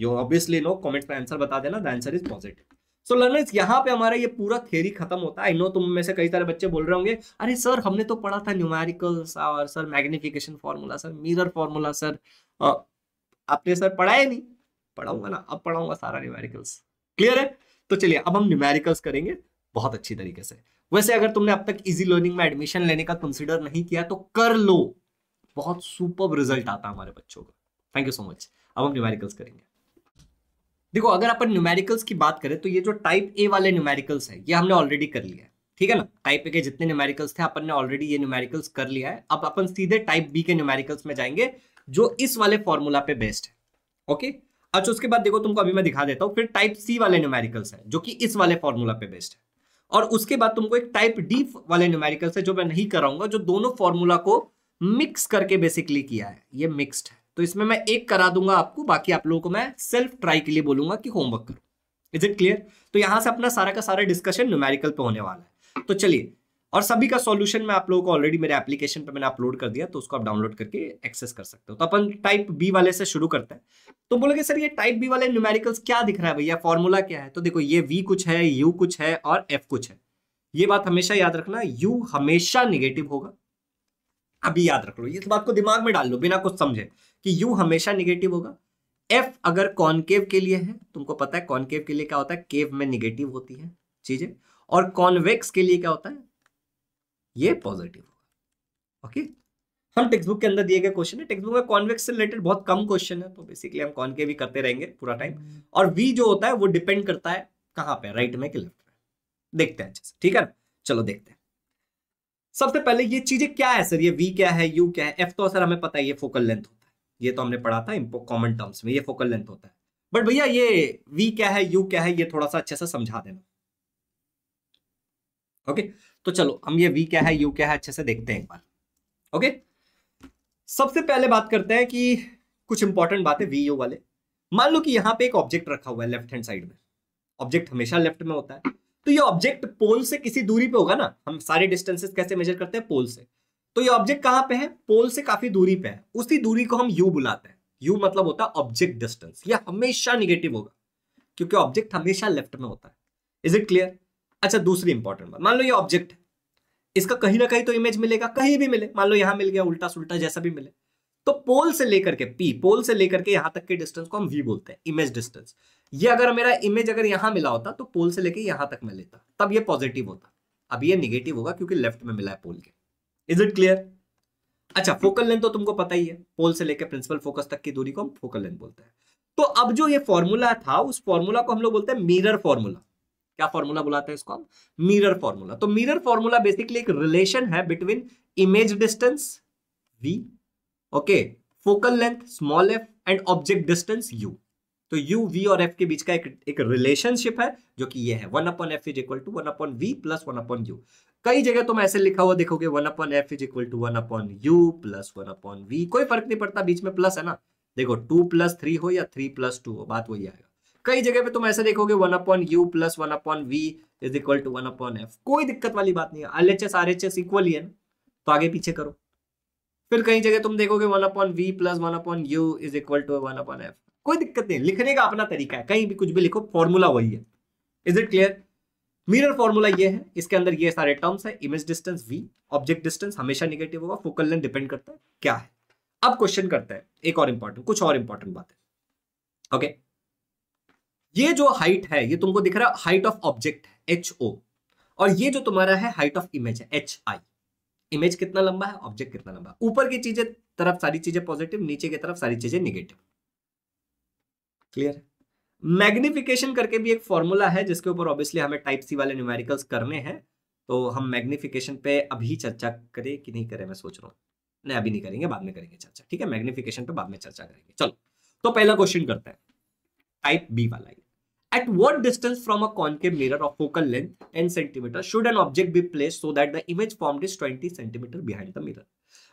यू ऑब्वियसली नो कमेंट्स में आंसर बता देना the answer is positive so learners यहाँ पे हमारा ये पूरा थ्योरी खत्म होता है आई नो तुम में से कई सारे बच्चे बोल रहे होंगे अरे सर हमने तो पढ़ा था न्यूमेरिकल्स और sir magnification formula sir mirror formula sir आपने सर पढ़ाया नहीं पढ़ाऊंगा ना अब पढ़ाऊंगा सारा न्यूमेरिकल्स क्लियर है तो चलिए अब हम न्यूमेरिकल्स करेंगे बहुत अच्छी तरीके से वैसे अगर तुमने अब तक इजी लर्निंग में एडमिशन लेने का कंसिडर नहीं किया तो कर लो बहुत सुपर रिजल्ट आता है हमारे बच्चों का थैंक यू सो मच अब हम न्यूमेरिकल्स करेंगे देखो अगर अपन न्यूमेरिकल्स की बात करें तो ये जो टाइप ए वाले न्यूमेरिकल्स है ये हमने ऑलरेडी कर लिया है ठीक है ना टाइप ए के जितने न्यूमेरिकल्स थे अपन ने ऑलरेडी ये न्यूमेरिकल्स कर लिया है अब अपन सीधे टाइप बी के न्यूमेरिकल्स में जाएंगे जो इस वाले फॉर्मूला पे बेस्ड है ओके अच्छा उसके बाद देखो तुमको अभी मैं दिखा देता हूँ फिर टाइप सी वाले न्यूमेरिकल्स है जो कि इस वाले फॉर्मूला पे बेस्ड है और उसके बाद तुमको एक टाइप डी वाले न्यूमेरिकल्स है जो मैं नहीं कराऊंगा जो दोनों फॉर्मूला को मिक्स करके बेसिकली किया है ये मिक्सड है तो इसमें मैं एक करा दूंगा आपको बाकी आप लोगों को मैं सेल्फ ट्राई के लिए बोलूंगा कि होमवर्क करो इज इट क्लियर तो यहां से अपना सारा का सारा डिस्कशन न्यूमेरिकल पे होने वाला है तो चलिए और सभी का सॉल्यूशन मैं आप लोगों को ऑलरेडी मेरे एप्लीकेशन पे मैंने अपलोड कर दिया तो उसको आप डाउनलोड करके एक्सेस कर सकते हो तो अपन टाइप बी वाले से शुरू करते हैं तो बोलोगे सर ये टाइप बी वाले न्यूमेरिकल्स क्या दिख रहा है भैया फॉर्मूला क्या है तो देखो ये वी कुछ है यू कुछ है और एफ कुछ है ये बात हमेशा याद रखना यू हमेशा निगेटिव होगा अभी याद रख लो इस बात को दिमाग में डाल लो बिना कुछ समझे कि यू हमेशा निगेटिव होगा एफ अगर कॉनकेव के लिए है तुमको पता है कॉनकेव के लिए क्या होता है केव में निगेटिव होती है चीजें और कॉन्वेक्स के लिए क्या होता है ये पॉजिटिव होगा ओके हम टेक्स्ट बुक के अंदर दिए गए क्वेश्चन है टेक्स्ट बुक में कॉन्वेक्स से रिलेटेड बहुत कम क्वेश्चन है तो बेसिकली हम कॉन के भी करते रहेंगे पूरा टाइम और वी जो होता है वो डिपेंड करता है कहाँ पे राइट में कि लेफ्ट में देखते हैं अच्छे ठीक है चलो देखते हैं सबसे पहले ये चीजें क्या है सर ये वी क्या है यू क्या है एफ तो सर हमें पता है ये फोकल लेंथ होता है ये तो हमने पढ़ा था कॉमन टर्म्स में ये फोकल लेंथ होता है बट भैया ये वी क्या है यू क्या है ये थोड़ा सा अच्छे से समझा देना ओके okay? तो चलो हम ये वी क्या है यू क्या है अच्छे से देखते हैं एक बार ओके सबसे पहले बात करते हैं कि कुछ इंपॉर्टेंट बातें वी यू वाले मान लो कि यहां पे एक ऑब्जेक्ट रखा हुआ है लेफ्ट हैंड साइड में ऑब्जेक्ट हमेशा लेफ्ट में होता है तो ये ऑब्जेक्ट पोल से किसी दूरी पे होगा ना हम सारे डिस्टेंसेस कैसे मेजर करते हैं पोल से तो ये ऑब्जेक्ट कहां पे है पोल से काफी दूरी पे है उसी दूरी को हम यू बुलाते हैं यू मतलब होता है ऑब्जेक्ट डिस्टेंस ये हमेशा निगेटिव होगा क्योंकि ऑब्जेक्ट हमेशा लेफ्ट में होता है इज इट क्लियर अच्छा दूसरी इंपॉर्टेंट बात मान लो ये ऑब्जेक्ट है इसका कहीं ना कहीं तो इमेज मिलेगा कहीं भी मिले मान लो यहां मिल गया उल्टा सुल्टा जैसा भी मिले तो पोल से लेकर के पी पोल से लेकर के यहां तक के डिस्टेंस को हम वी बोलते हैं इमेज डिस्टेंस ये अगर मेरा इमेज अगर यहां मिला होता तो पोल से लेकर यहां तक मैं लेता तब ये पॉजिटिव होता अब ये निगेटिव होगा क्योंकि लेफ्ट में मिला है पोल के इज इट क्लियर अच्छा फोकल लेंथ तो तुमको पता ही है पोल से लेकर प्रिंसिपल फोकस तक की दूरी को हम फोकल लेंथ बोलते हैं तो अब जो ये फॉर्मूला था उस फॉर्मूला को हम लोग बोलते हैं मिरर फॉर्मूला क्या फॉर्मूला बुलाते हैं इसको हम मिरर फॉर्मूला तो मिरर फॉर्मूला बेसिकली एक रिलेशन है between image distance v okay focal length small f and object distance u तो u, v और f के बीच का एक एक रिलेशनशिप है जो कि ये है one upon f is equal to one upon v plus one upon u कई जगह तुम ऐसे लिखा हुआ देखोगे one upon f is equal to one upon u plus one upon v कोई फर्क नहीं पड़ता बीच में प्लस है ना देखो टू प्लस थ्री हो या थ्री प्लस टू हो बात वही आएगा कई जगह पे तुम ऐसा देखोगे one upon u plus one upon v is equal to one upon f कोई दिक्कत वाली बात नहीं है L H S R H S equal ही है तो आगे पीछे करो फिर कई जगह तुम देखोगे one upon v plus one upon u is equal to one upon f कोई दिक्कत नहीं लिखने का अपना तरीका है कहीं भी कुछ भी लिखो फॉर्मूला वही है is it clear mirror formula ये है इसके अंदर ये सारे टर्म्स है image distance v object distance हमेशा निगेटिव होगा फोकल लेंथ डिपेंड करता है क्या है अब क्वेश्चन करते हैं एक और इंपॉर्टेंट कुछ और इंपॉर्टेंट बात है ओके okay? ये जो हाइट है ये तुमको दिख रहा है height of object h o और ये जो तुम्हारा है हाइट ऑफ इमेज है एच आई इमेज कितना लंबा है ऑब्जेक्ट कितना लंबा है ऊपर की चीजें तरफ सारी चीजें पॉजिटिव नीचे की तरफ सारी चीजें निगेटिव क्लियर मैग्निफिकेशन करके भी एक फॉर्मूला है जिसके ऊपर ऑब्वियसली हमें टाइप सी वाले न्यूमेरिकल्स करने हैं तो हम मैग्निफिकेशन पे अभी चर्चा करें कि नहीं करें मैं सोच रहा हूँ नहीं अभी नहीं करेंगे बाद में करेंगे चर्चा ठीक है मैग्निफिकेशन पे बाद में चर्चा करेंगे चलो तो पहला क्वेश्चन करते हैं टाइप बी वाला At what distance from a concave mirror of focal length n centimeter should an object be placed so that the image formed is 20 centimeter behind the mirror?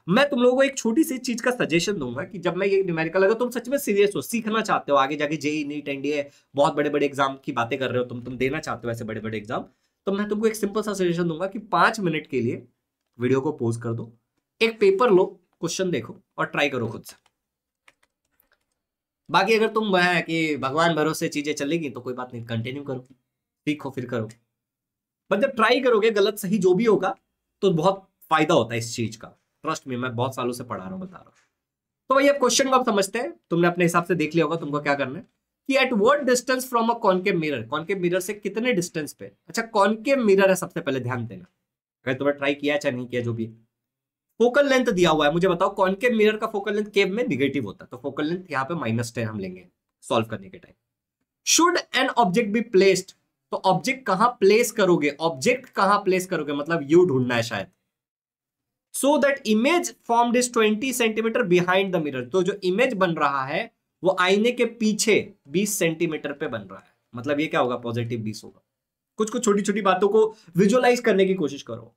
मैं तुम लोगों को एक छोटी सी चीज का सजेशन दूंगा कि जब मैं ये न्यूमेरिकल अगर तुम सच में सीरियस हो सीखना चाहते हो आगे जाके जेई नीट एनडीए बहुत बड़े बड़े एग्जाम की बातें कर रहे हो तुम तुम देना चाहते हो ऐसे बड़े बड़े एग्जाम तो मैं तुमको एक सिंपल सा सजेशन दूंगा कि पांच मिनट के लिए वीडियो को पोज कर दो एक पेपर लो क्वेश्चन देखो और ट्राई करो खुद से बाकी अगर तुम है कि भगवान भरोसे चीजें चलेगी तो कोई बात नहीं कंटिन्यू करो ठीक हो फिर करो बट जब ट्राई करोगे गलत सही जो भी होगा तो बहुत फायदा होता है इस चीज का ट्रस्ट में मैं बहुत सालों से पढ़ा रहा हूँ बता रहा हूँ तो भाई अब क्वेश्चन को आप समझते हैं तुमने अपने हिसाब से देख लिया होगा तुमको क्या करना है कि at what distance from a concave mirror के मिरर से कितने डिस्टेंस पे अच्छा के मिरर है सबसे पहले ध्यान देना अगर तुमने ट्राई किया चाहे नहीं किया जो भी फोकल लेंथ दिया हुआ है मुझे बताओ कौन के मिरर का फोकल लेंथ केव में निगेटिव होता है तो फोकल लेंथ यहाँ पे माइनस टेन हम लेंगे सॉल्व करने के time should an object be placed तो ऑब्जेक्ट कहां प्लेस करोगे ऑब्जेक्ट कहां प्लेस करोगे मतलब यू ढूंढना है शायद so that image form is twenty centimetre behind the mirror तो जो इमेज बन रहा है वो आईने के पीछे 20 सेंटीमीटर पे बन रहा है मतलब ये क्या होगा पॉजिटिव 20 होगा कुछ कुछ छोटी छोटी बातों को विजुअलाइज करने की कोशिश करो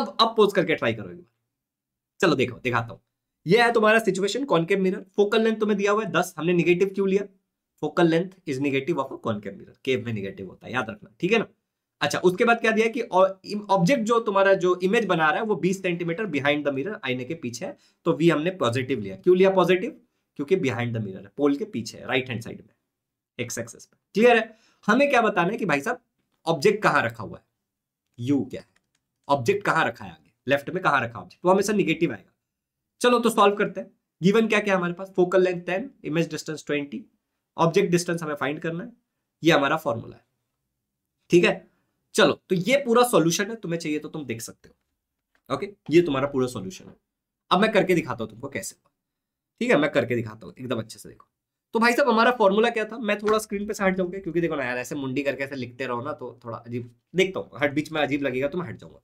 अब अब पोज करके ट्राई करो एक बार चलो देखो दिखाता हूँ ये है तुम्हारा situation concave mirror focal length तुम्हें दिया हुआ है दस हमने निगेटिव क्यों लिया focal length is negative of a concave mirror केव में निगेटिव होता है याद रखना ठीक है ना अच्छा उसके बाद क्या दिया कि ऑब्जेक्ट जो तुम्हारा जो इमेज बना रहा है वो 20 सेंटीमीटर बिहाइंड द मिरर आईने के पीछे है तो वी हमने पॉजिटिव लिया क्यों लिया पॉजिटिव क्योंकि बिहाइंड द मिरर है पोल के पीछे है राइट हैंड साइड में एक्स एक्सेस पे क्लियर है हमें क्या बताना है कि भाई साहब ऑब्जेक्ट कहाँ रखा हुआ है यू क्या है ऑब्जेक्ट कहाँ रखा है आगे लेफ्ट में कहा रखा ऑब्जेक्ट वो हमेशा निगेटिव आएगा चलो तो सॉल्व करते हैं गिवन क्या क्या हमारे पास focal length ten image distance twenty object distance हमें फाइंड करना है ये हमारा फॉर्मूला है ठीक है चलो तो ये पूरा सॉल्यूशन है तुम्हें चाहिए तो तुम देख सकते हो ओके ये तुम्हारा पूरा सॉल्यूशन है अब मैं करके दिखाता हूं तुमको कैसे ठीक है मैं करके दिखाता हूं एकदम अच्छे से देखो तो भाई साहब हमारा फॉर्मूला क्या था मैं थोड़ा स्क्रीन पे से हट जाऊंगा क्योंकि देखो ना यार ऐसे मुंडी करके ऐसे लिखते रहो ना तो थोड़ा अजीब देखता हूँ हट बीच में अजीब लगेगा तो मैं हट जाऊंगा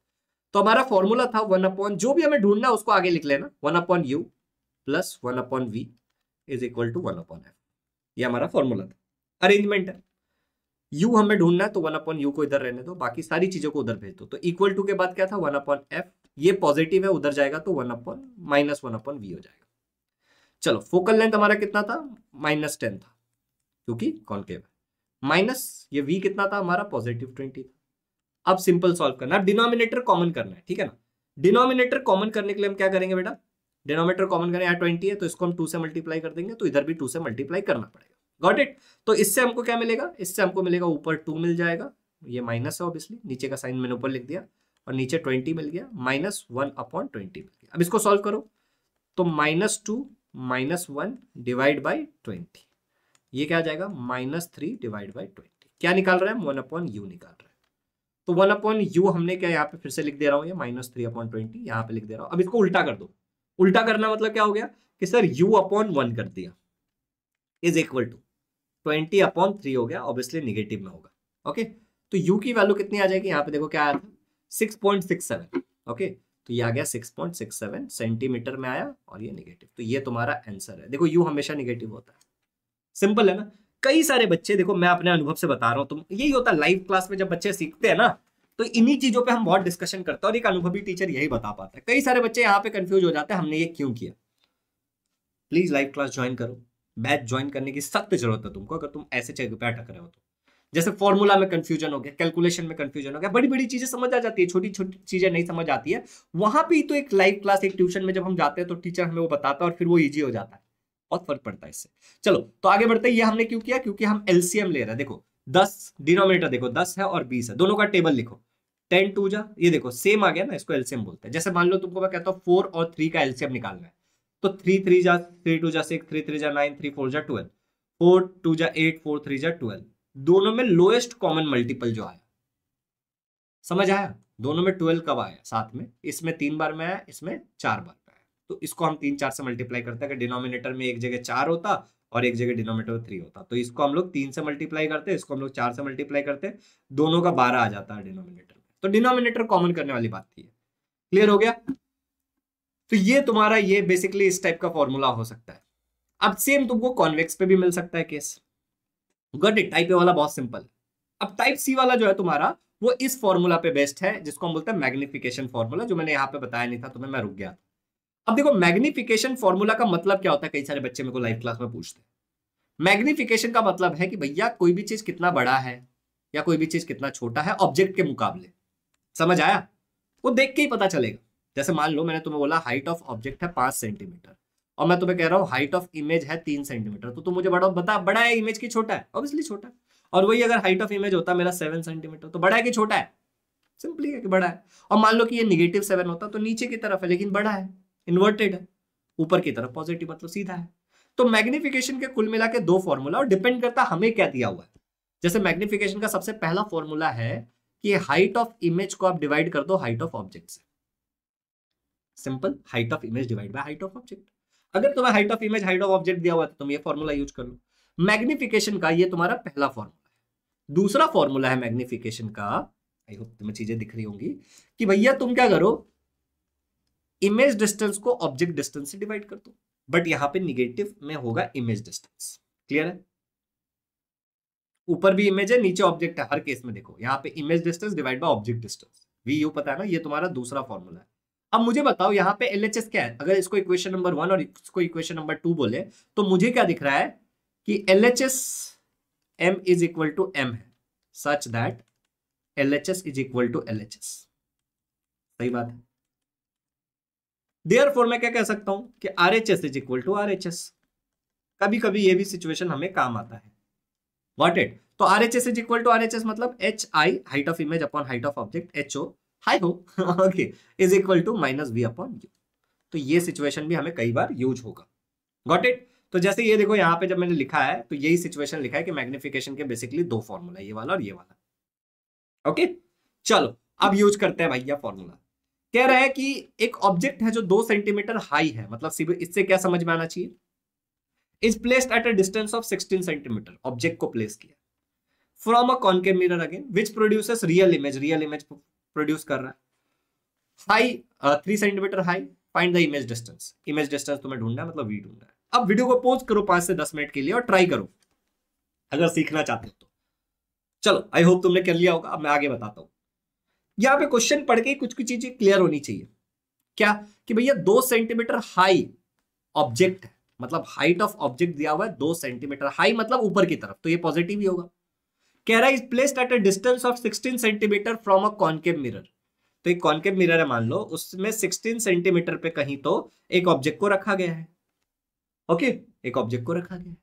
तो हमारा फॉर्मूला था वन अपॉन जो भी हमें ढूंढना है उसको आगे लिख लेना one upon u plus one upon v is equal to one upon f ये हमारा फॉर्मूला था अरेंजमेंट है यू हमें ढूंढना है तो वन अपॉन यू को इधर रहने दो बाकी सारी चीजों को उधर भेज दो तो इक्वल टू के बाद क्या था वन अपॉन एफ ये पॉजिटिव है उधर जाएगा तो one upon minus one upon v हो जाएगा चलो फोकल लेंथ हमारा कितना था माइनस टेन था क्योंकि कॉन्केव है माइनस ये वी कितना था हमारा पॉजिटिव ट्वेंटी था अब सिंपल सॉल्व करना अब डिनोमिनेटर कॉमन करना है ठीक है ना डिनोमिनेटर कॉमन करने के लिए हम क्या करेंगे बेटा डिनोमिनेटर कॉमन करें यहाँ ट्वेंटी है तो इसको हम टू से मल्टीप्लाई कर देंगे तो इधर भी टू से मल्टीप्लाई करना पड़ेगा गॉट इट तो इससे हमको क्या मिलेगा इससे हमको मिलेगा ऊपर टू मिल जाएगा ये माइनस है ऑब्वियसली नीचे का साइन मैंने ऊपर लिख दिया और नीचे ट्वेंटी मिल गया माइनस वन अपॉन ट्वेंटी मिल गया अब इसको सॉल्व करो तो minus two minus one divide by twenty ये क्या आ जाएगा minus three divide by twenty क्या निकाल रहा है वन अपॉन यू निकाल रहे हैं तो वन अपॉन यू हमने क्या यहाँ पे फिर से लिख दे रहा हूँ ये माइनस थ्री अपॉन ट्वेंटी यहाँ पे लिख दे रहा हूँ अब इसको उल्टा कर दो उल्टा करना मतलब क्या हो गया कि सर यू अपॉन वन कर दिया is equal to twenty upon three हो गया ऑब्वियसली निगेटिव में होगा ओके तो यू की वैल्यू कितनी आ जाएगी यहाँ पे देखो क्या आया था six point six seven okay तो ये आ गया six point six seven centimetre में आया और ये निगेटिव तो ये तुम्हारा आंसर है देखो यू हमेशा निगेटिव होता है सिंपल है ना कई सारे बच्चे देखो मैं अपने अनुभव से बता रहा हूँ तुम यही होता है लाइव क्लास में जब बच्चे सीखते हैं ना तो इन्हीं चीजों पे हम बहुत डिस्कशन करते हैं और एक अनुभवी टीचर यही बता पाता है कई सारे बच्चे यहाँ पे कंफ्यूज हो जाते हैं हमने ये क्यों किया प्लीज लाइव क्लास ज्वाइन करो बैच ज्वाइन करने की सख्त जरूरत है तुमको अगर तुम ऐसे जगह पे अटक रहे हो तो जैसे फॉर्मूला में कंफ्यूजन हो गया कैलकुलेशन में कंफ्यूजन हो गया बड़ी बड़ी चीजें समझ आ जाती है छोटी छोटी चीजें नहीं समझ आती है वहां पर तो एक लाइव क्लास एक ट्यूशन में जब हम जाते हैं तो टीचर हमें वो बताता है और फिर वो ईजी हो जाता है बहुत फर्क पड़ता है इससे चलो तो आगे बढ़ते हैं ये हमने क्यों किया क्योंकि हम एलसीएम ले रहे हैं देखो दस डिनोमिनेटर देखो दस है और बीस है दोनों का टेबल लिखो टेन टू जा ये देखो सेम आ गया ना इसको एलसीएम बोलते हैं जैसे मान लो तुमको मैं कहता हूँ फोर और थ्री का एलसीएम निकालना है तो थ्री थ्री जा थ्री टू जा सिक्स थ्री थ्री जा नाइन थ्री फोर जा ट्वेल्व फोर टू जा एट फोर थ्री जा ट्वेल्व दोनों में लोएस्ट कॉमन मल्टीपल जो आया समझ आया दोनों में ट्वेल्व कब आया साथ में इसमें तीन बार में आया इसमें चार बार तो इसको हम तीन चार से मल्टीप्लाई करते हैं अगर डिनोमिनेटर में एक जगह चार होता और एक जगह डिनोमिनेटर थ्री होता तो इसको हम लोग तीन से मल्टीप्लाई करते हैं इसको हम लोग चार से मल्टीप्लाई करते हैं दोनों का बारह आ जाता है डिनोमिनेटर में तो डिनोमिनेटर कॉमन करने वाली बात थी क्लियर हो गया तो ये तुम्हारा ये बेसिकली इस टाइप का फॉर्मूला हो सकता है अब सेम तुमको कॉन्वेक्स पे भी मिल सकता है case got it type A वाला बहुत सिंपल अब टाइप सी वाला जो है तुम्हारा वो इस फॉर्मूला पे बेस्ट है जिसको हम बोलते हैं मैग्निफिकेशन फॉर्मूला जो मैंने यहाँ पे बताया नहीं था तुम्हें मैं रुक गया था अब देखो मैग्निफिकेशन फॉर्मूला का मतलब क्या होता है कई सारे बच्चे मेरे को लाइव क्लास में पूछते हैं मैग्निफिकेशन का मतलब है कि भैया कोई भी चीज कितना बड़ा है या कोई भी चीज कितना छोटा है ऑब्जेक्ट के मुकाबले समझ आया वो देख के ही पता चलेगा जैसे मान लो मैंने तुम्हें बोला हाइट ऑफ ऑब्जेक्ट है पांच सेंटीमीटर और मैं तुम्हें कह रहा हूँ हाइट ऑफ इमेज है तीन सेंटीमीटर तो तुम मुझे बड़ा बता बड़ा है इमेज की छोटा है ऑब्वियसली छोटा है और वही अगर हाइट ऑफ इमेज होता मेरा सेवन सेंटीमीटर तो बड़ा है कि छोटा है सिंपली है कि बड़ा है और मान लो कि ये निगेटिव सेवन होता तो नीचे की तरफ है लेकिन बड़ा है इन्वर्टेड है ऊपर की तरफ पॉजिटिव मतलब सीधा है तो मैग्निफिकेशन के कुल मिला के दो फॉर्मूला और डिपेंड करता हमें क्या दिया हुआ है जैसे मैग्निफिकेशन का सबसे पहला फॉर्मूला है कि हाइट ऑफ इमेज को आप डिवाइड कर दो हाइट ऑफ ऑब्जेक्ट से simple height of image divide by height of object अगर तुम्हें height of image height of object दिया हुआ है तो तुम ये फॉर्मूला यूज कर लो मैग्निफिकेशन का ये तुम्हारा पहला फॉर्मूला है दूसरा फॉर्मूला है मैग्निफिकेशन का आई होप तुम्हें चीजें दिख रही होंगी कि भैया तुम क्या करो इमेज डिस्टेंस को ऑब्जेक्ट डिस्टेंस से डिवाइड कर दो बट यहां पे निगेटिव में होगा इमेज डिस्टेंस क्लियर है ऊपर भी इमेज है नीचे ऑब्जेक्ट है हर केस में देखो यहाँ पे image distance divide by object distance v u पता है ना ये तुम्हारा दूसरा फॉर्मूला है अब मुझे बताओ यहाँ पे एल क्या है अगर इसको इक्वेशन नंबर वन और इसको इक्वेशन नंबर टू बोले तो मुझे क्या दिख रहा है कि L H S M is equal to M है such that L H S is equal to L H S सही बात है देयर मैं क्या कह सकता हूं कि R H S is equal to R H S कभी कभी ये भी सिचुएशन हमें काम आता है वॉट इट तो R H S is equal to R H S मतलब h i height of image upon height of object h o हाई हो okay is equal to minus v upon u तो ये सिचुएशन भी हमें कई बार यूज होगा गॉट इट तो जैसे ये देखो यहाँ पे जब मैंने लिखा है तो यही सिचुएशन लिखा है कि मैग्निफिकेशन के बेसिकली दो फॉर्मूला ये वाला और ये वाला ओके okay? चलो अब यूज करते हैं भैया फॉर्मूला कह रहा है कि एक ऑब्जेक्ट है जो दो सेंटीमीटर हाई है मतलब इससे क्या समझ में आना चाहिए is placed at a distance of 16 centimetre object को प्लेस किया from a concave mirror again which produces real image real image produce कर रहा है high three centimetre high find the image distance image distance तुम्हें ढूंढना है मतलब we ढूंढना है अब वीडियो को पोज करो पांच से दस मिनट के लिए और ट्राई करो अगर सीखना चाहते हो तो चलो आई होप तुमने कर लिया होगा अब मैं आगे बताता हूं यहां पे क्वेश्चन पढ़ के कुछ कुछ चीजें क्लियर होनी चाहिए क्या कि भैया दो सेंटीमीटर हाई ऑब्जेक्ट है मतलब हाइट ऑफ ऑब्जेक्ट दिया हुआ है दो सेंटीमीटर हाई मतलब ऊपर की तरफ तो ये पॉजिटिव ही होगा कह रहा है placed at a distance of 16 centimetre from a concave mirror तो एक कॉन्केव मिरर है मान लो उसमें 16 सेंटीमीटर पे कहीं तो एक ऑब्जेक्ट को रखा गया है ओके okay? एक ऑब्जेक्ट को रखा गया है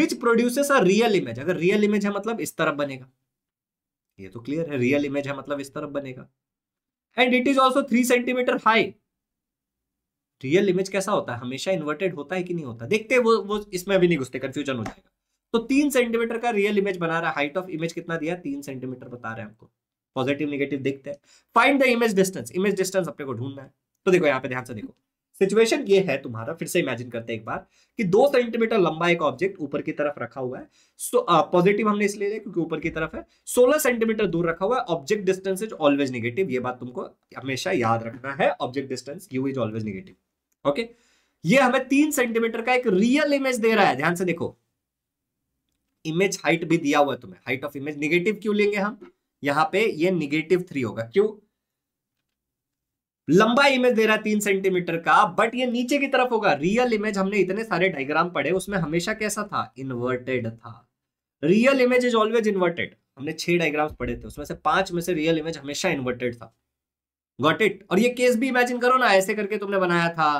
which produces a real image अगर रियल इमेज है मतलब इस तरफ बनेगा ये तो क्लियर है रियल इमेज है मतलब इस तरफ बनेगा and it is also three centimetre high real image कैसा होता है हमेशा इन्वर्टेड होता है कि नहीं होता देखते वो वो इसमें भी नहीं घुसते कंफ्यूजन हो जाएगा तो तीन सेंटीमीटर का रियल इमेज बना रहा है हाइट ऑफ इमेज कितना दिया तीन सेंटीमीटर बता रहे हैं हमको पॉजिटिव निगेटिव देखते हैं find the image distance image distance अपने को ढूंढना है तो देखो यहाँ पे ध्यान से देखो सिचुएशन ये है तुम्हारा फिर से इमेजिन करते हैं एक बार कि दो सेंटीमीटर लंबा एक ऑब्जेक्ट ऊपर की तरफ रखा हुआ है सो पॉजिटिव हमने इसलिए लिया क्योंकि ऊपर की तरफ है सोलह सेंटीमीटर दूर रखा हुआ है object distance is always negative ये बात तुमको हमेशा याद रखना है object distance u is always negative okay ये हमें तीन सेंटीमीटर का एक रियल इमेज दे रहा है ध्यान से देखो इमेज हाइट भी दिया हुआ है तुम्हें हाइट ऑफ इमेज निगेटिव क्यों लेंगे हम यहाँ पे ये निगेटिव थ्री होगा क्यों लंबा इमेज दे रहा है तीन सेंटीमीटर का बट ये नीचे की तरफ होगा रियल इमेज हमने इतने सारे डायग्राम पढ़े उसमें हमेशा कैसा था इन्वर्टेड था real image is always inverted हमने छह डायग्राम पढ़े थे उसमें से पांच में से रियल इमेज हमेशा इन्वर्टेड था गॉट इट और ये केस भी इमेजिन करो ना ऐसे करके तुमने बनाया था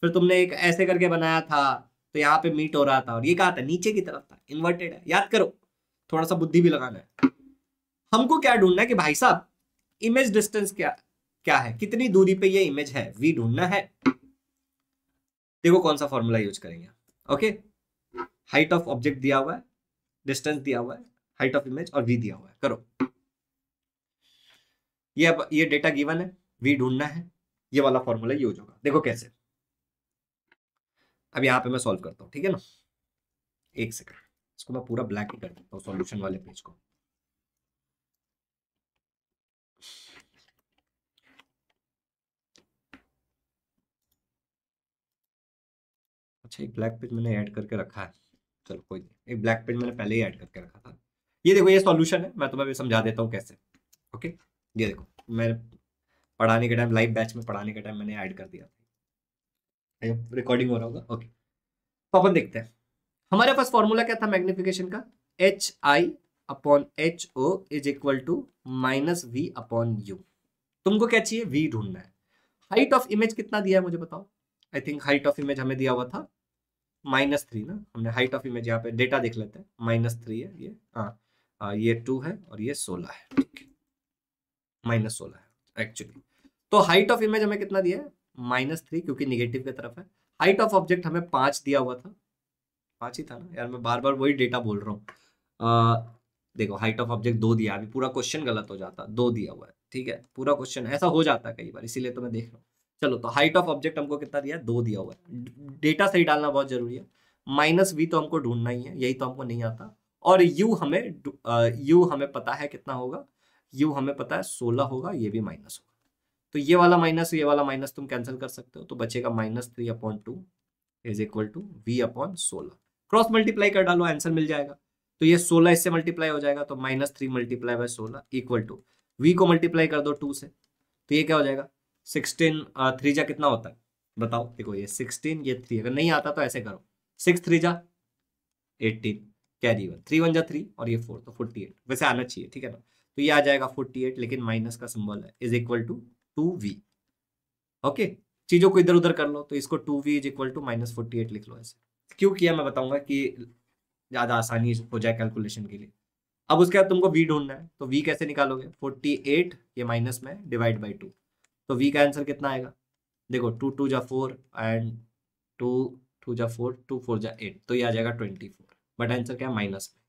फिर तुमने एक ऐसे करके बनाया था तो यहाँ पे मीट हो रहा था और ये कहा था नीचे की तरफ था इन्वर्टेड है याद करो थोड़ा सा बुद्धि भी लगाना है हमको क्या ढूंढना है कि भाई साहब इमेज डिस्टेंस क्या क्या है कितनी दूरी पे ये इमेज है वी ढूंढना है देखो कौन सा फॉर्मूला यूज करेंगे ओके हाइट ऑफ ऑब्जेक्ट दिया हुआ है डिस्टेंस दिया हुआ है हाइट ऑफ इमेज और वी दिया हुआ है करो ये अब ये डेटा गिवन है वी ढूंढना है ये वाला फॉर्मूला यूज होगा देखो कैसे अब यहां पे मैं सॉल्व करता हूं ठीक है ना एक सेकंड इसको मैं पूरा ब्लैक ही कर देता हूँ सॉल्यूशन वाले पेज को अच्छा एक ब्लैक पेज मैंने ऐड करके रखा है चलो कोई नहीं एक ब्लैक पेज मैंने पहले ही ऐड करके रखा था ये देखो ये सॉल्यूशन है मैं तुम्हें भी समझा देता हूँ कैसे ओके ये देखो मैं पढ़ाने के टाइम लाइव बैच में पढ़ाने के टाइम मैंने ऐड कर दिया रिकॉर्डिंग हो रहा होगा ओके तो अपन देखते हैं हमारे पास फॉर्मूला क्या था मैग्निफिकेशन का h i upon h o is equal to minus v upon u तुमको क्या चाहिए वी ढूंढना है हाइट ऑफ इमेज कितना दिया है मुझे बताओ I think height of image हमें दिया हुआ था माइनस थ्री ना हमने हाइट ऑफ इमेज यहाँ पे डेटा देख लेते हैं माइनस थ्री है ये हाँ, हाँ ये टू है और ये सोलह है ठीक है माइनस सोलह है एक्चुअली तो हाइट ऑफ इमेज हमें कितना दिया है माइनस थ्री क्योंकि निगेटिव की तरफ है हाइट ऑफ ऑब्जेक्ट हमें पांच दिया हुआ था पांच ही था ना यार मैं बार बार वही डेटा बोल रहा हूँ देखो हाइट ऑफ ऑब्जेक्ट दो दिया अभी पूरा क्वेश्चन गलत हो जाता दो दिया हुआ है ठीक है पूरा क्वेश्चन ऐसा हो जाता है कई बार इसीलिए तो मैं देख रहा हूँ चलो तो हाइट ऑफ ऑब्जेक्ट हमको कितना दिया दो दिया हुआ है डेटा सही डालना बहुत जरूरी है माइनस वी तो हमको ढूंढना ही है यही तो हमको नहीं आता और यू हमें यू हमें पता है कितना होगा यू हमें पता है सोलह होगा ये भी माइनस होगा तो ये वाला माइनस ये वाला माइनस तुम कैंसिल कर सकते हो तो बचेगा minus three upon two is equal to v upon सोलह क्रॉस मल्टीप्लाई कर डालो आंसर मिल जाएगा तो ये सोलह इससे मल्टीप्लाई हो जाएगा तो माइनस थ्री मल्टीप्लाई बाय सोलह इक्वल टू वी को मल्टीप्लाई कर दो टू से तो ये क्या हो जाएगा सिक्सटीन थ्री जा कितना होता है बताओ देखो ये सिक्सटीन ये थ्री अगर नहीं आता तो ऐसे करो सिक्स थ्री जा eighteen carry one three one जा थ्री और ये फोर तो फोर्टी एट वैसे आना चाहिए ठीक है ना तो ये आ जाएगा फोर्टी एट लेकिन माइनस का सिंबल है is equal to two v okay चीजों को इधर उधर कर लो तो इसको two v is equal to minus forty eight लिख लो ऐसे क्यों किया मैं बताऊंगा कि ज्यादा आसानी हो जाए कैलकुलेशन के लिए अब उसके बाद तुमको वी ढूंढना है तो वी कैसे निकालोगे फोर्टी एट ये माइनस में डिवाइड बाई टू तो वी का आंसर कितना आएगा देखो टू टू जा फोर एंड टू टू जा फोर टू फोर जा एट तो ये आ जाएगा ट्वेंटी फोर बट आंसर क्या है माइनस में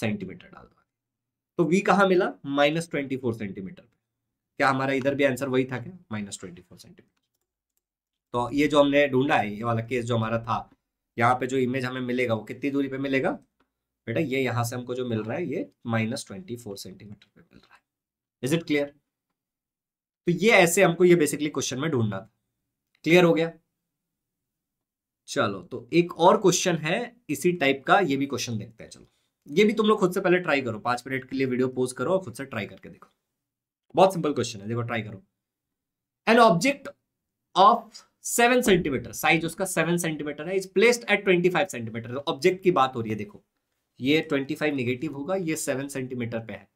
सेंटीमीटर डाल दो तो वी कहाँ मिला माइनस ट्वेंटी फोर सेंटीमीटर क्या हमारा इधर भी आंसर वही था क्या माइनस ट्वेंटी फोर सेंटीमीटर तो ये जो हमने ढूंढा है ये वाला केस जो हमारा था यहाँ पे जो इमेज हमें मिलेगा वो कितनी दूरी पे मिलेगा बेटा ये यहाँ से हमको जो मिल रहा है ये माइनस ट्वेंटी फोर सेंटीमीटर पे मिल रहा है इज इट क्लियर तो ये ऐसे हमको ये बेसिकली क्वेश्चन में ढूंढना था क्लियर हो गया चलो तो एक और क्वेश्चन है इसी टाइप का ये भी क्वेश्चन देखते हैं चलो ये भी तुम लोग खुद से पहले ट्राई करो पांच मिनट के लिए वीडियो पोज करो और खुद से ट्राई करके देखो बहुत सिंपल क्वेश्चन है देखो ट्राई करो an object of seven centimetre size उसका सेवन सेंटीमीटर है is placed at twenty five centimetre object की बात हो रही है देखो ये ट्वेंटी फाइव निगेटिव होगा ये सेवन सेंटीमीटर पे है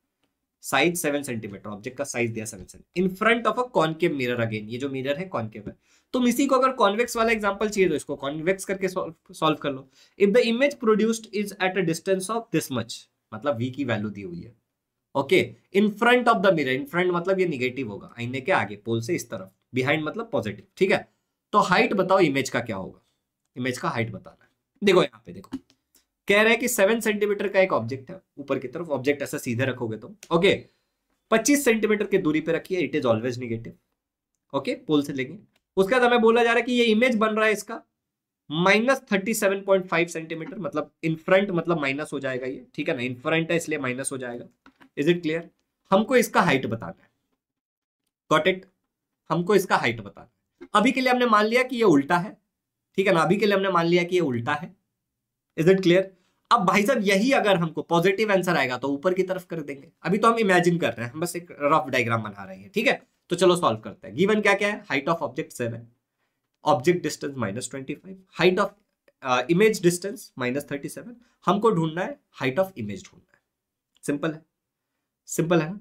साइज सेवन सेंटीमीटर ऑब्जेक्ट का साइज दिया seven centimetre in front of a concave mirror again ये जो मिरर है कॉन्केव है तुम तो इसी को अगर कॉन्वेक्स वाला एग्जांपल चाहिए तो इसको कॉन्वेक्स करके सॉल्व कर लो if the image produced is at a distance of this much मतलब वी की वैल्यू दी हुई है okay in front of the mirror in front मतलब ये निगेटिव होगा आईने के आगे पोल से इस तरफ बिहाइंड मतलब पॉजिटिव ठीक है तो हाइट बताओ इमेज का क्या होगा इमेज का हाइट बताना है देखो यहाँ पे देखो कह रहा है कि सेवन सेंटीमीटर का एक ऑब्जेक्ट है ऊपर की तरफ ऑब्जेक्ट ऐसा सीधे रखोगे तुम तो, ओके पच्चीस सेंटीमीटर की दूरी पर रखिए it is always negative okay pole से लेंगे उसके बाद हमें बोला जा रहा है कि ये इमेज बन रहा है इसका minus thirty seven point five centimetre मतलब इन फ्रंट मतलब माइनस हो जाएगा ये ठीक है ना इन फ्रंट है इसलिए माइनस हो जाएगा इज इट क्लियर हमको इसका हाइट बताना है गॉट इट हमको इसका हाइट बताना है अभी के लिए हमने मान लिया कि ये उल्टा है ठीक है ना अभी के लिए हमने मान लिया कि ये उल्टा है इज इट क्लियर अब भाई साहब यही अगर हमको पॉजिटिव आंसर आएगा तो ऊपर की तरफ कर देंगे अभी तो हम इमेजिन कर रहे हैं हम बस एक रफ डायग्राम बना रहे हैं ठीक है तो चलो सॉल्व करते हैं गिवन क्या क्या है height of object seven object distance minus twenty five height of image distance minus thirty seven हमको ढूंढना है हाइट ऑफ इमेज ढूंढना है सिंपल है सिंपल है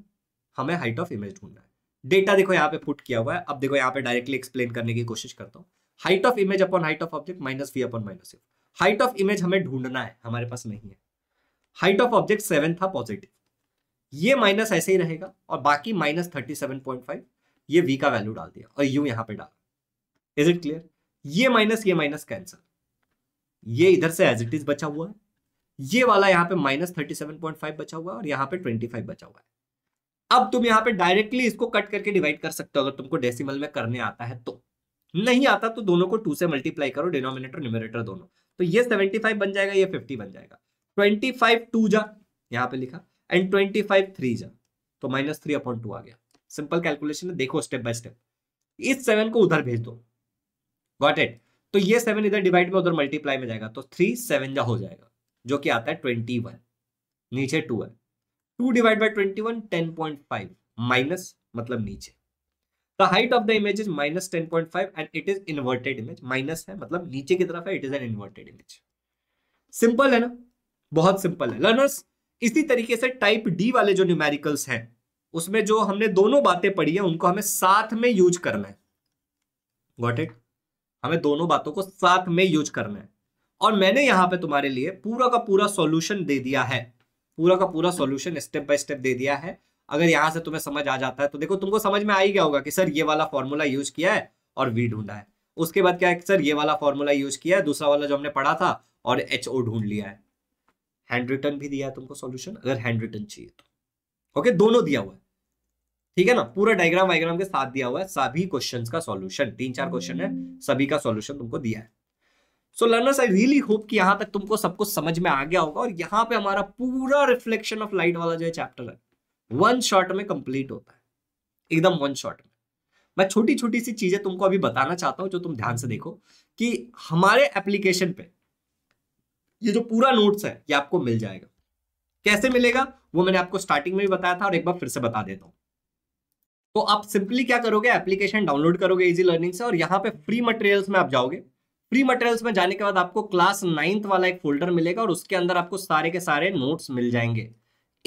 हमें हाइट ऑफ इमेज ढूंढना है डेटा देखो यहाँ पे पुट किया हुआ है अब देखो यहाँ पे डायरेक्टली एक्सप्लेन करने की कोशिश करता हूँ height of image upon height of object minus v upon minus f height of image हमें ढूंढना है हमारे पास नहीं है हाइट ऑफ ऑब्जेक्ट सेवन था पॉजिटिव ये माइनस ऐसे ही रहेगा और बाकी minus thirty seven point five ये वी का वैल्यू डाल दिया और यू यहां पे डाला इज इट क्लियर ये माइनस ये माइनस कैंसिल ये इधर से एज इट इज बचा हुआ है ये वाला यहाँ पे minus thirty seven point five बचा हुआ है और यहाँ पे ट्वेंटी फाइव बचा हुआ है अब तुम यहाँ पे डायरेक्टली इसको कट करके डिवाइड कर सकते हो अगर तुमको डेसिमल में करने आता है तो नहीं आता तो दोनों को टू से मल्टीप्लाई करो डिनोमिनेटर न्यूमिनेटर दोनों तो ये सेवेंटी फाइव बन जाएगा ये फिफ्टी बन जाएगा ट्वेंटी फाइव टू जा यहाँ पे लिखा एंड ट्वेंटी फाइव थ्री जा तो माइनस थ्री अपॉइंट टू आ गया सिंपल कैलकुलेशन है देखो स्टेप बाय स्टेप इस सेवन को उधर भेज दो गॉट इट तो ये सेवन इधर डिवाइड में उधर मल्टीप्लाई में जाएगा तो थ्री सेवन जा हो जाएगा जो कि आता है ट्वेंटी वन नीचे टू है two divide by twenty one ten point five minus मतलब नीचे the height of the image is minus ten point five and it is inverted image minus है मतलब नीचे की तरफ है it is an inverted image simple है ना बहुत सिंपल है लर्नर्स इसी तरीके से टाइप डी वाले जो न्यूमेरिकल्स हैं उसमें जो हमने दोनों बातें पढ़ी है उनको हमें साथ में यूज करना है गॉट इट हमें दोनों बातों को साथ में यूज करना है और मैंने यहाँ पे तुम्हारे लिए पूरा का पूरा सॉल्यूशन दे दिया है पूरा का पूरा सॉल्यूशन स्टेप बाय स्टेप दे दिया है अगर यहाँ से तुम्हें समझ आ जाता है तो देखो तुमको समझ में आ ही गया होगा कि सर ये वाला फॉर्मूला यूज किया है और वी ढूंढा है उसके बाद क्या है सर ये वाला फॉर्मूला यूज किया है दूसरा वाला जो हमने पढ़ा था और एच ओ ढूंढ लिया है हैंड रिटर्न भी दिया है तुमको सोल्यूशन अगर हैंड रिटर्न चाहिए तो ओके दोनों दिया हुआ है ठीक है ना पूरा डायग्राम वाइग्राम के साथ दिया हुआ है सभी क्वेश्चन का सोल्यूशन तीन चार क्वेश्चन है सभी का सोल्यूशन तुमको दिया है so learners I really hope कि यहां तक तुमको सब कुछ समझ में आ गया होगा और यहाँ पे हमारा पूरा रिफ्लेक्शन ऑफ लाइट वाला जो है चैप्टर है वन शॉट में कंप्लीट होता है एकदम वन शॉट में मैं छोटी छोटी सी चीजें तुमको अभी बताना चाहता हूं जो तुम ध्यान से देखो कि हमारे एप्लीकेशन पे ये जो पूरा नोट्स है ये आपको मिल जाएगा कैसे मिलेगा वो मैंने आपको स्टार्टिंग में भी बताया था और एक बार फिर से बता देता हूँ तो आप सिंपली क्या करोगे एप्लीकेशन डाउनलोड करोगे इजी लर्निंग से और यहाँ पे फ्री मटेरियल्स में आप जाओगे फ्री मटेरियल्स में जाने के बाद आपको क्लास नाइन्थ वाला एक फोल्डर मिलेगा और उसके अंदर आपको सारे के सारे नोट्स मिल जाएंगे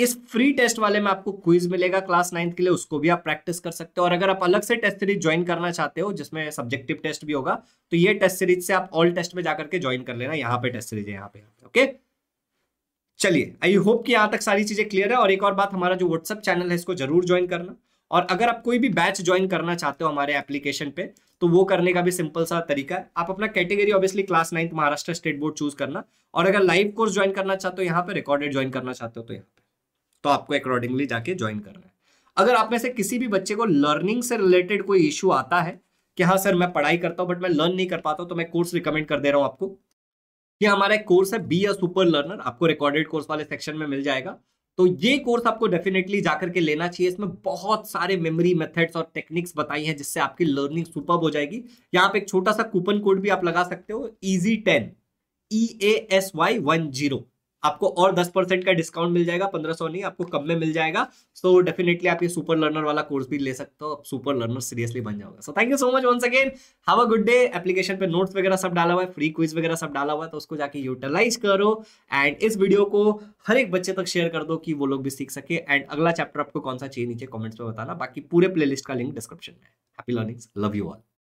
इस फ्री टेस्ट वाले में आपको क्विज मिलेगा क्लास नाइन्थ के लिए उसको भी आप प्रैक्टिस कर सकते हो और अगर आप अलग से टेस्ट सीरीज ज्वाइन करना चाहते हो जिसमें सब्जेक्टिव टेस्ट भी होगा तो ये टेस्ट सीरीज से आप ऑल टेस्ट में जाकर के ज्वाइन कर लेना यहाँ पे टेस्ट सीरीज है यहाँ पे ओके चलिए आई होप कि यहाँ तक सारी चीजें क्लियर है और एक और बात हमारा जो व्हाट्सअप चैनल है इसको जरूर ज्वाइन करना और अगर आप कोई भी बैच ज्वाइन करना चाहते हो हमारे एप्लीकेशन पे तो वो करने का भी सिंपल सा तरीका है आप अपना category obviously class ninth Maharashtra state board choose करना और अगर लाइव कोर्स ज्वाइन करना चाहते हो यहाँ पे रिकॉर्डेड ज्वाइन करना चाहते हो तो यहाँ तो आपको अकॉर्डिंगली जाके ज्वाइन करना है अगर आप में से किसी भी बच्चे को लर्निंग से रिलेटेड कोई इश्यू आता है कि हाँ सर मैं पढ़ाई करता हूँ बट मैं लर्न नहीं कर पाता तो मैं कोर्स रिकमेंड कर दे रहा हूँ आपको ये हमारा एक कोर्स है बी अ सुपर लर्नर आपको रिकॉर्डेड कोर्स वाले सेक्शन में मिल जाएगा तो ये कोर्स आपको डेफिनेटली जाकर के लेना चाहिए इसमें बहुत सारे मेमोरी मेथड्स और टेक्निक्स बताई हैं जिससे आपकी लर्निंग सुपर हो जाएगी यहाँ पे एक छोटा सा कूपन कोड भी आप लगा सकते हो easy ten E A S Y one zero आपको और दस परसेंट का डिस्काउंट मिल जाएगा पंद्रह सौ नहीं आपको कम में मिल जाएगा सो so, डेफिनेटली आप ये सुपर लर्नर वाला कोर्स भी ले सकते हो आप सुपर लर्नर सीरियसली बन जाओगे so thank you so much once again have a good day application पे नोट्स वगैरह सब डाला हुआ है फ्री क्विज वगैरह सब डाला हुआ है तो उसको जाके यूटिलाइज करो एंड इस वीडियो को हर एक बच्चे तक शेयर कर दो कि वो लोग भी सीख सके एंड अगला चैप्टर आपको कौन सा चाहिए नीचे कॉमेंट्स में बताना बाकी पूरे प्ले का लिंक डिस्क्रिप्शन में happy learnings love you all